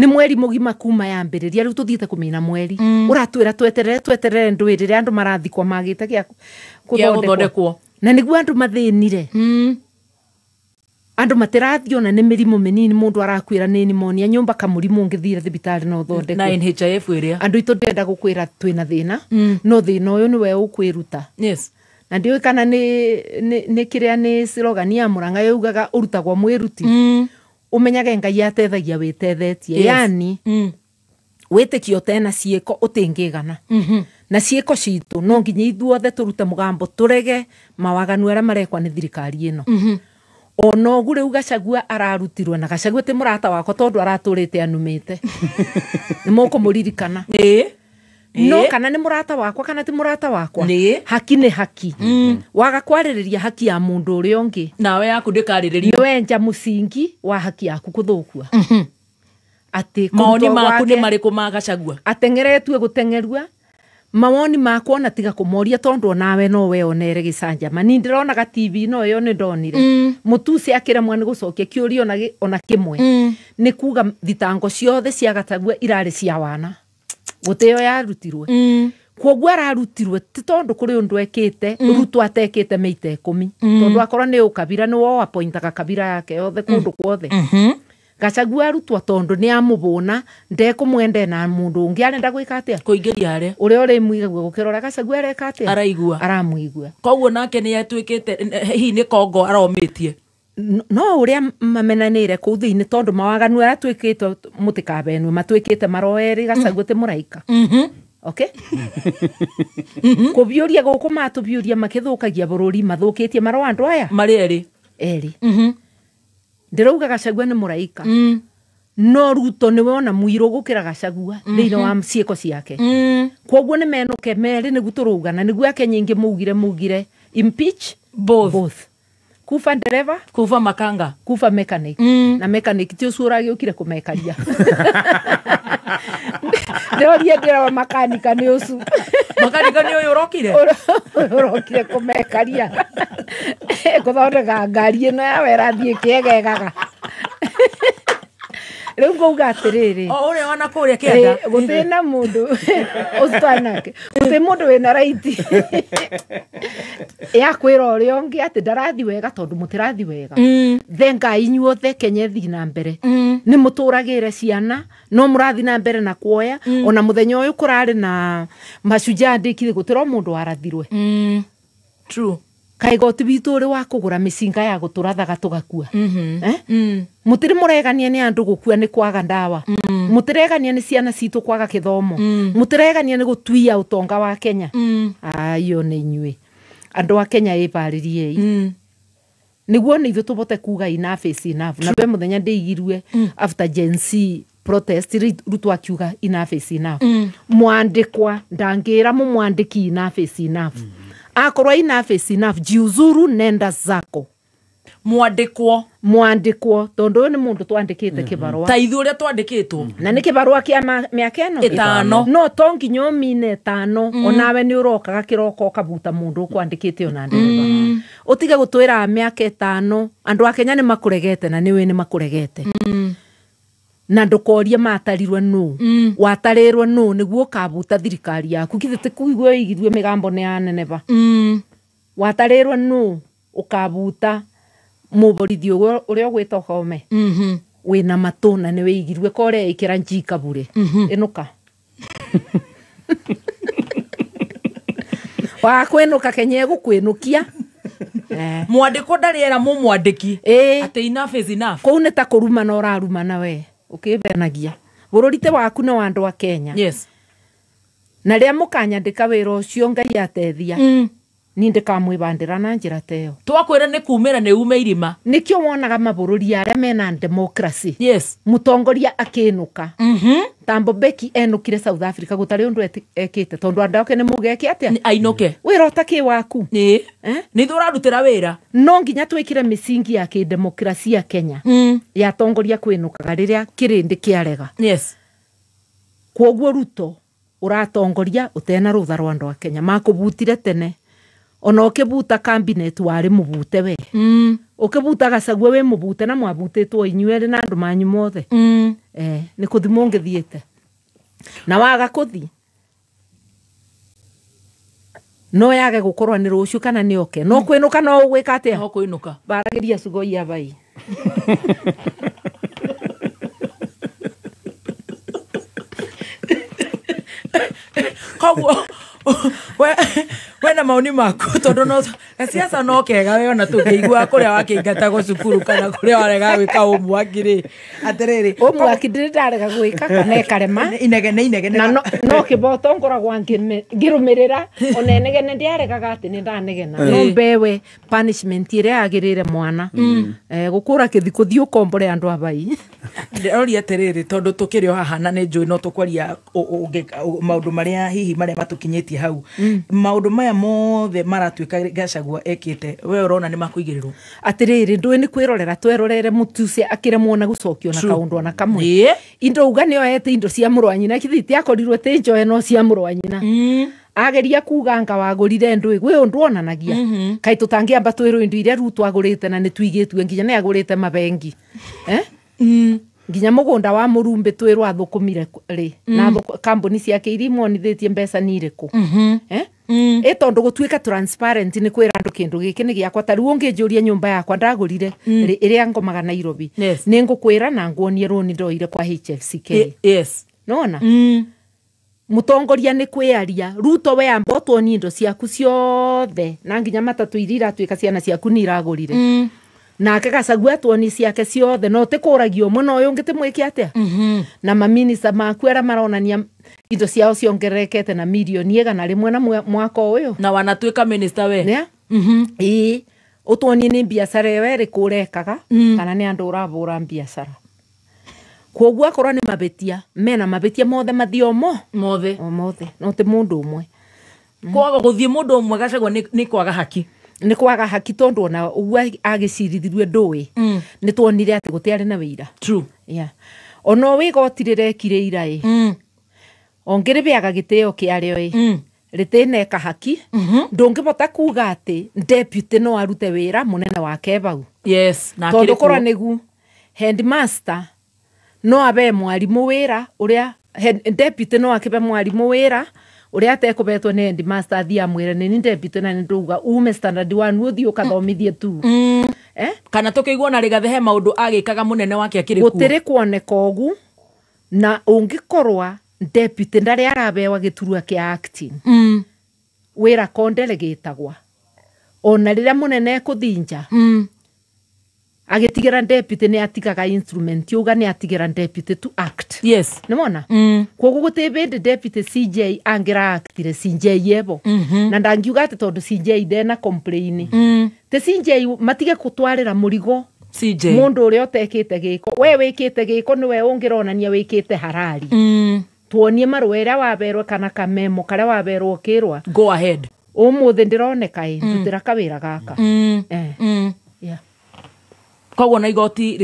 nä mweri må gima kuma yambä rä ria rä u tå mweri å mm. ratwä ra tweterere tweterere ndwä rä rä andå marathikwa magä te gä gå na nä guo andå mathä nire mm. andå matirathiona nä mä rimå mä nini må ndå arakwä ra nä nimonia nyå mba kamå rimå å ngä thire thibitarä na å thondekwo andå itå ndärenda gå kwä ra twä na thä na mm. no thä na å yå nä we å kwä ruta yes na ndiå kana nä kä rä a nä ya må ranga yå ugaga å rutagwo mwä ruti mm umenyage ngai atethagia witethetie yes. yani mm. wĩtĩkio tena ciĩko ũtĩngĩgana na ciĩko mm-hmm. citu no nginya ithuothe turute mugambo turege mawaganu arĩa marekwa ni thirikari ino mm -hmm. ona ũgu rĩu gacagua ararutirwe na gacagua ti mũrata wakwa tondũ aratũrĩte anumĩte (laughs) nĩ mũkũmũririkana no kana nä murata wakwa kana ti murata wakwa haki nä haki mm. waga kwarä rä ria haki ya må ndå å rä a å ngä nawe yaku ndä karä rä rio wenja må cingi wa haki yaku kå thå kua maku nä marä kå magacagua atengeretue gå tengerua mawoni makwa ona tiga kå moria tondå onawe nowe onere gä canjama ni ndä ronaga tv no yo nä ndonire må mm. tu cä akä remwa nä gå cokia kä å ona kä mwe mm. nä kuga thitango ciothe cia gatagua irarä cia wana gåtä ä yo yarutirwe mm. koguo ararutirwe ti tondu kuri undu ekite mm. rutu atekite miite ikumi mm. tondu akorwo ni ukabira ni wo apointaga kabira yake yothe mm. kundu kwothe mm-hmm. gacagu -hmm. gacagua arutwo tondu ni amubuna ndekumwende na mundu ungi arenda gwika atia kuingiria are uria uri muigagua gukirora gacagua areka atia araigua aramwigua koguo nake ni atwikite hihi ni kongo aromitie no uria mamenanire kuu thiini tondu mawaganu ara twikite mutikabenwe matwikite maroeri gacagu ti muraika mm-hmm. okay mm-hmm. kubiuria guku matubiuria makithukagia bururi mathukitie maro andu aya mari eri eri mm-hmm. ndirauga gacagua ni muraika mm. no ruto ni wona muiro gukira gacagua thiini wa ciiko ciake mm. koguo ni menuke meri niguo turauga na niguo akenya ingi mugire maugire impeach both, both kuva ndereva kuva makanga kuva mekanik mm. na mechanic ti ucio ũragĩũkire kũmekaria (laughs) ndä rawa makanika nĩ ũcu makanika å rokire kå mekaria kå thondeka ngari wera yawe kä egegaga rä u ngåuga atä rä räå rä a ana kå räak gå tä na må ndå (laughs) ta nake gå ti må ndå wä na rit (laughs) ya kwä ra å rä a å ngä atä ndarathi wega tondå må tirathi wega mm. the ngai nyuothe kenyethi nambere mm. nä må tå ragä re ciana no må rathiä na mbere na kuoya mm. ona må thenya å yå kå rarä na macujandä kie gå ti ra må ndå warathirwe kaigoti witå rä wa kå gå ra mä cinga ya gå tå rathaga tå gakua må mm-hmm. tä eh? rä må mm. regania nä andå gå kua nä kwaga ndawa må mm. tä regania nä ciana citå kwaga kä thomo må mm. tä regania nä gå tuia å tonga wa kenya ayo nä inyuä andå a kenya ä barä riei niguo nä ithuä tå bote kuga må thenya ndä igirue protest rutwo akiuga mwandä kwa ndangä ra må mwandä ki akorwa ina is enough jiuzuru nenda zako mwandikwo mwandikwo tondu ni mundu twandikite mhm. kibarwa ta ithu uria twandikitwo na ni kibarwa kia miaka eno itano no to nginya umine tano mhm. onawe ni urokaga kiroko kabuta mundu kwandikite ona mhm. ndereba mm. utige gutwira miaka itano andu akenya ni makuregete na ni we ni makuregete na ndukorie matarirwe nũ mm. watarĩrwe nũ nĩguo ũkabuta thirikari yaku ti tĩkuigua ĩigirwe mĩgambo nĩ yaneneba mm. watarĩrwe nũ ũkabuta mũborithio ũrĩa ũgwĩta ũhome mm -hmm. wĩna matũ na nĩ wĩigirwe korĩa ĩkĩra njikabure mm -hmm. ĩnũka (laughs) wakwĩnũka kenya egũkwĩnũkia (laughs) eh. mwandĩko ndarĩera mũmwandĩki atĩ enough is enough kũu nĩ ta kũrumana ũrarumana wee ukibenagia bururite waku ni wa andu a kenya yes. na ria mukanyandika wira ucio ngai atethia mm ni ndikamwibandira na njira teo twakwira ni kumira ni ume irima nikio wonaga mabururi aria mena democracy yes mutongoria akinuka mhm mm tambo beki enukire south africa gutari undu ekite tondu andake ni mugeke atia ainoke wira utaki waku ni eh ni thurarutira wira no nginya twikire misingi ya ya kenya mm. yatongoria kwinukaga riria kirindi kiarega yes koguo ruto uratongoria utena rutha rwa andu a kenya makubutire tene ona å kä buta warä må bute we mm. å kä buta gacague wä må bute na mwabutĩtwo inyuerä na andå manyu mothe mm. eh, nä kå thimå ngä thiä na waga kå thi no yage gå korwo nä rå ciå kana nä oke no mm. kwä nå ka no å gwä ka atä no kwä ka baragä ria bai koguo we na maoni maku tondå no gaciaca no kega we ona tå ngä igua kå rä a wakä ingatagwo cukuru kana kå rä a warega gwä ka å mwaki rä atärä rä å mwaki ndä rä ndarega gwä ka kana ĩkarema inegene inegene no kä boto ngoragwo ngä rå mä rä ra ona enegene ndä aregaga atä nä ndanegena no mbewe ä rä mm. eh, a yagä rä re mwana gå kå ra kä thikå thiå kombore andå abai ndiroria atiriri tondu tukiri o haha na ni njui no tukwaria maundu maria hihi maria matukinyitie hau mm. maundu maya mothe maratuika gacagua ekite we urona ni makuigirirwo atiriri ndui ni kwirorera twerorere mutuce akiremwo na gucokio na kaundu ona kamwe indo uga ni oete indo cia murwanyina kithiti akorirwo ti njoe no cia murwanyina mm. ageria kuga nga wagurire ndui gwi undu onanagia mm -hmm. kai tutangiamba twiru indu iria ru twagurite na ni twigitu nginya ni agurite mabengi eh Mm. nginya mugunda wa murumbi twirwo athukumire ri mm. na kambuni ciake iria imuonithitie mbeca ni iriku ä mhm. eh? mm. tondå gå tuä transparent nä kwä ra andå kä ndå gä kä nä gä akwa tarä u å ngä njå ria nyå yakwa ndagå rire ä rä a ngomaga nairobi nä ngå kwä ra na nguonie rå nä ndoire kwa hfck nona mutongoria nä kwä aria ruto we ambotwo ni indo ciaku ciothe na nginya matatå iria iratuä ka ciana ciaku nä iragå rire mm nake gacagua twoni ciake ciothe no tikuragio muno uyu ngitimwiki atia mm-hmm. na maminista maku ara maronania indo ciao ciongererekete na milioni igana rimwe na mwaka uyu na wanatuika minista we ne mm -hmm. ii utwonie ni biacara iyo iriku urekaga mm. kana ni andu urahura biacara koguo akorwo ni mabitia mena mabitia mothe mo mothe o mothe no ti mundu umwe kogo guthie mundu umwe gacagua ni kwaga haki nä kwaga haki tondå ona ugua agä cirithirie ndå ä mm. nä tuonire atä gå tiarä na wä ira ona wä gotirä rekire ira ä ongä rä beaga gä tä o kä arä o ä mm, mm. neka haki mm-hmm. ndũngĩbota mm kuga atä deputy no arute wĩra mũnene wake bau yes, tondũ korwo nĩgu headmaster no abe mwarimũ wĩra ũrĩa deputy no akĩbe mwarimũ wĩra uria atekobetwo nä headmaster athi amwire nä nä ndebitwe na ni ndåuga ume standard one å ukathomithie tu mm. eh? kana tå na rä gathe he maundu agikaga munene wake akiriku rä gå tä kuoneka å na ungikorwa deputy ndarä arabewa gä turua kä acting mm. wä kondelegetagwa ona rä munene kuthinja thinja mm agitigera deputy ni atigaga instrument yuga ni atigera deputy to act yes ni mona mm. koguo gutibindi deputy CJ angira actire CJ yebo mm -hmm. na ndangiuga ati tondu CJ dena complain mm. te CJ matige kutwarira murigo CJ mundu uri otekite giko we wikite giko ni we ungironania wikite harari mm. tuonie marua iria waberwe kana kamemo karia waberwo kirwa go ahead umuthi ndironeka i mm. ndutira kawira gaka mm. Eh. Mm koguo na igoti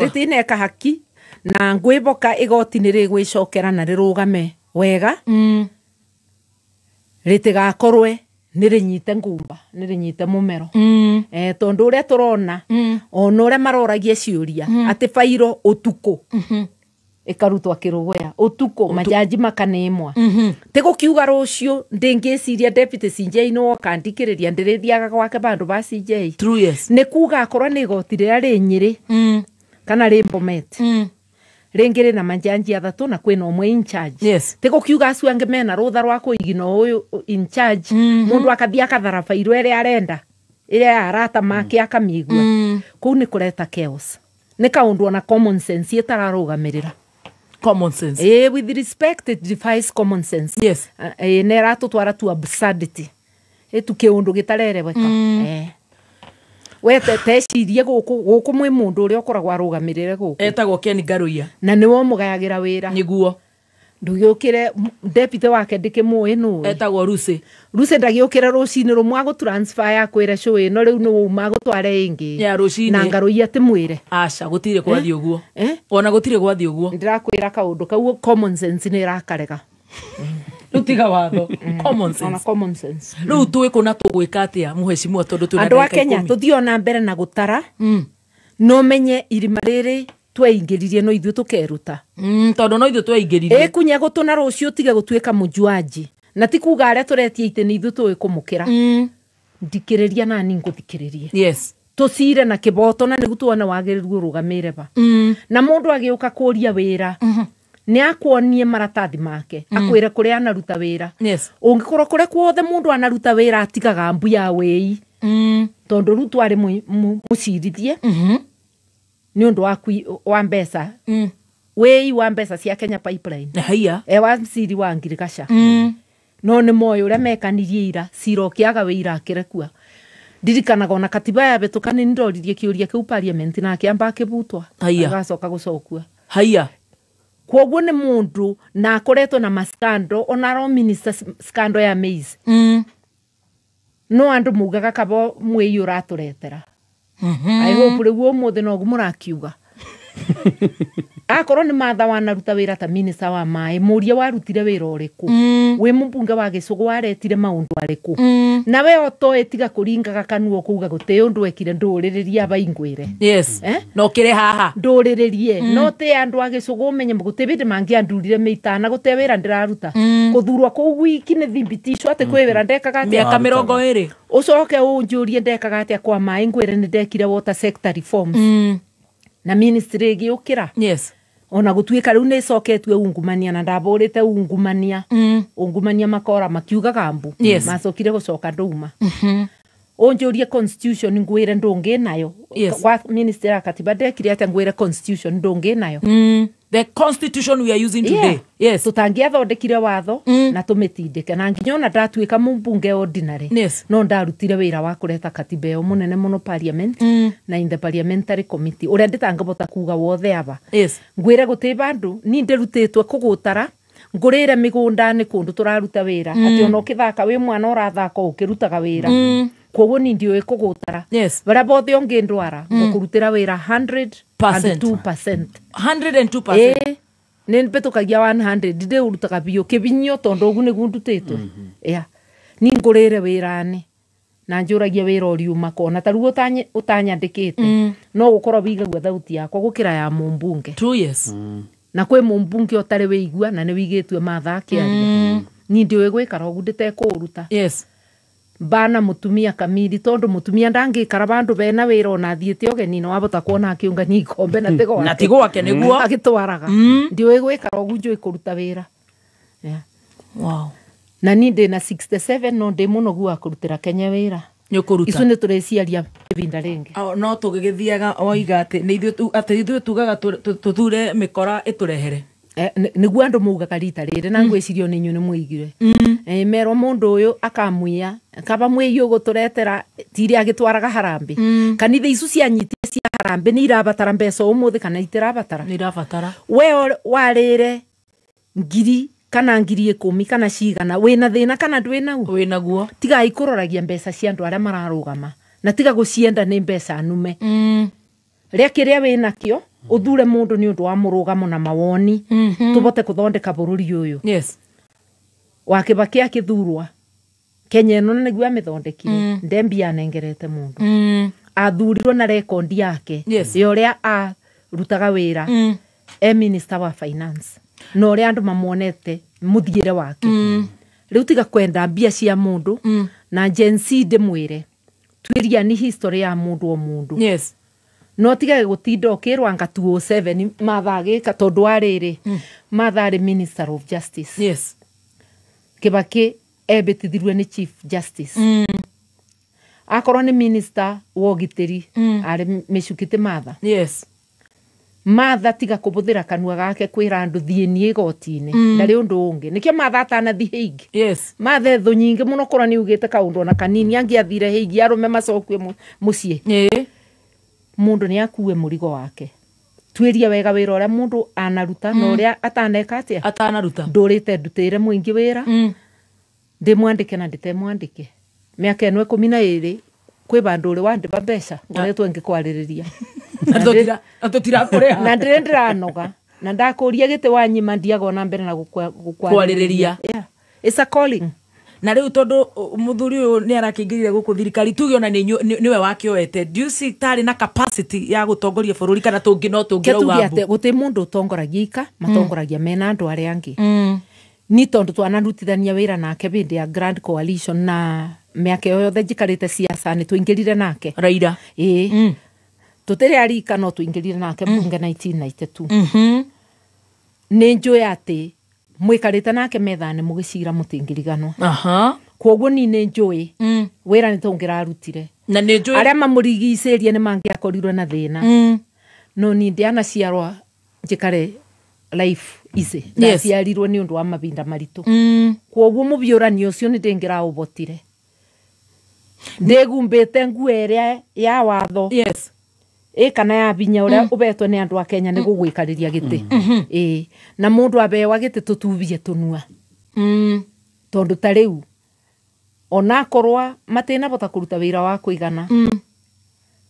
ritineka haki na ngwiboka igoti nä rä gwä cokera na rä rå game wega mm. ritigakorwe nä rä nyite ngumba nä rä nyite må mero mm. eh, tondå å rä a tå rona mm. ona å rä a maroragia ciå ria mm. atä bairo å tukå mm-hmm ikarutwo akirugwea utuko majaji makanimwa mm kiuga tigukiuga rucio ndingiciria deputy CJ no kandikiriria ndirithiaga gwake bandu ba CJ True, yes. ni kuga akorwa ni igoti riria ri mm. kana ri mbomet mm. na ringi rina majaji athatu na kwina umwe in charge yes. tigukiuga acio angi mena rutha rwa kuigina uyu in charge mundu mhm. akathia akatharafa irwe iria arenda iria arata make akamigua mm. kuu mm. ni kureta chaos ni kaundu ona common sense itararugamirira common sense eh, with respect it defies common sense yes eh, eh na ratutwara tu absurdity eh, itu kä å ndå gä tarereweka mm. eh. we tecirie gå kå mwä må ndå å rä a å koragwo arå gamä rä re gå kå etagwo ken ngaruia na nä wo må gayagä ra wä ra nä guo ndugiukire deputy wake ndikimui nu etagwo ruse ruse ndagiukire rucini rumwe agutransfer yakwire show ino riu ni uma gutware ingi ya rucini na ngarui atimwire aca gutire gwathi uguo eh? eh? ona gutire gwathi uguo ndirakwira kaundu kau common sense rakarega rä tiga watho u twä kå na tå gwä ka atä a må hecimua tondå andå a kenya tå thiä ona mbere na gå tara mm. no menye irima rä rä tweingiririe no ithuĩ tũkeruta mm, tondå no ithuĩ tweingĩririe ĩkunya gå tå na rå ciå tige gå tuä ka må njwanji na ti kuga arä a tå retia itä nä ithuĩ tå ä kå må mm. kä ra ndikä rä ria nani ngå thikä rä rie tå cire na kä boto na nä gu tuone wagä rä ru rå gamä re ba mm. na må ndå agä å ka kå ria wä ra mm-hmm. nä akuonie maratathi make mm. akwä re kå rä a anaruta wä ra å ngä korwo kå rä kuothe må ndå anaruta wä ra atigaga mbu ya wä i tondå rä u twarä må cirithie mm -hmm nä å ndå wa wa mbeca mm. wä wa mbeca cia kenya pipeline haia e wa mciri wa ngirigaca mm. no nä moyo å rä a mekanirie ira cira å kä aga wä ira akä rekua ndirikanaga ona katiba ya betå kani nä ndoririe kä å ria kä u parliament na akä amba akä butwa agacoka gå cokua haia koguo nä må ndå na akoretwo na maskando ona minister skando ya mais mm. no andå maugaga kabo mwä å ratå retera i mm-hmm. hope rä guo å må thä gu må rakiuga akorwo nä matha wanaruta wä ra ta minista wa maä må ria warutire wä ra å rä mm. kå wä må mbunge wa gä cågå waretire maå ndå arä kå mm. nawe otoä tiga kå ringaga kanua å kouga gå tä å ndå ekire ndå rä rä ria baingwä re eh? mm. no kä re haha ndå rä rä rie no tä andå a gä cågå å menye gå tä bä ndä mangä andurire mä itana gå te wä ra ndä raruta mm. gå thurwo kå u wiki nä thimbiticwo atä kwä wä ra ndekaga atä mĩaka mä rongo ä rä å coke å njå rie ndekaga atä a kwa maä ngwä re nä ndekire wota sector reforms na ministry igiukira yes ona gũtuĩka rĩu nĩ ĩcoketue ungumania na ndabũrĩte ungumania mm. ungumania makora makiugaga mbu mm. yes. macokire gũcoka ndũuma mm mm-hmm. constitution ngwire ndũngĩ nayo kwa ministry ya katiba ndekire atĩa ngwĩre constitution ndũngĩ nayo mm the constitution we are using today yes tutangia tutangiathondekire watho mm. na tumitindike na nginya ona ndatuika mumbunge ordinary yes. no ndarutire wira wa kureta katiba iyo munene muno parliament mm. na in the parliamentary committee uria nditangibota kuga wothe aba yes. ngwire gutiba andu ni ndirutitwe kugutara ngurire migunda-ini kundu turaruta wira mm. ati ona ukithaka wi mwana urathaka ukirutaga wira mm. koguo ni ndiui kugutara yes. baria bothe ongindwara mm. ngukurutira wira 100 102 e, nä mbä 100 urutaga biå kä binyio tondå å gu nä guo ndutätwo ni ngå rä re wä na njå ragia wä ra å riuma kona ta rä å tanyandä kä te mm. no gå korwo wigagua thauti yakwa gå kä ra ya må mbunge mm. na kwä må mbunge å tarä wä igua na nä wigä tue mathaa aria ni mm. ndä å ä gwä kara å gu ndä tekå å ruta yes bana mutumia kamiri tondu mutumia ndangikara bandu bena wira ona thiite ugeni na wabota kuona akiungania ikombe na tigo na tigo wake mm. niguo agitwaraga mm. ndiwe gwikara ugu njui kuruta wira wow na ni na 67 no ndä må nogu wa kenya wä ra isu nä tå ibinda rä ngä oh, no tå gä gä thiaga waiga atä ithuä tugaga tå thure mä rehere Eh, niguo andu maugaga rita rä na mm. ngwicirio ni inyu ni muigire merwo mm. eh, mundu yå akamwia kaba mwiyi uguturetera tiri agitwaraga harambi mm. kanitha icu cianyitie cia harambi ni irabatara mbeca thä kana itirabatara irabatara we warire ngiri kana ngiri ikumi kana cigana wina thina kana ndwinaguo naguo tigai kuroragia mbeca cia andu aria mararugama na tiga gucienda ni mbeca nume mm. ria kiria Mm-hmm. uthure mundu ni undu wa murugamo na mawoni mm-hmm. tubote kuthondeka bururi uyu yes wa kibaki akithurwa kenya ino ne amithondekire mithondeki mm. ndembi anengerete mundu mm. athurirwo na rekondi yake yes. ya uria arutaga wira mm. e minister wa finance no uria andu mamonete muthiire wake mm. riu tiga kwenda mbia cia mundu na jensi mwire twiria ni history ya mundu o mundu yes no tige gutinda ukirwa anga 207 matha gika tondu ariri hmm. matha ari minister of justice yes kibaki ebitithirwe ni chief justice mm. akorwo ni minister wa ugitiri mm. ari micukite matha yes matha tiga kubuthira kanua gake kwira andu thie nie igoti-ini hmm. ndari undu ungi nikio matha atanathi hingi yes. matha e thu nyingi muno korwo ni ugite kaundu ona kanini angiathire hingi arume macokue mucii mundu ni akue murigo wake twiria wega wira uria mundu anaruta mm. mm. na uria ataneka atia atanaruta ndurite ndutire mwingi wira ndimwandike mm. na nditemwandike miaka ino ikumi na iri kwi bandu uri wandiba mbeca ngoretwo ah. ngikwariria (laughs) na ndiri ndiranoga na ndakuria giti wanyima ndiaga mbere na gukwaririria yeah. it's a calling na rä u tondå uh, må uyu nä arakä rire gå kå thirikari tuge ona nä we wakä oete tarä na capacity ya gå tongoria bå rå ri kana tå ngä no tå ngä rauatä gå tä må ndå å tongoragia ika mm. matongoragia mena andå arä a angä mm. ni tondå twanarutithania wä ra nake hä ndä ya grand coalition na mä aka ä yothe njä karä ciaca nä twä ingä rire nake raira ä mm. tå tä rä arika no twä ingä rire nake mm. mbunge mm. 1992 mm -hmm. nä njå atä mwikarite nake methaa nä må gä cira må tä ngiriganwa koguo ni nä njå ä mm. wä ra nä tå ngä na thina na mm. no ni ndiana ciarwa njä life ici ndaciarirwo yes. nä wa mabinda maritu mm. koguo må biå rani å cio nguo iria ya watho yes ä kana ya binya å rä a å mm. betwo nä andå a kenya nä gå gwä karä ria gä tä ä na må ndå abewa gä tä tå tubie tå nua mm. tondå ta rä u onakorwa matä nabota kå ruta wä ra wa kå igana mm.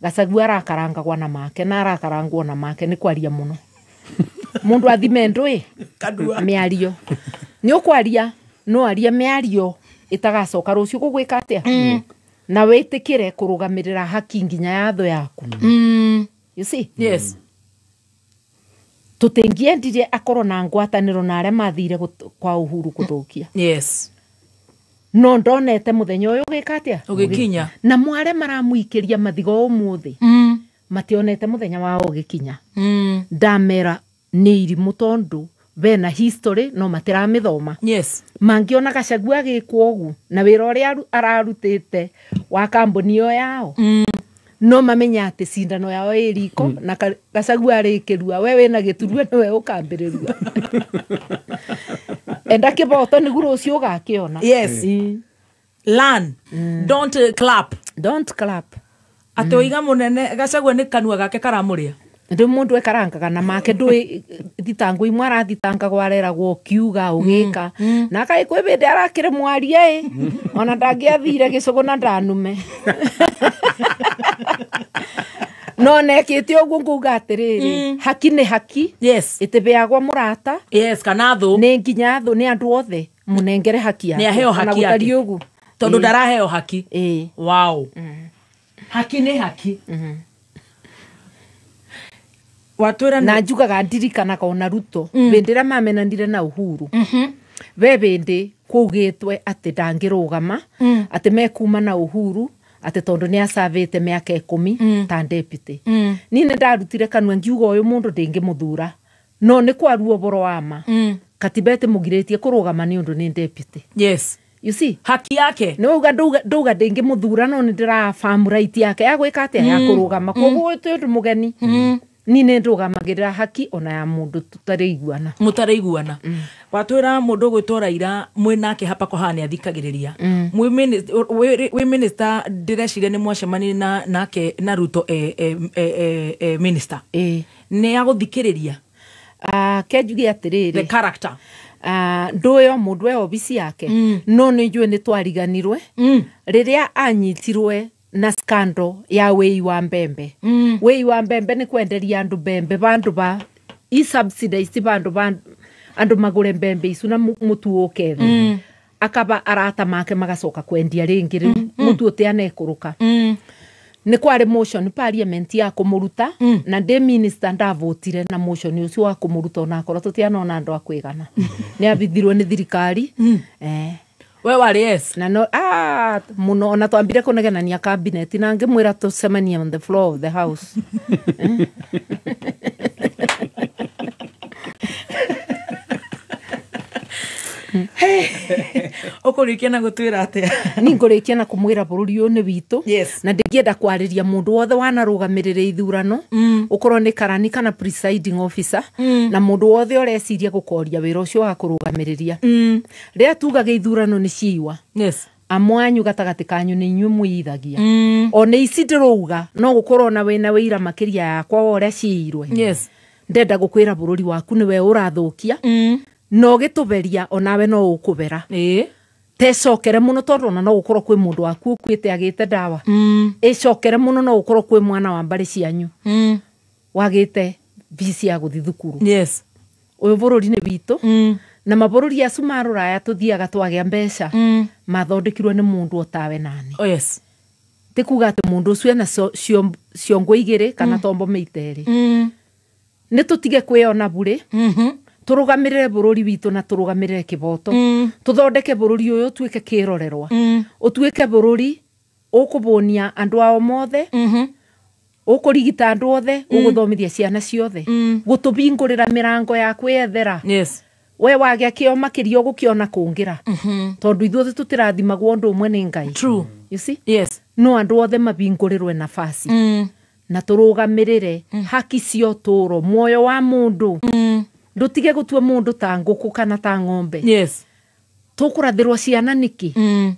gacagua arakarangagwa na make na arakarangwo na make nä kwaria må no (laughs) må ndå athime ndå ä mä ario nä å kwaria no aria mä ario ä tagacoka rå gå gwä ka atä a na wĩtĩkĩre kũrũgamĩrĩra haki nginya yatho yaku mm. mm. you see yes mm. akorwo na ngwatanĩro na arĩa mathire kwa uhuru gũthũkia yes no ndonete mũthenya ũyũ ũgĩka atĩa ũgĩkinya na mware maramũikĩria mathigo ũmũthĩ mm. mationete mũthenya wao ũgĩkinya mm. ndamera nĩ irimũ tondũ bena history no matiramithoma yes. mangiona gacagua agikwo ugu na wira uria ararutite wa kambuni yo yao mm. no mamenya ati cindano yao iriko mm. na gacagua arikirua kä rua we wä na gä turua nä we å enda kä boto nä guo rå yes. mm. Learn. Mm. Don't, uh, clap. Don't clap atä å mm. iga munene nene ni kanua gake karamuria ndu mundu ekarangaga na make ndu mm-hmm. thitango imwe arathitangagwo areragwo kiuga ugika mm-hmm. na kai kwi bindi arakire mwaria i ona ndangiathire gicuguna ndanume no nekite uguo nguga atiriri mm. haki ni haki yes itibeagwa murata yes kana thu ni nginya thu ni andu othe munengere haki yake ni aheo haki yake ugu tondu ndaraheo haki eh wow mm. haki ni haki mm -hmm na njuga ndirikana ka ona ruto mm. bä ndä ä na uhuru we mhm. bä kugetwe kugätwe dangirugama ndangä mm. mekuma na uhuru atä tondå nä acavä te mä mm. ta deputy mm. ni ne ndarutire kanwa ngiuga uyu mundu må muthura ndä ngä må thura no nä kwaruo boro wa ma mm. katiba ä må girä tie kå yes you see haki yake niwauga uga ndingä må muthura no ndira ndä right yake ya gwä ya kå rå gama mugeni mm ni nä ndå gamagä rä ra haki ona ya må ndå tåtarä iguana må tarä iguana mm. watwä ra må ndå gwä twora ira mwä nake hapa kwa haha nä athikagä rä ria mm. wä minista ndä reciria nä mwacemani nake na ruto e, e, e, e, minista e. nä e. agå thikä rä ria uh, ah, kenjuge atä rä rä ndå yo må ndå e obici yake mm. no nä njue nä twariganirwe mm. rä rä a anyitirwe na skando ya wei wa mbembe mm. wei wa mbembe nä kwenderia andu mbembe bandå ba i isubsidize bandå ba andu magå mbembe isu na mutu tu mm. akaba arata make magacoka kwendia rä ngä rä u må tu å tä anekå rå ka mm, mm. nä mm. kwarä motion parliament ya kå må ruta mm. na de minister ndavåtire na motion å wa kumuruta na ruta onakorwo tå tianona andå a kwä gana (laughs) nä abithirwo nä thirikari mm. eh we warä yes na no ah, muno ona twambire kå negenania kabineti na ngä mwä ra tå cemanie on the floor of the house (laughs) åkå rä kia na gåtwäraningå rä kia na kåmwä ra åråri äwitå nandäenda kwarä ria må ndå wothe wanarå gamä rä rihuranå kowoänkna må ndå wothe åreciria gå koriawä ra å ciwakårå gamä mm. r riarätugage ithurano nä ciayugatagat kay iymihaiaiindrga gåkaaaak rayakwararnagå kraåå riaku e å rathkia no gituberia onawe no ukubera e? tecokere muno tondu ona no gukorwo kwi mundu waku ukuite agite ndawa mm. icokere muno no gukorwo kwi mwana wa mbari cianyu mm. wagite bisi ya guthi thukuru yes. uyu bururi-ini witu mm. na mabururi acu ma ruraya tuthiaga twagia mbeca mm. mathondekirwo ni mundu otawe nani oh, yes. tikuga atä må ndå å cio ena ciongo igä rä kana mm. tombo mä iterä mm. nä tå tige kwä ona burä mm-hmm turugamirire bururi witu na turugamirire kiboto tuthondeke bururi uyu tuike kirorerwa mm. utuike bururi ukubunia andu ao mothe mm -hmm. ukurigita andu othe mm. uguthomithia ciana ciothe mm. gutubingurira mirango ya kwiyethera we wagia kio makiria ugukiona kungira mm-hmm. tondu ithuothe tutirathimagwo undu umwe ni ngai no andu othe mavingurirwe nafasi mm. na turugamirire mm. haki cia uturo muoyo wa mundu mm ndutige gutua mundu ta nguku kana ta ng'ombe yes tukurathirwo ciana niki mm.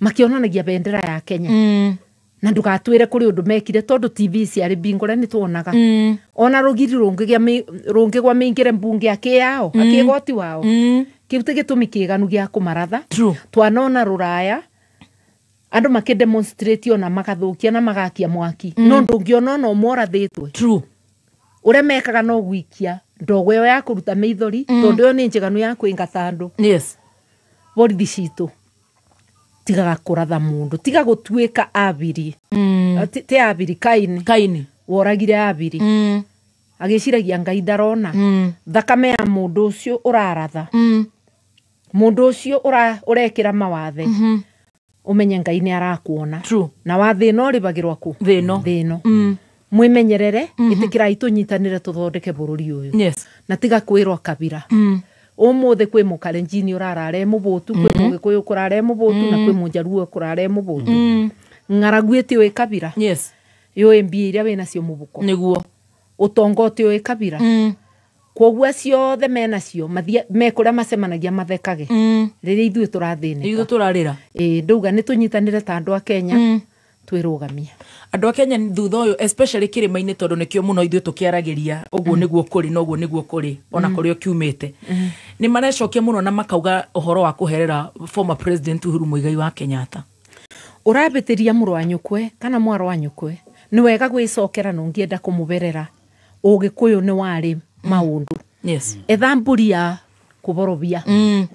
makionanagia bendera ya kenya mm. na ndugatuire kuri undu mekire tondu tv ciari mbingure ni tuonaga mm. ona rugiri rungigwa miingire mbunge yao mm. goti wao mm. kiu ti gitumi kiiganu gia kumaratha twanona ruraya andå makä ona magathukia na magakia mwaki mm. no ndå ngä ona ona å mworathä twe å rä a mekaga no gwikia ndogo ä yo ya kå ruta mä ithori mm. tondå ä yo nä njä ya kwä ngata yes borithi citå tigaga kå ratha må ndå tiga gå tuä ka abiri mm. tä abiri kaini kaini woragire abiri mm. agä ciragia ngai ndarona thakame ya må ndå å cio å raratha må ndå å cio å rekä ra mawathe å mm-hmm. menye ngai nä arakuona na wathä no rä bagä rwakå thä no mwimenyerere mm -hmm. itikira itunyitanire tuthondeke bururi uyu na tiga kwirwo kabira mm. umuthi kwi mukalenjini urarara e mubutu kwi mugikuyu mhm. kurara e mubutu na kwi mujaruo mm. kurara e mubutu mm. ng'aragu iti ui kabira yes. yo mbia iria wi nacio mubuko niguo utonga uti ui kabira mm. koguo aciothe menacio mekuria macemanagia mathekage mm. riria ithuĩ tũrathĩnĩka ithuĩ tũrarĩra ĩĩ ndauga nĩ tũnyitanĩre ta andũ a kenya twĩrũgamie andå a kenya thutha å yå especially kä rä ma-inä tondå nä kä no ithuä tå kä aragä å mm-hmm. guo kå rä na guo nä guo kå rä ona mm-hmm. kå rä a å kiumä te mm-hmm. nä marecokia må no na makauga å horo wa kå herera former president uhuru muigai wa kenyatta å rambä tä ria må rwanyå kwe kana mwarå wa nyå kwe nä wega gwä cokera no ngä enda kå må berera å gä kå yå nä warä mm. maå ndå yes. etha mburi ya kå borobia mm.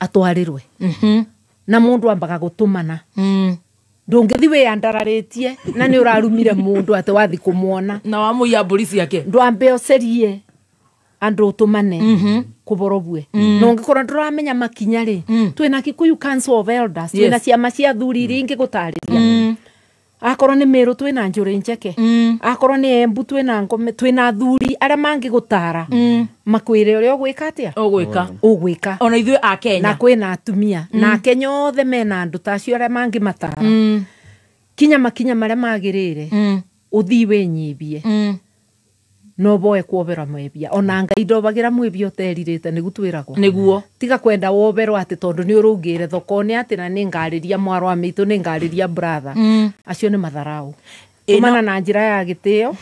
atwarä rwe mm -hmm. na må ndå ambaga gå tå mana mm ndungithi wi andararitie na ni urarumire mundu ati wathi kumwona na wamuia mburi ciake ndwambe ucerie andu utumane mm -hmm. kuborobue mm. na ungikorwo nduramenya makinya ri mm. twina kikuyu council of elders twina yes. ciama cia thuri iria gutariria mm akorwo nä mä rå twä na njå rä njeke akorwo nä embu twä na ngome twä na thuri arä a mangä gå tara mm. makwä re å rä a å gwä ka atä a å gwä ka ona ithuä akenya na kwä na atumia na akenya othe mena andå ta acio arä a mangä matara mm. kinya makinya marä a magä rä re å thii wä mm no boe kuoberwa mwebia ona mm. ngai ndobagira mwebia uteririte nigu twiragwo niguo tiga kwenda woberwo ati tondu ni urungire thoko ni ati na ni ngariria mwarwa mitu ni ngariria brother mm. acio ni matharau kumana na njira ya gitio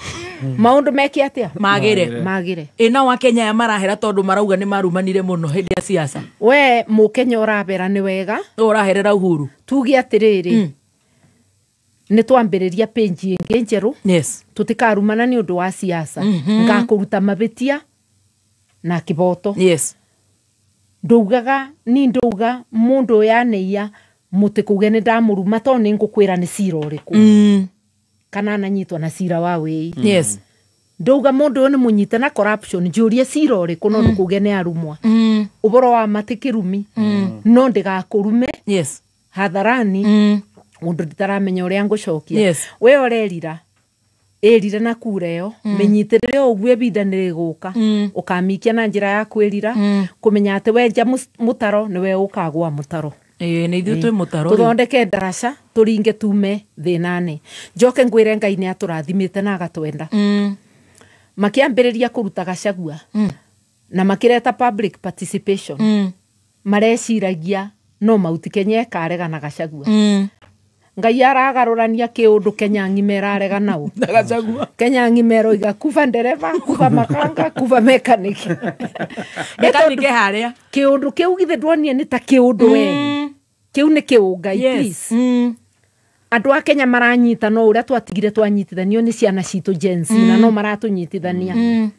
maundu mm. meke atia magire magire ina wa Kenya ya marahera tondu marauga ni marumanire muno hindi ya siasa we mukenya urabera ni wega urahera uhuru tugi atiriri mm nä twambä rä ria pänji ä ngä njerå yes. tå tä karumana nä å ndå wa mhm. ciaca mm -hmm. ngakå ruta mabä tia na kä boto yes. ni ndåuga må ndå å ya må tä kå ge nä ndamå ruma tondå nä ngå kwä ra nä cira å rä kå kana na cira wa wä mm. yes. ndauga må ndå å yå nä må nyite na njå rie cira å rä kå no mm. ndå kå ge nä arumwa å mm. boro wa matä kä rumi mm. no ndä gakå rume hatharani undu nditaramenya uria ngucokia yes. we orerira ärire na kura ä mänyitärä re å guka ibinda nä na njira ya kwirira rira mm. kå menya atä wenja må taro nä we å kagwa må taro nä ithuä twä må taro tå thondeke ndaraca tå ringe tume thä nane njoke ngwä ngai ni aturathimite na agatwenda mm. makä ambä rä ria kå ruta gacagua mm. na makireta public participation mareciragia no mauti kenya ä karega na gacagua mm ngai aragarurania kiundu kenya ngime rarega nau (laughs) kenya ngime roiga kuva ndereva kuva makanga kuva mekaniki (laughs) mekaniki haria kiundu kä å ndå kä ta kiundu we kiu ni nä kä å ngai a kenya maranyita no å rä a twatigire twanyitithanio nä ciana citå jensi na mm. no maratå nyitithania mm.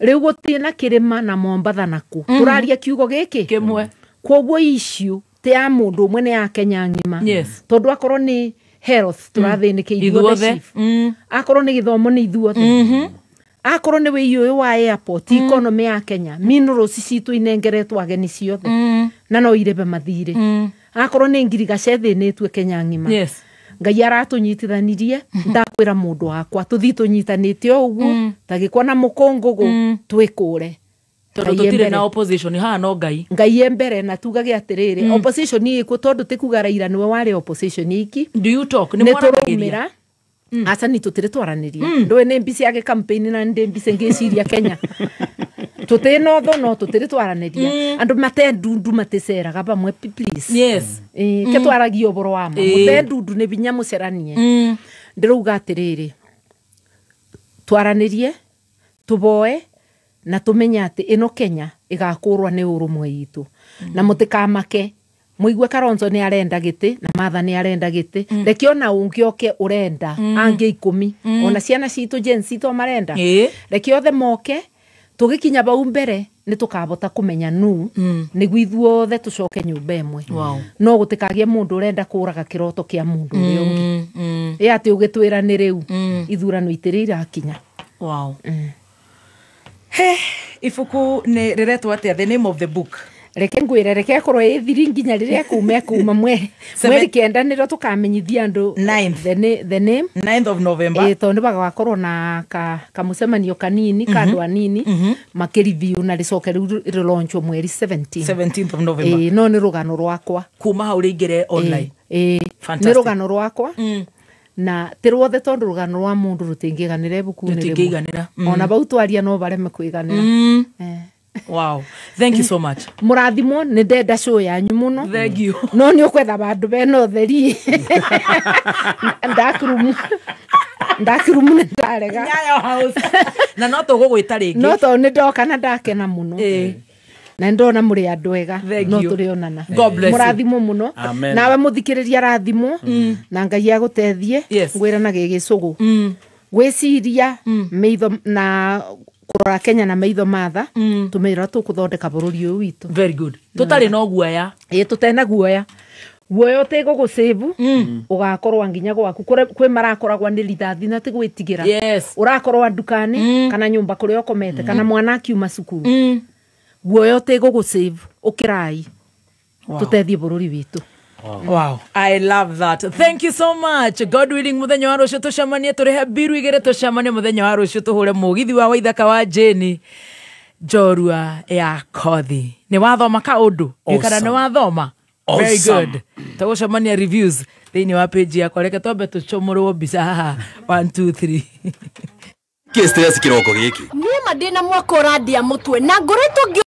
rä u na mombatha naku mm. turaria kiugo giki kimwe koguo issue ti ya må ndå ũmwe nä ya kenya ng'ima yes. tondå akorwo nä health turathini ke mm. ithuothe mm. akorwo nä githomo nä ithuothe mm-hmm. akorwo nä wä iå wa airport mm. economy ya kenya minerals citå inengeretwo ageni ciothe mm. na no irebe mathirä mm. akorwo nä ngirigace thä nä tue kenya ng'ima ngai aratå nyitithanirie mm-hmm. ndakwä ra må ndå wakwa tå thiä tå nyitanä te å guo tagä mm. kwa na må kångå gå twä kå re tondå na opposition haha no ngai ngai e na tugage atä rä mm. rä opposition tondå tä kuga raira nä we warä opposition iki nä tå twaranä ria ndå ä nä kampaini na ndä ciria kenya tå (laughs) tä no tå andå mate ndundu bamwe twaragia å boro wa ma eh. ndundu nä binya må ceranie mm. ndä atä rä rä twaranä rie tå boe na tumenye atä ä no kenya ĩgakũrwa rwa nä ũrũmwe itũ na mm. mũtikamake muigue karonzo nä arenda gä tä na matha nä arenda gä tä mm. reke ona å ngä oke å renda mm. angä ikå mm. ona ciana citå marenda e? reke othe moke tå gä kinya bau mbere nä tå kabota kå menya nu mm. nä guo ithuothe tå coke nyå mba ä mwe wow. no gå tä kagä må ndå å renda kå raga kä roto kä a må ndå å rä a å mm, ngä ä mm. atä å gä twä ra nä rä u ithurano itä rä irakinya wow. mm he ibuku nä rä retwo atä the name of the book reke ngwä re reke korwo ä thiri nginya rä rä a kume kuma mweri mweri kenda nä rä tå kamenyithia andå tondå nä bagakorwo na kamå kanini ka andå mhm. anini mhm. makä rivyu na rä coke rä u rä lonchwo mweri no nä rå gano rwakwa kuma hau rä ingä re nä rå gano rwakwa mm na tä rwothe tondå rå gano rwa må ndå rå tä ngä ganä ra ibuku ona bau twaria no bareme kwä ganä mm. eh. wow thank you so mm. much murathimo nä ndenda cå yanyu må no no nä å kwetha bandå bena å theri (laughs) ndakurumu ndakirumu nä house. na no to gå gwä ta no to nä ndoka na ndakena må no eh na ndona muri andu ega no turiona murathimo muno nawe muthikiriria rathimo mm. na ngai agutethie ngwira na gigicugu mm. gwiciria meitho mm. na kurora kenya na meitho matha mm. tumira tukuthondeka bururi uyu witu very good tutari no guoya ä tutena guoya guoya utägågåcäbu ågakorwa nginya gwaku kwä marakoragwa nä rithathi na tä gwä tigä ra å rakorwa ndukani kana nyumba mba kå kana mwana akiuma cukuru guoya ũtegå gå å kä rai tå tethiä bå rå ri witå Wow. wow. I love that. Thank you so much. God willing muthenya wa rucio tucemanie ha biru igire tucemanie muthenya wa rucio tuhure mugithi wa waithaka wa jeni Jorua ya kothi nä wathoma ka å awesome. kana nä wathoma awesome. very good tagåcemania reviews thä inä wa page yakwa reke twambe tå comå rwo mbica haha kä kiroko gä kä niä ma ndä na mwaka å randia må twe na ngoretwo